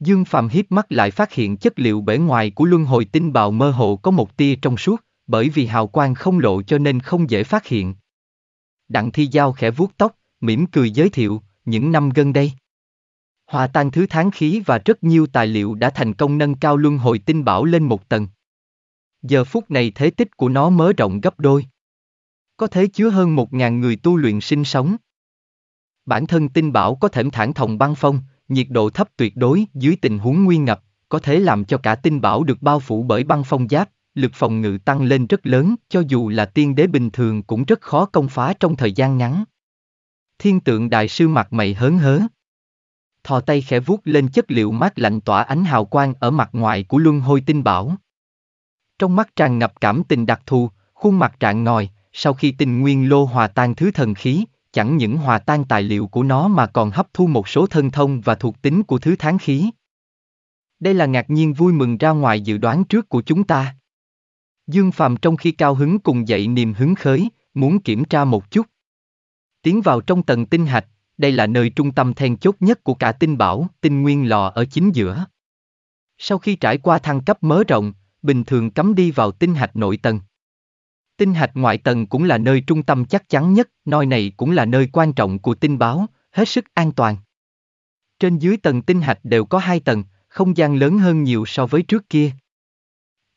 Dương Phạm hiếp mắt lại phát hiện chất liệu bể ngoài của luân hồi tinh bào mơ hồ có một tia trong suốt, bởi vì hào quang không lộ cho nên không dễ phát hiện. Đặng Thi Giao khẽ vuốt tóc, mỉm cười giới thiệu, những năm gần đây. Hòa tan thứ tháng khí và rất nhiều tài liệu đã thành công nâng cao luân hồi tinh bảo lên một tầng. Giờ phút này thế tích của nó mở rộng gấp đôi. Có thể chứa hơn một ngàn người tu luyện sinh sống. Bản thân tinh bảo có thẩm thản thòng băng phong, nhiệt độ thấp tuyệt đối dưới tình huống nguy ngập, có thể làm cho cả tinh bảo được bao phủ bởi băng phong giáp, lực phòng ngự tăng lên rất lớn, cho dù là tiên đế bình thường cũng rất khó công phá trong thời gian ngắn. Thiên tượng đại sư mặt mày hớn hớ thò tay khẽ vuốt lên chất liệu mát lạnh tỏa ánh hào quang ở mặt ngoài của luân hôi tinh bảo. Trong mắt tràn ngập cảm tình đặc thù, khuôn mặt trạng ngòi, sau khi tình nguyên lô hòa tan thứ thần khí, chẳng những hòa tan tài liệu của nó mà còn hấp thu một số thân thông và thuộc tính của thứ tháng khí. Đây là ngạc nhiên vui mừng ra ngoài dự đoán trước của chúng ta. Dương Phàm trong khi cao hứng cùng dậy niềm hứng khởi, muốn kiểm tra một chút. Tiến vào trong tầng tinh hạch, đây là nơi trung tâm then chốt nhất của cả tinh bảo, tinh nguyên lò ở chính giữa. Sau khi trải qua thăng cấp mớ rộng, bình thường cấm đi vào tinh hạch nội tầng. Tinh hạch ngoại tầng cũng là nơi trung tâm chắc chắn nhất, nơi này cũng là nơi quan trọng của tinh báo, hết sức an toàn. Trên dưới tầng tinh hạch đều có hai tầng, không gian lớn hơn nhiều so với trước kia.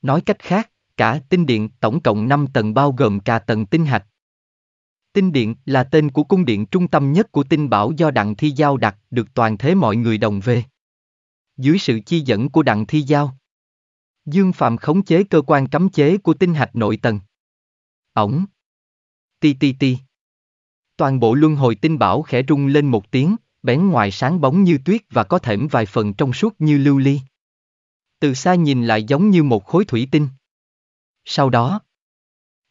Nói cách khác, cả tinh điện tổng cộng 5 tầng bao gồm cả tầng tinh hạch, Tinh Điện là tên của cung điện trung tâm nhất của tinh bảo do Đặng Thi Giao đặt, được toàn thế mọi người đồng về. Dưới sự chi dẫn của Đặng Thi Giao, Dương Phạm khống chế cơ quan cấm chế của tinh hạch nội tầng. Ổng. Ti ti ti. Toàn bộ luân hồi tinh bảo khẽ rung lên một tiếng, bén ngoài sáng bóng như tuyết và có thểm vài phần trong suốt như lưu ly. Từ xa nhìn lại giống như một khối thủy tinh. Sau đó,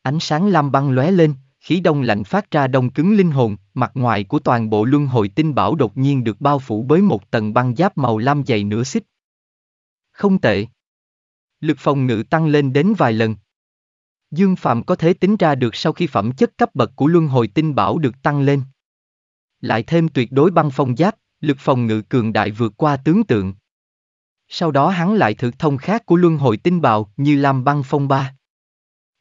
ánh sáng lam băng lóe lên, khí đông lạnh phát ra đông cứng linh hồn, mặt ngoài của toàn bộ luân hồi tinh bảo đột nhiên được bao phủ bởi một tầng băng giáp màu lam dày nửa xích. Không tệ. Lực phòng ngự tăng lên đến vài lần. Dương Phạm có thể tính ra được sau khi phẩm chất cấp bậc của luân hồi tinh bảo được tăng lên. Lại thêm tuyệt đối băng phong giáp, lực phòng ngự cường đại vượt qua tướng tượng. Sau đó hắn lại thử thông khác của luân hồi tinh bào như làm băng phong ba.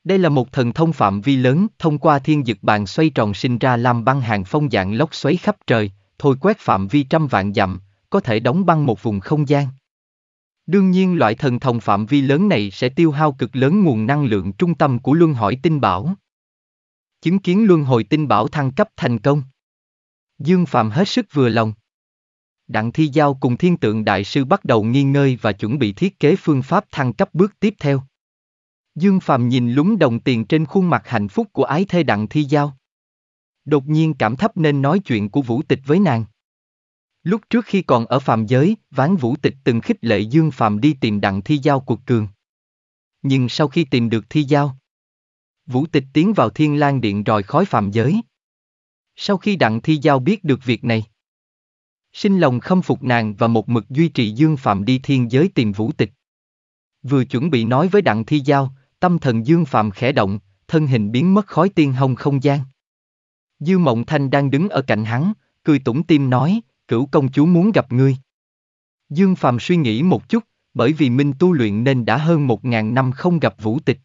Đây là một thần thông phạm vi lớn, thông qua thiên dực bàn xoay tròn sinh ra làm băng hàng phong dạng lốc xoáy khắp trời, thôi quét phạm vi trăm vạn dặm, có thể đóng băng một vùng không gian. Đương nhiên loại thần thông phạm vi lớn này sẽ tiêu hao cực lớn nguồn năng lượng trung tâm của luân hỏi tinh bảo. Chứng kiến luân hồi tinh bảo thăng cấp thành công. Dương Phạm hết sức vừa lòng. Đặng Thi Giao cùng Thiên Tượng Đại sư bắt đầu nghi ngơi và chuẩn bị thiết kế phương pháp thăng cấp bước tiếp theo. Dương Phạm nhìn lúng đồng tiền trên khuôn mặt hạnh phúc của ái thê Đặng Thi Giao. Đột nhiên cảm thấp nên nói chuyện của Vũ Tịch với nàng. Lúc trước khi còn ở phàm giới, ván Vũ Tịch từng khích lệ Dương Phạm đi tìm Đặng Thi Giao cuộc cường. Nhưng sau khi tìm được Thi Giao, Vũ Tịch tiến vào Thiên Lang Điện rồi khói phàm giới. Sau khi Đặng Thi Giao biết được việc này, xin lòng khâm phục nàng và một mực duy trì Dương Phạm đi thiên giới tìm Vũ Tịch. Vừa chuẩn bị nói với Đặng Thi Giao, Tâm thần Dương Phạm khẽ động, thân hình biến mất khói tiên hồng không gian. Dư Mộng Thanh đang đứng ở cạnh hắn, cười tủm tim nói, cửu công chúa muốn gặp ngươi. Dương Phạm suy nghĩ một chút, bởi vì Minh tu luyện nên đã hơn một ngàn năm không gặp Vũ Tịch.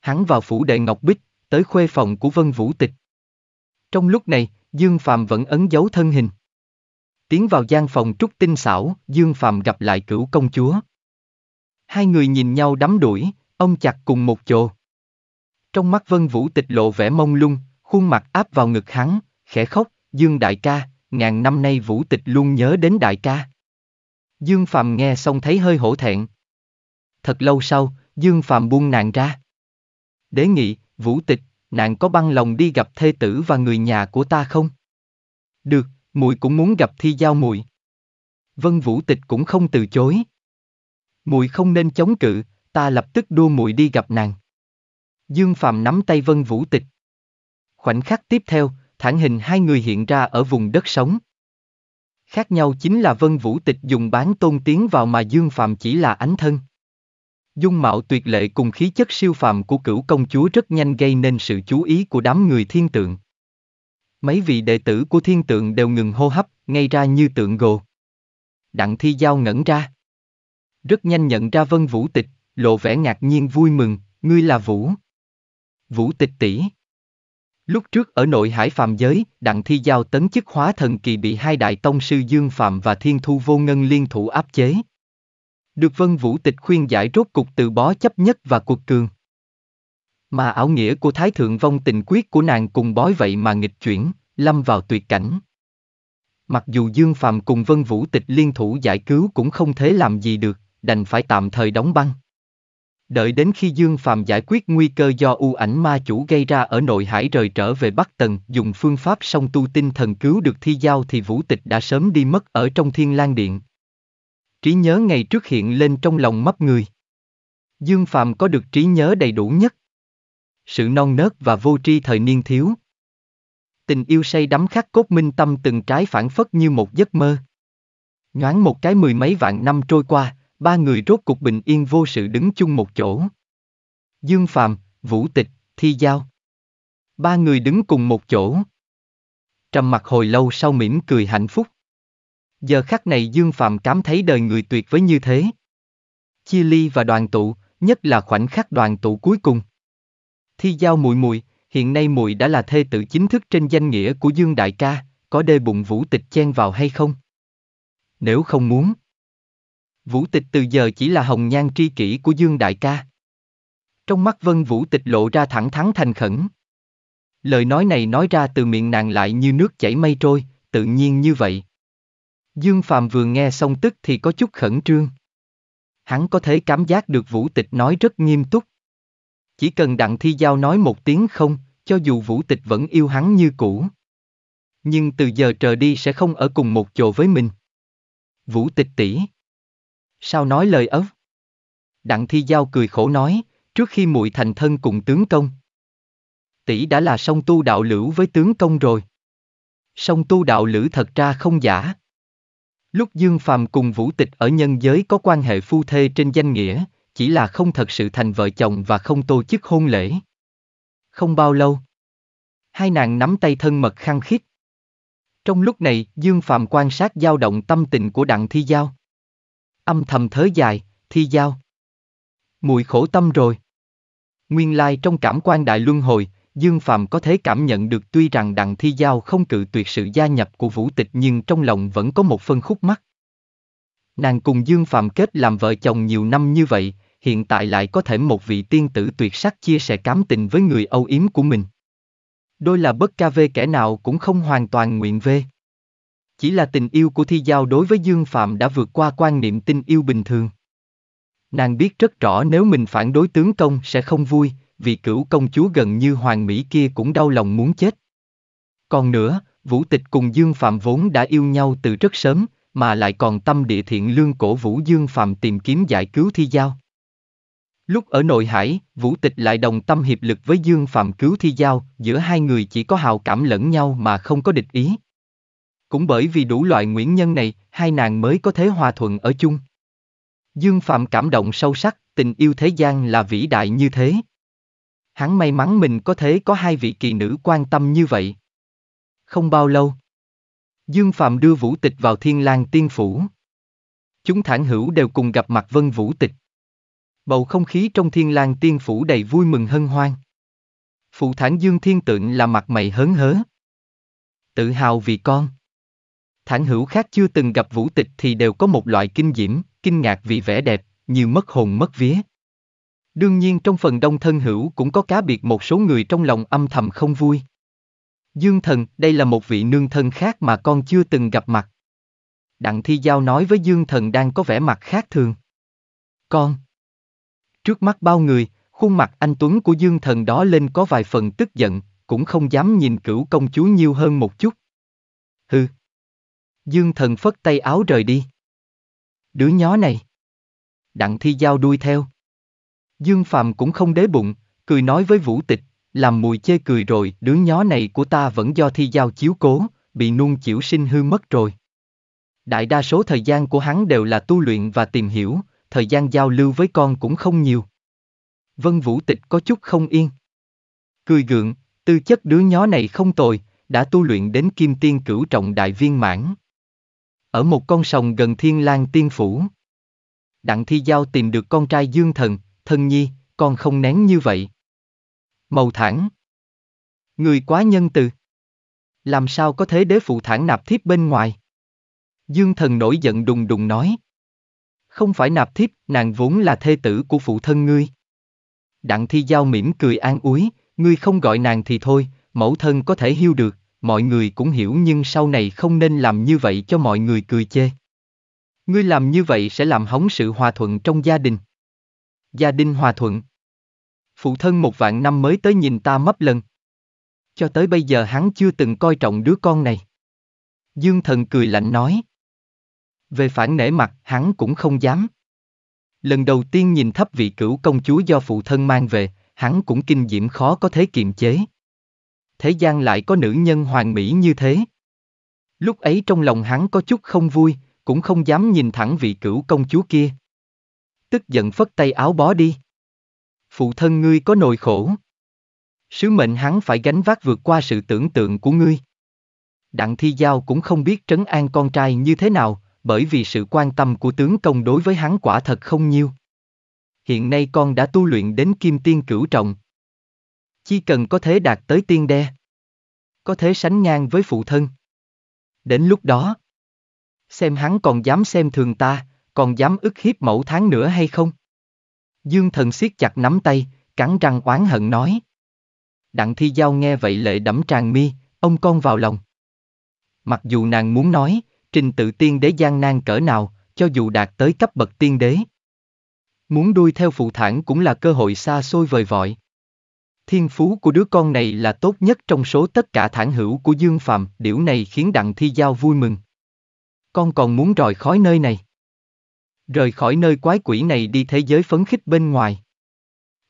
Hắn vào phủ đệ Ngọc Bích, tới khuê phòng của Vân Vũ Tịch. Trong lúc này, Dương Phạm vẫn ấn dấu thân hình. Tiến vào gian phòng trúc tinh xảo, Dương Phạm gặp lại cửu công chúa. Hai người nhìn nhau đắm đuổi, Ông chặt cùng một chỗ. Trong mắt Vân Vũ tịch lộ vẻ mông lung, khuôn mặt áp vào ngực hắn, khẽ khóc, Dương đại ca, ngàn năm nay Vũ tịch luôn nhớ đến đại ca. Dương Phạm nghe xong thấy hơi hổ thẹn. Thật lâu sau, Dương Phạm buông nàng ra. Đế nghị, Vũ tịch, nàng có băng lòng đi gặp thê tử và người nhà của ta không? Được, muội cũng muốn gặp thi giao muội. Vân Vũ Tịch cũng không từ chối. Muội không nên chống cự, ta lập tức đua muội đi gặp nàng. Dương Phạm nắm tay Vân Vũ Tịch. Khoảnh khắc tiếp theo, thẳng hình hai người hiện ra ở vùng đất sống. Khác nhau chính là Vân Vũ Tịch dùng bán tôn tiến vào mà Dương Phạm chỉ là ánh thân. Dung mạo tuyệt lệ cùng khí chất siêu phàm của cửu công chúa rất nhanh gây nên sự chú ý của đám người thiên tượng. Mấy vị đệ tử của thiên tượng đều ngừng hô hấp, ngay ra như tượng gồ. Đặng thi giao ngẩn ra. Rất nhanh nhận ra Vân Vũ Tịch, lộ vẻ ngạc nhiên vui mừng, ngươi là Vũ. Vũ tịch tỷ. Lúc trước ở nội hải phàm giới, đặng thi giao tấn chức hóa thần kỳ bị hai đại tông sư Dương Phạm và Thiên Thu Vô Ngân liên thủ áp chế. Được Vân Vũ Tịch khuyên giải rốt cục từ bó chấp nhất và cuộc cường. Mà ảo nghĩa của Thái Thượng Vong tình quyết của nàng cùng bói vậy mà nghịch chuyển, lâm vào tuyệt cảnh. Mặc dù Dương Phạm cùng Vân Vũ Tịch liên thủ giải cứu cũng không thể làm gì được, đành phải tạm thời đóng băng. Đợi đến khi Dương Phạm giải quyết nguy cơ do u ảnh ma chủ gây ra ở nội hải rời trở về Bắc Tần dùng phương pháp song tu tinh thần cứu được thi giao thì vũ tịch đã sớm đi mất ở trong thiên lang điện. Trí nhớ ngày trước hiện lên trong lòng mắt người. Dương Phạm có được trí nhớ đầy đủ nhất. Sự non nớt và vô tri thời niên thiếu. Tình yêu say đắm khắc cốt minh tâm từng trái phản phất như một giấc mơ. Nhoáng một cái mười mấy vạn năm trôi qua, ba người rốt cục bình yên vô sự đứng chung một chỗ. Dương Phạm, Vũ Tịch, Thi Giao. Ba người đứng cùng một chỗ. Trầm mặt hồi lâu sau mỉm cười hạnh phúc. Giờ khắc này Dương Phạm cảm thấy đời người tuyệt với như thế. Chia ly và đoàn tụ, nhất là khoảnh khắc đoàn tụ cuối cùng. Thi Giao mùi mùi, hiện nay mùi đã là thê tử chính thức trên danh nghĩa của Dương Đại ca, có đê bụng Vũ Tịch chen vào hay không? Nếu không muốn, Vũ Tịch từ giờ chỉ là hồng nhan tri kỷ của Dương Đại ca. Trong mắt Vân Vũ Tịch lộ ra thẳng thắn thành khẩn. Lời nói này nói ra từ miệng nàng lại như nước chảy mây trôi, tự nhiên như vậy. Dương Phàm vừa nghe xong tức thì có chút khẩn trương. Hắn có thể cảm giác được Vũ Tịch nói rất nghiêm túc. Chỉ cần Đặng Thi Giao nói một tiếng không, cho dù Vũ Tịch vẫn yêu hắn như cũ. Nhưng từ giờ trở đi sẽ không ở cùng một chỗ với mình. Vũ Tịch tỷ Sao nói lời ớt? Đặng Thi Giao cười khổ nói, trước khi muội thành thân cùng tướng công. Tỷ đã là song tu đạo lữ với tướng công rồi. Song tu đạo lữ thật ra không giả. Lúc Dương Phàm cùng Vũ Tịch ở nhân giới có quan hệ phu thê trên danh nghĩa, chỉ là không thật sự thành vợ chồng và không tổ chức hôn lễ. Không bao lâu, hai nàng nắm tay thân mật khăng khít. Trong lúc này, Dương Phàm quan sát dao động tâm tình của Đặng Thi Giao âm thầm thớ dài, thi giao. Mùi khổ tâm rồi. Nguyên lai trong cảm quan đại luân hồi, Dương Phạm có thể cảm nhận được tuy rằng đặng thi giao không cự tuyệt sự gia nhập của vũ tịch nhưng trong lòng vẫn có một phân khúc mắt. Nàng cùng Dương Phạm kết làm vợ chồng nhiều năm như vậy, hiện tại lại có thể một vị tiên tử tuyệt sắc chia sẻ cám tình với người âu yếm của mình. Đôi là bất ca vê kẻ nào cũng không hoàn toàn nguyện vê. Chỉ là tình yêu của Thi Giao đối với Dương Phạm đã vượt qua quan niệm tình yêu bình thường. Nàng biết rất rõ nếu mình phản đối tướng công sẽ không vui, vì cửu công chúa gần như hoàng mỹ kia cũng đau lòng muốn chết. Còn nữa, Vũ Tịch cùng Dương Phạm vốn đã yêu nhau từ rất sớm, mà lại còn tâm địa thiện lương cổ Vũ Dương Phạm tìm kiếm giải cứu Thi Giao. Lúc ở nội hải, Vũ Tịch lại đồng tâm hiệp lực với Dương Phạm cứu Thi Giao, giữa hai người chỉ có hào cảm lẫn nhau mà không có địch ý. Cũng bởi vì đủ loại nguyễn nhân này, hai nàng mới có thể hòa thuận ở chung. Dương Phạm cảm động sâu sắc, tình yêu thế gian là vĩ đại như thế. Hắn may mắn mình có thể có hai vị kỳ nữ quan tâm như vậy. Không bao lâu, Dương Phạm đưa Vũ Tịch vào Thiên Lang Tiên Phủ. Chúng thản hữu đều cùng gặp mặt Vân Vũ Tịch. Bầu không khí trong Thiên Lang Tiên Phủ đầy vui mừng hân hoan. Phụ thản Dương Thiên Tượng là mặt mày hớn hớ. Tự hào vì con thản hữu khác chưa từng gặp vũ tịch thì đều có một loại kinh diễm, kinh ngạc vì vẻ đẹp, như mất hồn mất vía. Đương nhiên trong phần đông thân hữu cũng có cá biệt một số người trong lòng âm thầm không vui. Dương thần, đây là một vị nương thân khác mà con chưa từng gặp mặt. Đặng thi giao nói với dương thần đang có vẻ mặt khác thường. Con. Trước mắt bao người, khuôn mặt anh Tuấn của dương thần đó lên có vài phần tức giận, cũng không dám nhìn cửu công chúa nhiều hơn một chút. Hừ, Dương thần phất tay áo rời đi. Đứa nhó này. Đặng thi giao đuôi theo. Dương phàm cũng không đế bụng, cười nói với vũ tịch, làm mùi chê cười rồi, đứa nhó này của ta vẫn do thi giao chiếu cố, bị nuông chịu sinh hư mất rồi. Đại đa số thời gian của hắn đều là tu luyện và tìm hiểu, thời gian giao lưu với con cũng không nhiều. Vân Vũ Tịch có chút không yên. Cười gượng, tư chất đứa nhó này không tồi, đã tu luyện đến kim tiên cửu trọng đại viên mãn ở một con sông gần Thiên Lang Tiên Phủ. Đặng Thi Giao tìm được con trai Dương Thần, thân nhi, con không nén như vậy. Màu thẳng. Người quá nhân từ. Làm sao có thế đế phụ thản nạp thiếp bên ngoài? Dương Thần nổi giận đùng đùng nói. Không phải nạp thiếp, nàng vốn là thê tử của phụ thân ngươi. Đặng Thi Giao mỉm cười an ủi, ngươi không gọi nàng thì thôi, mẫu thân có thể hiu được mọi người cũng hiểu nhưng sau này không nên làm như vậy cho mọi người cười chê. Ngươi làm như vậy sẽ làm hỏng sự hòa thuận trong gia đình. Gia đình hòa thuận. Phụ thân một vạn năm mới tới nhìn ta mấp lần. Cho tới bây giờ hắn chưa từng coi trọng đứa con này. Dương thần cười lạnh nói. Về phản nể mặt, hắn cũng không dám. Lần đầu tiên nhìn thấp vị cửu công chúa do phụ thân mang về, hắn cũng kinh diễm khó có thể kiềm chế thế gian lại có nữ nhân hoàn mỹ như thế. Lúc ấy trong lòng hắn có chút không vui, cũng không dám nhìn thẳng vị cửu công chúa kia. Tức giận phất tay áo bó đi. Phụ thân ngươi có nồi khổ. Sứ mệnh hắn phải gánh vác vượt qua sự tưởng tượng của ngươi. Đặng Thi Giao cũng không biết trấn an con trai như thế nào, bởi vì sự quan tâm của tướng công đối với hắn quả thật không nhiều. Hiện nay con đã tu luyện đến kim tiên cửu trọng, chỉ cần có thể đạt tới tiên đe. Có thể sánh ngang với phụ thân. Đến lúc đó, xem hắn còn dám xem thường ta, còn dám ức hiếp mẫu tháng nữa hay không? Dương thần siết chặt nắm tay, cắn răng oán hận nói. Đặng thi giao nghe vậy lệ đẫm tràn mi, ông con vào lòng. Mặc dù nàng muốn nói, trình tự tiên đế gian nan cỡ nào, cho dù đạt tới cấp bậc tiên đế. Muốn đuôi theo phụ thản cũng là cơ hội xa xôi vời vọi. Thiên phú của đứa con này là tốt nhất trong số tất cả thản hữu của Dương Phạm, điều này khiến Đặng Thi Giao vui mừng. Con còn muốn rời khỏi nơi này. Rời khỏi nơi quái quỷ này đi thế giới phấn khích bên ngoài.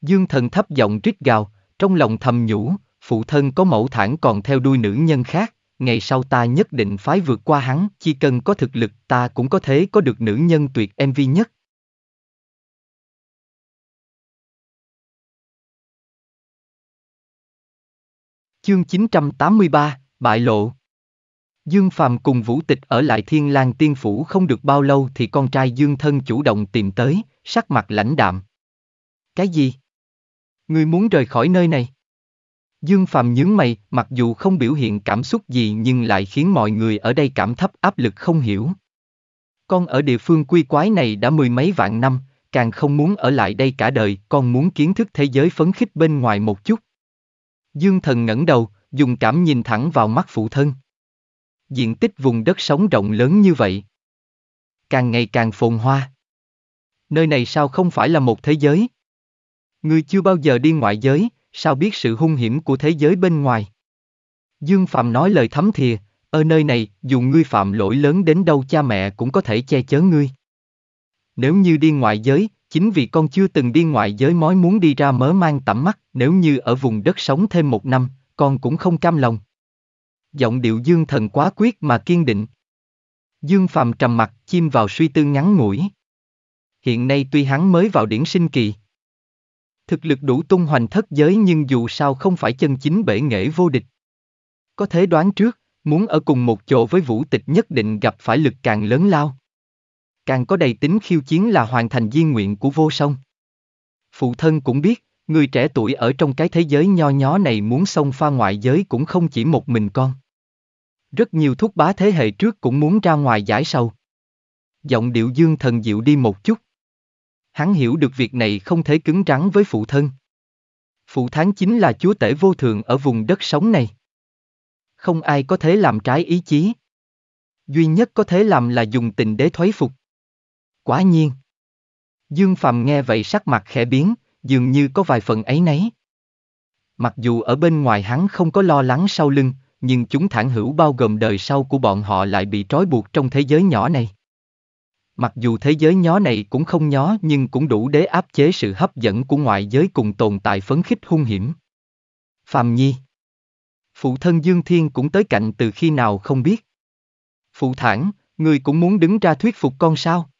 Dương thần thấp giọng rít gào, trong lòng thầm nhủ, phụ thân có mẫu thản còn theo đuôi nữ nhân khác, ngày sau ta nhất định phái vượt qua hắn, chỉ cần có thực lực ta cũng có thể có được nữ nhân tuyệt MV nhất. Chương 983, Bại lộ Dương Phàm cùng Vũ Tịch ở lại Thiên Lang Tiên Phủ không được bao lâu thì con trai Dương Thân chủ động tìm tới, sắc mặt lãnh đạm. Cái gì? Người muốn rời khỏi nơi này? Dương Phàm nhướng mày, mặc dù không biểu hiện cảm xúc gì nhưng lại khiến mọi người ở đây cảm thấp áp lực không hiểu. Con ở địa phương quy quái này đã mười mấy vạn năm, càng không muốn ở lại đây cả đời, con muốn kiến thức thế giới phấn khích bên ngoài một chút, Dương thần ngẩng đầu, dùng cảm nhìn thẳng vào mắt phụ thân. Diện tích vùng đất sống rộng lớn như vậy. Càng ngày càng phồn hoa. Nơi này sao không phải là một thế giới? Người chưa bao giờ đi ngoại giới, sao biết sự hung hiểm của thế giới bên ngoài? Dương Phạm nói lời thấm thìa, ở nơi này, dù ngươi phạm lỗi lớn đến đâu cha mẹ cũng có thể che chở ngươi. Nếu như đi ngoại giới, Chính vì con chưa từng đi ngoại giới mới muốn đi ra mớ mang tẩm mắt, nếu như ở vùng đất sống thêm một năm, con cũng không cam lòng. Giọng điệu dương thần quá quyết mà kiên định. Dương phàm trầm mặt, chim vào suy tư ngắn ngủi. Hiện nay tuy hắn mới vào điển sinh kỳ. Thực lực đủ tung hoành thất giới nhưng dù sao không phải chân chính bể nghệ vô địch. Có thể đoán trước, muốn ở cùng một chỗ với vũ tịch nhất định gặp phải lực càng lớn lao càng có đầy tính khiêu chiến là hoàn thành di nguyện của vô song. Phụ thân cũng biết, người trẻ tuổi ở trong cái thế giới nho nhó này muốn xông pha ngoại giới cũng không chỉ một mình con. Rất nhiều thúc bá thế hệ trước cũng muốn ra ngoài giải sâu. Giọng điệu dương thần dịu đi một chút. Hắn hiểu được việc này không thể cứng rắn với phụ thân. Phụ tháng chính là chúa tể vô thường ở vùng đất sống này. Không ai có thể làm trái ý chí. Duy nhất có thể làm là dùng tình đế thoái phục. Quả nhiên. Dương Phạm nghe vậy sắc mặt khẽ biến, dường như có vài phần ấy nấy. Mặc dù ở bên ngoài hắn không có lo lắng sau lưng, nhưng chúng thản hữu bao gồm đời sau của bọn họ lại bị trói buộc trong thế giới nhỏ này. Mặc dù thế giới nhỏ này cũng không nhỏ, nhưng cũng đủ để áp chế sự hấp dẫn của ngoại giới cùng tồn tại phấn khích hung hiểm. Phạm Nhi Phụ thân Dương Thiên cũng tới cạnh từ khi nào không biết. Phụ thản, người cũng muốn đứng ra thuyết phục con sao?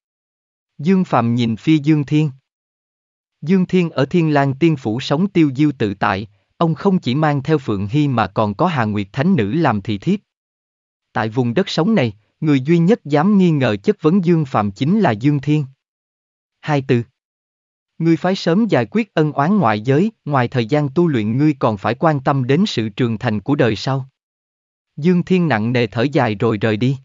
Dương Phạm nhìn phi Dương Thiên. Dương Thiên ở Thiên Lang Tiên Phủ sống tiêu diêu tự tại, ông không chỉ mang theo Phượng Hy mà còn có Hà Nguyệt Thánh Nữ làm thị thiếp. Tại vùng đất sống này, người duy nhất dám nghi ngờ chất vấn Dương Phạm chính là Dương Thiên. Hai từ Ngươi phải sớm giải quyết ân oán ngoại giới, ngoài thời gian tu luyện ngươi còn phải quan tâm đến sự trường thành của đời sau. Dương Thiên nặng nề thở dài rồi rời đi.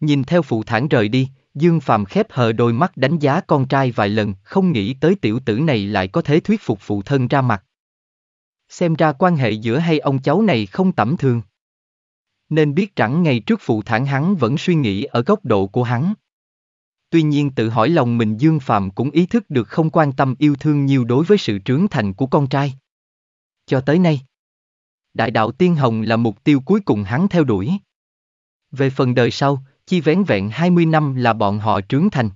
Nhìn theo phụ thản rời đi, Dương Phạm khép hờ đôi mắt đánh giá con trai vài lần, không nghĩ tới tiểu tử này lại có thể thuyết phục phụ thân ra mặt. Xem ra quan hệ giữa hai ông cháu này không tầm thường. Nên biết rằng ngày trước phụ thản hắn vẫn suy nghĩ ở góc độ của hắn. Tuy nhiên tự hỏi lòng mình Dương Phạm cũng ý thức được không quan tâm yêu thương nhiều đối với sự trưởng thành của con trai. Cho tới nay, Đại đạo Tiên Hồng là mục tiêu cuối cùng hắn theo đuổi. Về phần đời sau, chi vén vẹn 20 năm là bọn họ trướng thành.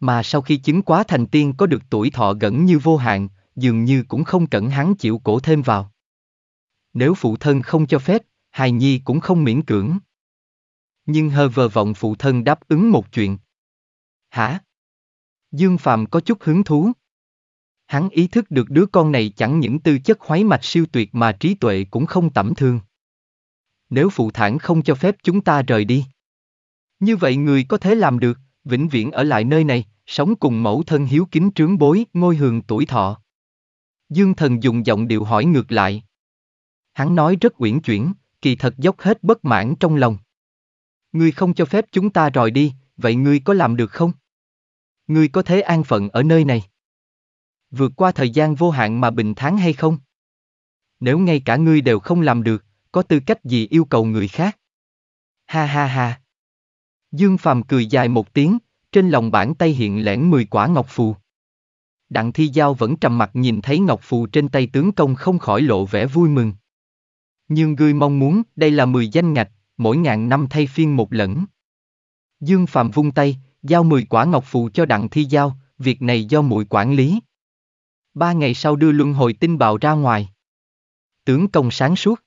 Mà sau khi chứng quá thành tiên có được tuổi thọ gần như vô hạn, dường như cũng không cần hắn chịu cổ thêm vào. Nếu phụ thân không cho phép, hài nhi cũng không miễn cưỡng. Nhưng hờ vờ vọng phụ thân đáp ứng một chuyện. Hả? Dương Phạm có chút hứng thú. Hắn ý thức được đứa con này chẳng những tư chất khoái mạch siêu tuyệt mà trí tuệ cũng không tẩm thường. Nếu phụ thản không cho phép chúng ta rời đi. Như vậy người có thể làm được, vĩnh viễn ở lại nơi này, sống cùng mẫu thân hiếu kính trướng bối, ngôi hường tuổi thọ. Dương thần dùng giọng điệu hỏi ngược lại. Hắn nói rất uyển chuyển, kỳ thật dốc hết bất mãn trong lòng. Ngươi không cho phép chúng ta rời đi, vậy ngươi có làm được không? Ngươi có thể an phận ở nơi này? Vượt qua thời gian vô hạn mà bình tháng hay không? Nếu ngay cả ngươi đều không làm được, có tư cách gì yêu cầu người khác? Ha ha ha! Dương Phàm cười dài một tiếng, trên lòng bàn tay hiện lẻn 10 quả ngọc phù. Đặng Thi Giao vẫn trầm mặt nhìn thấy ngọc phù trên tay tướng công không khỏi lộ vẻ vui mừng. Nhưng ngươi mong muốn, đây là 10 danh ngạch, mỗi ngàn năm thay phiên một lẫn. Dương Phạm vung tay, giao 10 quả ngọc phù cho Đặng Thi Giao, việc này do muội quản lý. Ba ngày sau đưa luân hồi tin bào ra ngoài. Tướng công sáng suốt.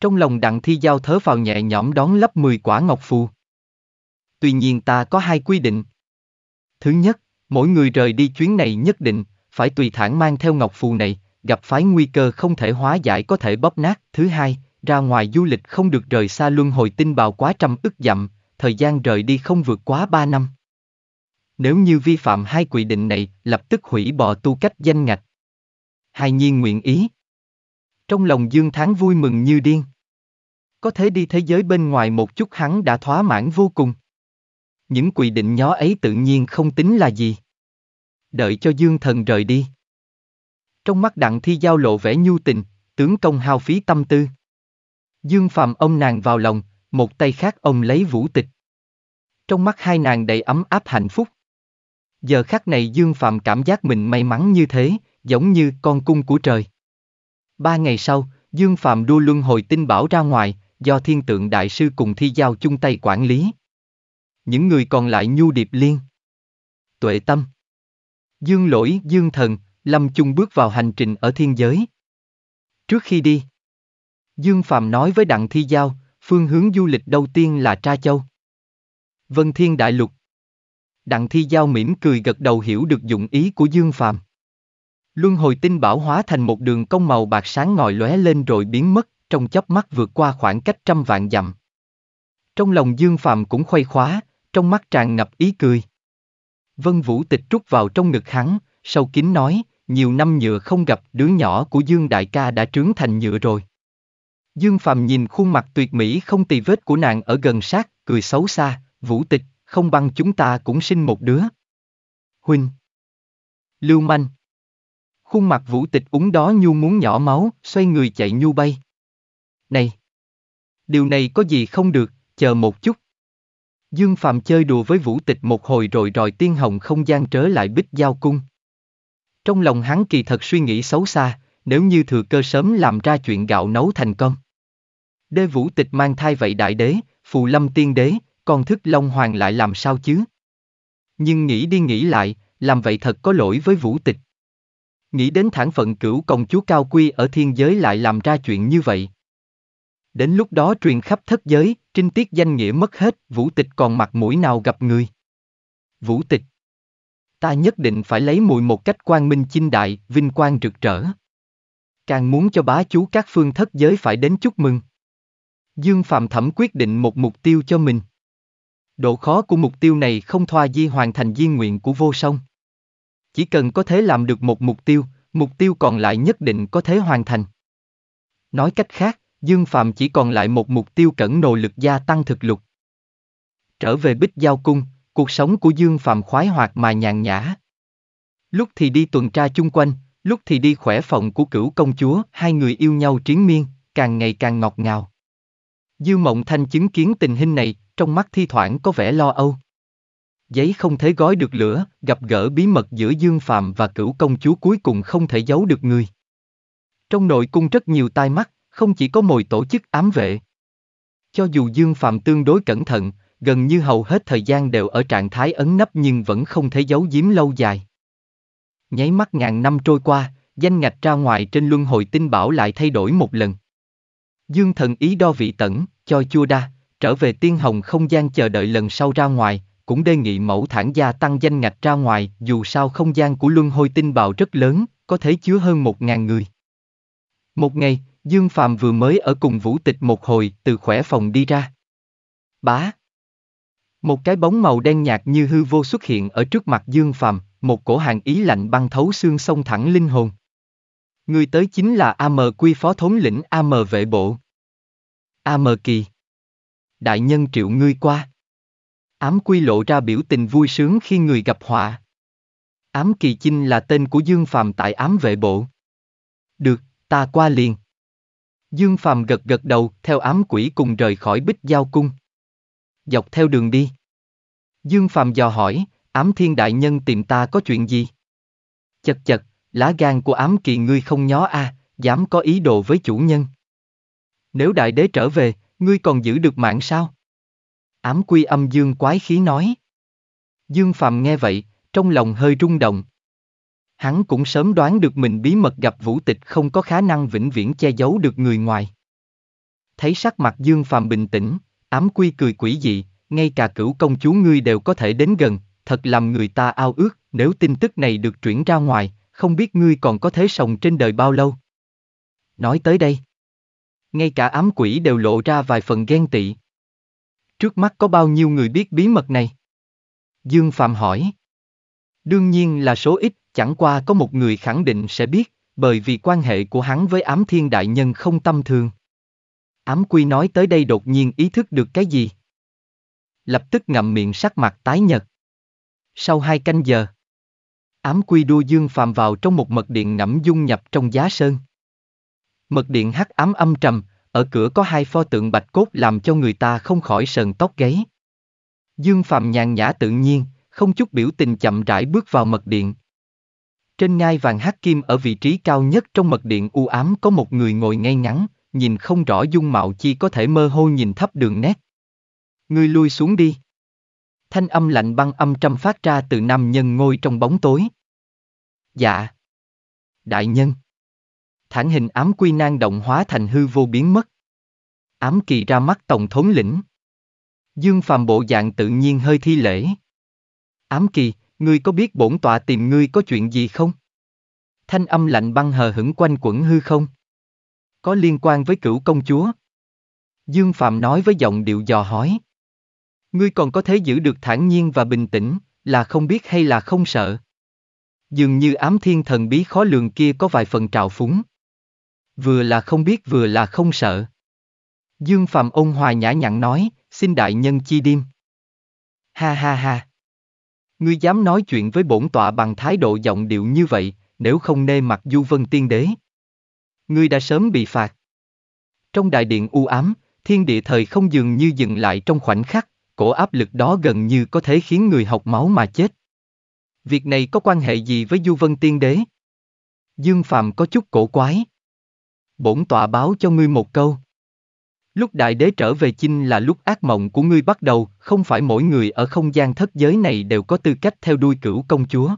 Trong lòng Đặng Thi Giao thớ vào nhẹ nhõm đón lấp 10 quả ngọc phù tuy nhiên ta có hai quy định. Thứ nhất, mỗi người rời đi chuyến này nhất định, phải tùy thản mang theo ngọc phù này, gặp phái nguy cơ không thể hóa giải có thể bóp nát. Thứ hai, ra ngoài du lịch không được rời xa luân hồi tinh bào quá trăm ức dặm, thời gian rời đi không vượt quá ba năm. Nếu như vi phạm hai quy định này, lập tức hủy bỏ tu cách danh ngạch. Hai nhiên nguyện ý. Trong lòng Dương Thắng vui mừng như điên. Có thể đi thế giới bên ngoài một chút hắn đã thỏa mãn vô cùng những quy định nhỏ ấy tự nhiên không tính là gì. Đợi cho Dương Thần rời đi. Trong mắt Đặng Thi Giao lộ vẻ nhu tình, tướng công hao phí tâm tư. Dương Phạm ôm nàng vào lòng, một tay khác ông lấy vũ tịch. Trong mắt hai nàng đầy ấm áp hạnh phúc. Giờ khắc này Dương Phạm cảm giác mình may mắn như thế, giống như con cung của trời. Ba ngày sau, Dương Phạm đua luân hồi tinh bảo ra ngoài, do thiên tượng đại sư cùng thi giao chung tay quản lý. Những người còn lại nhu điệp liên. Tuệ tâm. Dương lỗi, dương thần, lâm chung bước vào hành trình ở thiên giới. Trước khi đi, Dương Phạm nói với Đặng Thi Giao, phương hướng du lịch đầu tiên là Tra Châu. Vân Thiên Đại Lục. Đặng Thi Giao mỉm cười gật đầu hiểu được dụng ý của Dương Phạm. Luân hồi tinh bảo hóa thành một đường cong màu bạc sáng ngòi lóe lên rồi biến mất, trong chớp mắt vượt qua khoảng cách trăm vạn dặm. Trong lòng Dương Phạm cũng khuây khóa, trong mắt tràn ngập ý cười. Vân Vũ tịch trút vào trong ngực hắn, sau kín nói, nhiều năm nhựa không gặp đứa nhỏ của Dương Đại ca đã trướng thành nhựa rồi. Dương Phàm nhìn khuôn mặt tuyệt mỹ không tì vết của nàng ở gần sát, cười xấu xa, Vũ tịch, không băng chúng ta cũng sinh một đứa. Huynh Lưu manh Khuôn mặt vũ tịch úng đó nhu muốn nhỏ máu, xoay người chạy nhu bay. Này! Điều này có gì không được, chờ một chút, Dương Phạm chơi đùa với Vũ Tịch một hồi rồi rồi tiên hồng không gian trớ lại bích giao cung. Trong lòng hắn kỳ thật suy nghĩ xấu xa, nếu như thừa cơ sớm làm ra chuyện gạo nấu thành công. Đê Vũ Tịch mang thai vậy đại đế, phù lâm tiên đế, con thức Long Hoàng lại làm sao chứ? Nhưng nghĩ đi nghĩ lại, làm vậy thật có lỗi với Vũ Tịch. Nghĩ đến thản phận cửu công chúa cao quy ở thiên giới lại làm ra chuyện như vậy. Đến lúc đó truyền khắp thất giới, trinh tiết danh nghĩa mất hết, vũ tịch còn mặt mũi nào gặp người. Vũ tịch. Ta nhất định phải lấy mùi một cách quang minh chinh đại, vinh quang rực rỡ. Càng muốn cho bá chú các phương thất giới phải đến chúc mừng. Dương Phạm Thẩm quyết định một mục tiêu cho mình. Độ khó của mục tiêu này không thoa di hoàn thành di nguyện của vô song. Chỉ cần có thể làm được một mục tiêu, mục tiêu còn lại nhất định có thể hoàn thành. Nói cách khác, Dương Phạm chỉ còn lại một mục tiêu cẩn nồ lực gia tăng thực lực. Trở về Bích Giao Cung, cuộc sống của Dương Phạm khoái hoạt mà nhàn nhã. Lúc thì đi tuần tra chung quanh, lúc thì đi khỏe phòng của cửu công chúa, hai người yêu nhau triến miên, càng ngày càng ngọt ngào. Dư Mộng Thanh chứng kiến tình hình này, trong mắt thi thoảng có vẻ lo âu. Giấy không thể gói được lửa, gặp gỡ bí mật giữa Dương Phạm và cửu công chúa cuối cùng không thể giấu được người. Trong nội cung rất nhiều tai mắt, không chỉ có mồi tổ chức ám vệ. Cho dù Dương Phạm tương đối cẩn thận, gần như hầu hết thời gian đều ở trạng thái ấn nấp nhưng vẫn không thể giấu giếm lâu dài. Nháy mắt ngàn năm trôi qua, danh ngạch ra ngoài trên luân hồi tinh bảo lại thay đổi một lần. Dương thần ý đo vị tẩn, cho chua đa, trở về tiên hồng không gian chờ đợi lần sau ra ngoài, cũng đề nghị mẫu thản gia tăng danh ngạch ra ngoài, dù sao không gian của luân hồi tinh bào rất lớn, có thể chứa hơn một ngàn người. Một ngày, Dương Phạm vừa mới ở cùng Vũ Tịch một hồi từ khỏe phòng đi ra. Bá. Một cái bóng màu đen nhạt như hư vô xuất hiện ở trước mặt Dương Phạm, một cổ hàng ý lạnh băng thấu xương sông thẳng linh hồn. Người tới chính là AM Quy Phó Thống lĩnh AM Vệ Bộ. AM Kỳ. Đại nhân triệu ngươi qua. Ám Quy lộ ra biểu tình vui sướng khi người gặp họa. Ám Kỳ Chinh là tên của Dương Phạm tại ám vệ bộ. Được, ta qua liền. Dương Phàm gật gật đầu, theo ám quỷ cùng rời khỏi bích giao cung. Dọc theo đường đi. Dương Phàm dò hỏi, ám thiên đại nhân tìm ta có chuyện gì? Chật chật, lá gan của ám kỳ ngươi không nhó a, à, dám có ý đồ với chủ nhân. Nếu đại đế trở về, ngươi còn giữ được mạng sao? Ám quy âm dương quái khí nói. Dương Phàm nghe vậy, trong lòng hơi rung động, Hắn cũng sớm đoán được mình bí mật gặp vũ tịch không có khả năng vĩnh viễn che giấu được người ngoài. Thấy sắc mặt Dương Phàm bình tĩnh, ám quy cười quỷ dị, ngay cả cửu công chúa ngươi đều có thể đến gần, thật làm người ta ao ước, nếu tin tức này được chuyển ra ngoài, không biết ngươi còn có thế sòng trên đời bao lâu. Nói tới đây, ngay cả ám quỷ đều lộ ra vài phần ghen tị. Trước mắt có bao nhiêu người biết bí mật này? Dương Phạm hỏi. Đương nhiên là số ít, Chẳng qua có một người khẳng định sẽ biết, bởi vì quan hệ của hắn với ám thiên đại nhân không tâm thường. Ám quy nói tới đây đột nhiên ý thức được cái gì? Lập tức ngậm miệng sắc mặt tái nhật. Sau hai canh giờ, ám quy đua dương phàm vào trong một mật điện ngẫm dung nhập trong giá sơn. Mật điện hắc ám âm trầm, ở cửa có hai pho tượng bạch cốt làm cho người ta không khỏi sờn tóc gáy. Dương phàm nhàn nhã tự nhiên, không chút biểu tình chậm rãi bước vào mật điện, trên ngai vàng hắc kim ở vị trí cao nhất trong mật điện u ám có một người ngồi ngay ngắn, nhìn không rõ dung mạo chi có thể mơ hồ nhìn thấp đường nét. Ngươi lui xuống đi. Thanh âm lạnh băng âm trầm phát ra từ nam nhân ngồi trong bóng tối. Dạ. Đại nhân. Thản hình ám quy nan động hóa thành hư vô biến mất. Ám kỳ ra mắt tổng thống lĩnh. Dương phàm bộ dạng tự nhiên hơi thi lễ. Ám kỳ, ngươi có biết bổn tọa tìm ngươi có chuyện gì không? Thanh âm lạnh băng hờ hững quanh quẩn hư không? Có liên quan với cửu công chúa? Dương Phạm nói với giọng điệu dò hỏi. Ngươi còn có thể giữ được thản nhiên và bình tĩnh, là không biết hay là không sợ? Dường như ám thiên thần bí khó lường kia có vài phần trào phúng. Vừa là không biết vừa là không sợ. Dương Phạm ôn hòa nhã nhặn nói, xin đại nhân chi điêm. Ha ha ha ngươi dám nói chuyện với bổn tọa bằng thái độ giọng điệu như vậy, nếu không nê mặt du vân tiên đế. Ngươi đã sớm bị phạt. Trong đại điện u ám, thiên địa thời không dường như dừng lại trong khoảnh khắc, cổ áp lực đó gần như có thể khiến người học máu mà chết. Việc này có quan hệ gì với du vân tiên đế? Dương Phạm có chút cổ quái. Bổn tọa báo cho ngươi một câu. Lúc đại đế trở về chinh là lúc ác mộng của ngươi bắt đầu, không phải mỗi người ở không gian thất giới này đều có tư cách theo đuôi cửu công chúa.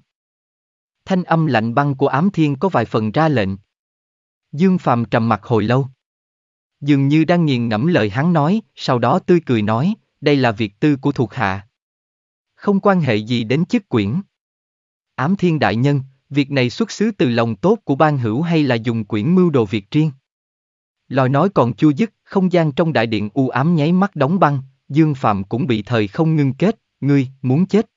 Thanh âm lạnh băng của ám thiên có vài phần ra lệnh. Dương Phàm trầm mặt hồi lâu. Dường như đang nghiền ngẫm lời hắn nói, sau đó tươi cười nói, đây là việc tư của thuộc hạ. Không quan hệ gì đến chức quyển. Ám thiên đại nhân, việc này xuất xứ từ lòng tốt của ban hữu hay là dùng quyển mưu đồ việc riêng? Lòi nói còn chưa dứt, không gian trong đại điện u ám nháy mắt đóng băng, Dương Phạm cũng bị thời không ngưng kết, ngươi, muốn chết.